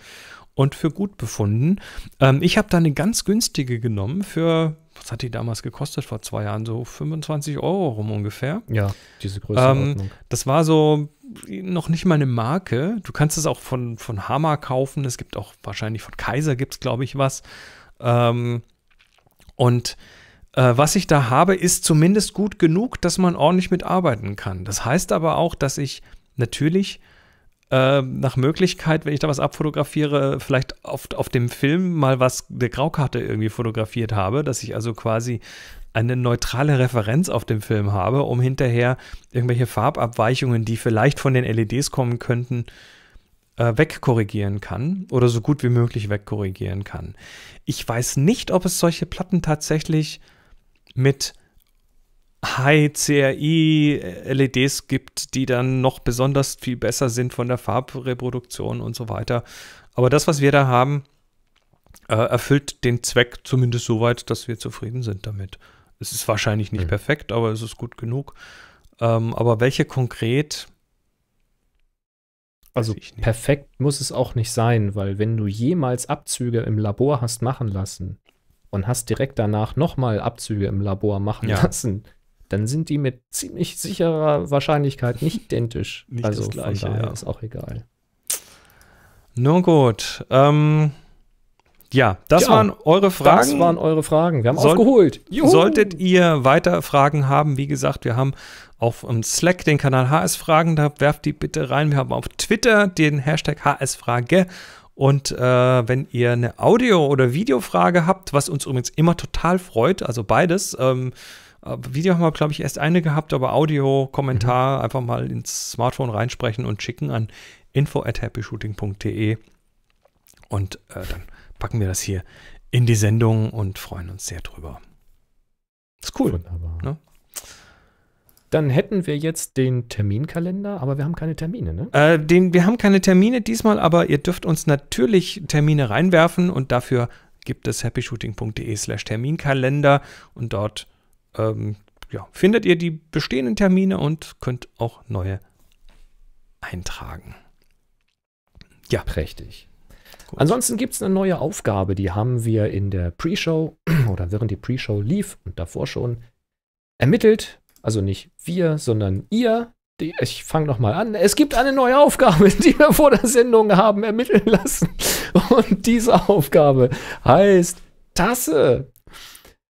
und für gut befunden. Ähm, ich habe da eine ganz günstige genommen für was hat die damals gekostet vor zwei Jahren? So 25 Euro rum ungefähr. Ja, diese Größe. Ähm, das war so noch nicht mal eine Marke. Du kannst es auch von, von Hammer kaufen. Es gibt auch wahrscheinlich von Kaiser gibt es, glaube ich, was. Ähm, und äh, was ich da habe, ist zumindest gut genug, dass man ordentlich mitarbeiten kann. Das heißt aber auch, dass ich natürlich äh, nach Möglichkeit, wenn ich da was abfotografiere, vielleicht oft auf dem Film mal was der Graukarte irgendwie fotografiert habe, dass ich also quasi eine neutrale Referenz auf dem Film habe, um hinterher irgendwelche Farbabweichungen, die vielleicht von den LEDs kommen könnten, äh, wegkorrigieren kann oder so gut wie möglich wegkorrigieren kann. Ich weiß nicht, ob es solche Platten tatsächlich mit High-CRI-LEDs e äh, gibt, die dann noch besonders viel besser sind von der Farbreproduktion und so weiter. Aber das, was wir da haben, äh, erfüllt den Zweck zumindest so weit, dass wir zufrieden sind damit. Es ist wahrscheinlich nicht mhm. perfekt, aber es ist gut genug. Ähm, aber welche konkret? Also perfekt muss es auch nicht sein, weil wenn du jemals Abzüge im Labor hast machen lassen und hast direkt danach nochmal Abzüge im Labor machen ja. lassen, dann sind die mit ziemlich sicherer Wahrscheinlichkeit nicht identisch. nicht also Gleiche, von daher ja. ist auch egal. Nun gut. Ähm, ja, das ja, waren eure Fragen. Das waren eure Fragen. Wir haben Soll aufgeholt. Juhu. Solltet ihr weiter Fragen haben, wie gesagt, wir haben auf Slack den Kanal HS-Fragen, da werft die bitte rein. Wir haben auf Twitter den Hashtag HS-Frage. Und äh, wenn ihr eine Audio- oder Videofrage habt, was uns übrigens immer total freut, also beides, ähm, äh, Video haben wir, glaube ich, erst eine gehabt, aber Audio, Kommentar mhm. einfach mal ins Smartphone reinsprechen und schicken an info at info@happyshooting.de und äh, dann packen wir das hier in die Sendung und freuen uns sehr drüber. Ist cool. Wunderbar. Ne? Dann hätten wir jetzt den Terminkalender, aber wir haben keine Termine, ne? Äh, den, wir haben keine Termine diesmal, aber ihr dürft uns natürlich Termine reinwerfen und dafür gibt es happyshooting.de slash Terminkalender und dort ähm, ja, findet ihr die bestehenden Termine und könnt auch neue eintragen. Ja. Prächtig. Gut. Ansonsten gibt es eine neue Aufgabe, die haben wir in der Pre-Show oder während die Pre-Show lief und davor schon ermittelt. Also nicht wir, sondern ihr. ich fange nochmal an. Es gibt eine neue Aufgabe, die wir vor der Sendung haben ermitteln lassen. Und diese Aufgabe heißt Tasse.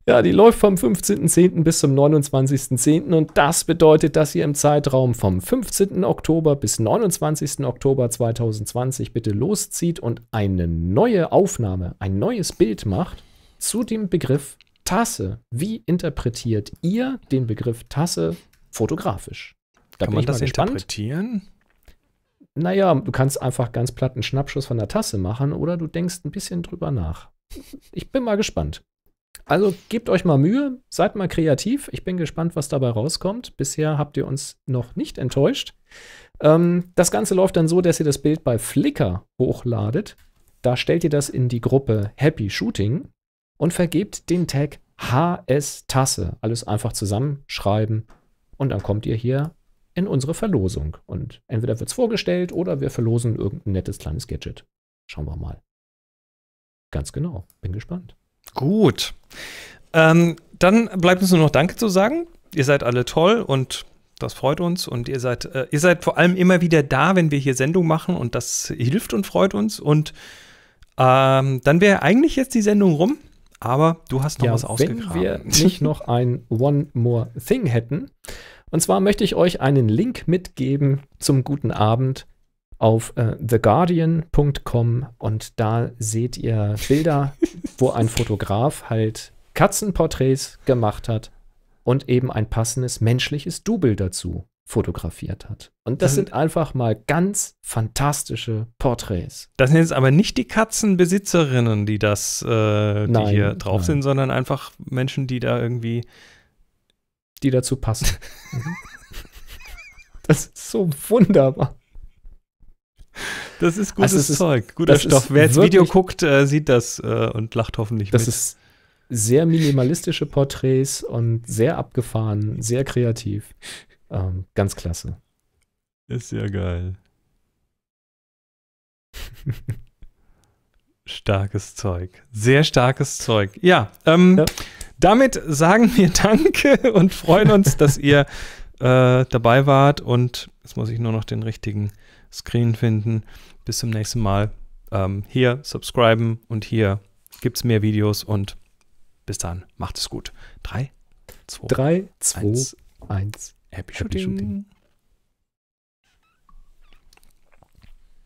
Ja, die läuft vom 15.10. bis zum 29.10. und das bedeutet, dass ihr im Zeitraum vom 15. Oktober bis 29. Oktober 2020 bitte loszieht und eine neue Aufnahme, ein neues Bild macht zu dem Begriff Tasse. Wie interpretiert ihr den Begriff Tasse fotografisch? Da Kann man das gespannt. interpretieren? Naja, du kannst einfach ganz platt einen Schnappschuss von der Tasse machen oder du denkst ein bisschen drüber nach. Ich bin mal gespannt. Also gebt euch mal Mühe, seid mal kreativ. Ich bin gespannt, was dabei rauskommt. Bisher habt ihr uns noch nicht enttäuscht. Ähm, das Ganze läuft dann so, dass ihr das Bild bei Flickr hochladet. Da stellt ihr das in die Gruppe Happy Shooting und vergebt den Tag HS Tasse. Alles einfach zusammenschreiben und dann kommt ihr hier in unsere Verlosung. Und entweder wird es vorgestellt oder wir verlosen irgendein nettes kleines Gadget. Schauen wir mal. Ganz genau. Bin gespannt. Gut. Ähm, dann bleibt uns nur noch Danke zu sagen. Ihr seid alle toll und das freut uns und ihr seid, äh, ihr seid vor allem immer wieder da, wenn wir hier Sendung machen und das hilft und freut uns. Und ähm, dann wäre eigentlich jetzt die Sendung rum, aber du hast noch ja, was ausgegraben. Wenn wir nicht noch ein One More Thing hätten. Und zwar möchte ich euch einen Link mitgeben zum guten Abend auf äh, theguardian.com und da seht ihr Bilder, wo ein Fotograf halt Katzenporträts gemacht hat und eben ein passendes menschliches Double dazu fotografiert hat. Und das, das sind einfach mal ganz fantastische Porträts. Das sind jetzt aber nicht die Katzenbesitzerinnen, die das, äh, die nein, hier drauf nein. sind, sondern einfach Menschen, die da irgendwie die dazu passen. das ist so wunderbar. Das ist gutes also ist, Zeug, guter Stoff. Wer jetzt Video guckt, äh, sieht das äh, und lacht hoffentlich das mit. Das ist sehr minimalistische Porträts und sehr abgefahren, sehr kreativ. Ähm, ganz klasse. Ist ja geil. starkes Zeug. Sehr starkes Zeug. Ja, ähm, ja, damit sagen wir Danke und freuen uns, dass ihr äh, dabei wart. Und jetzt muss ich nur noch den richtigen Screen finden. Bis zum nächsten Mal. Ähm, hier subscriben und hier gibt es mehr Videos und bis dann. Macht es gut. 3, 2, 1. 1. Happy, Happy Shooting.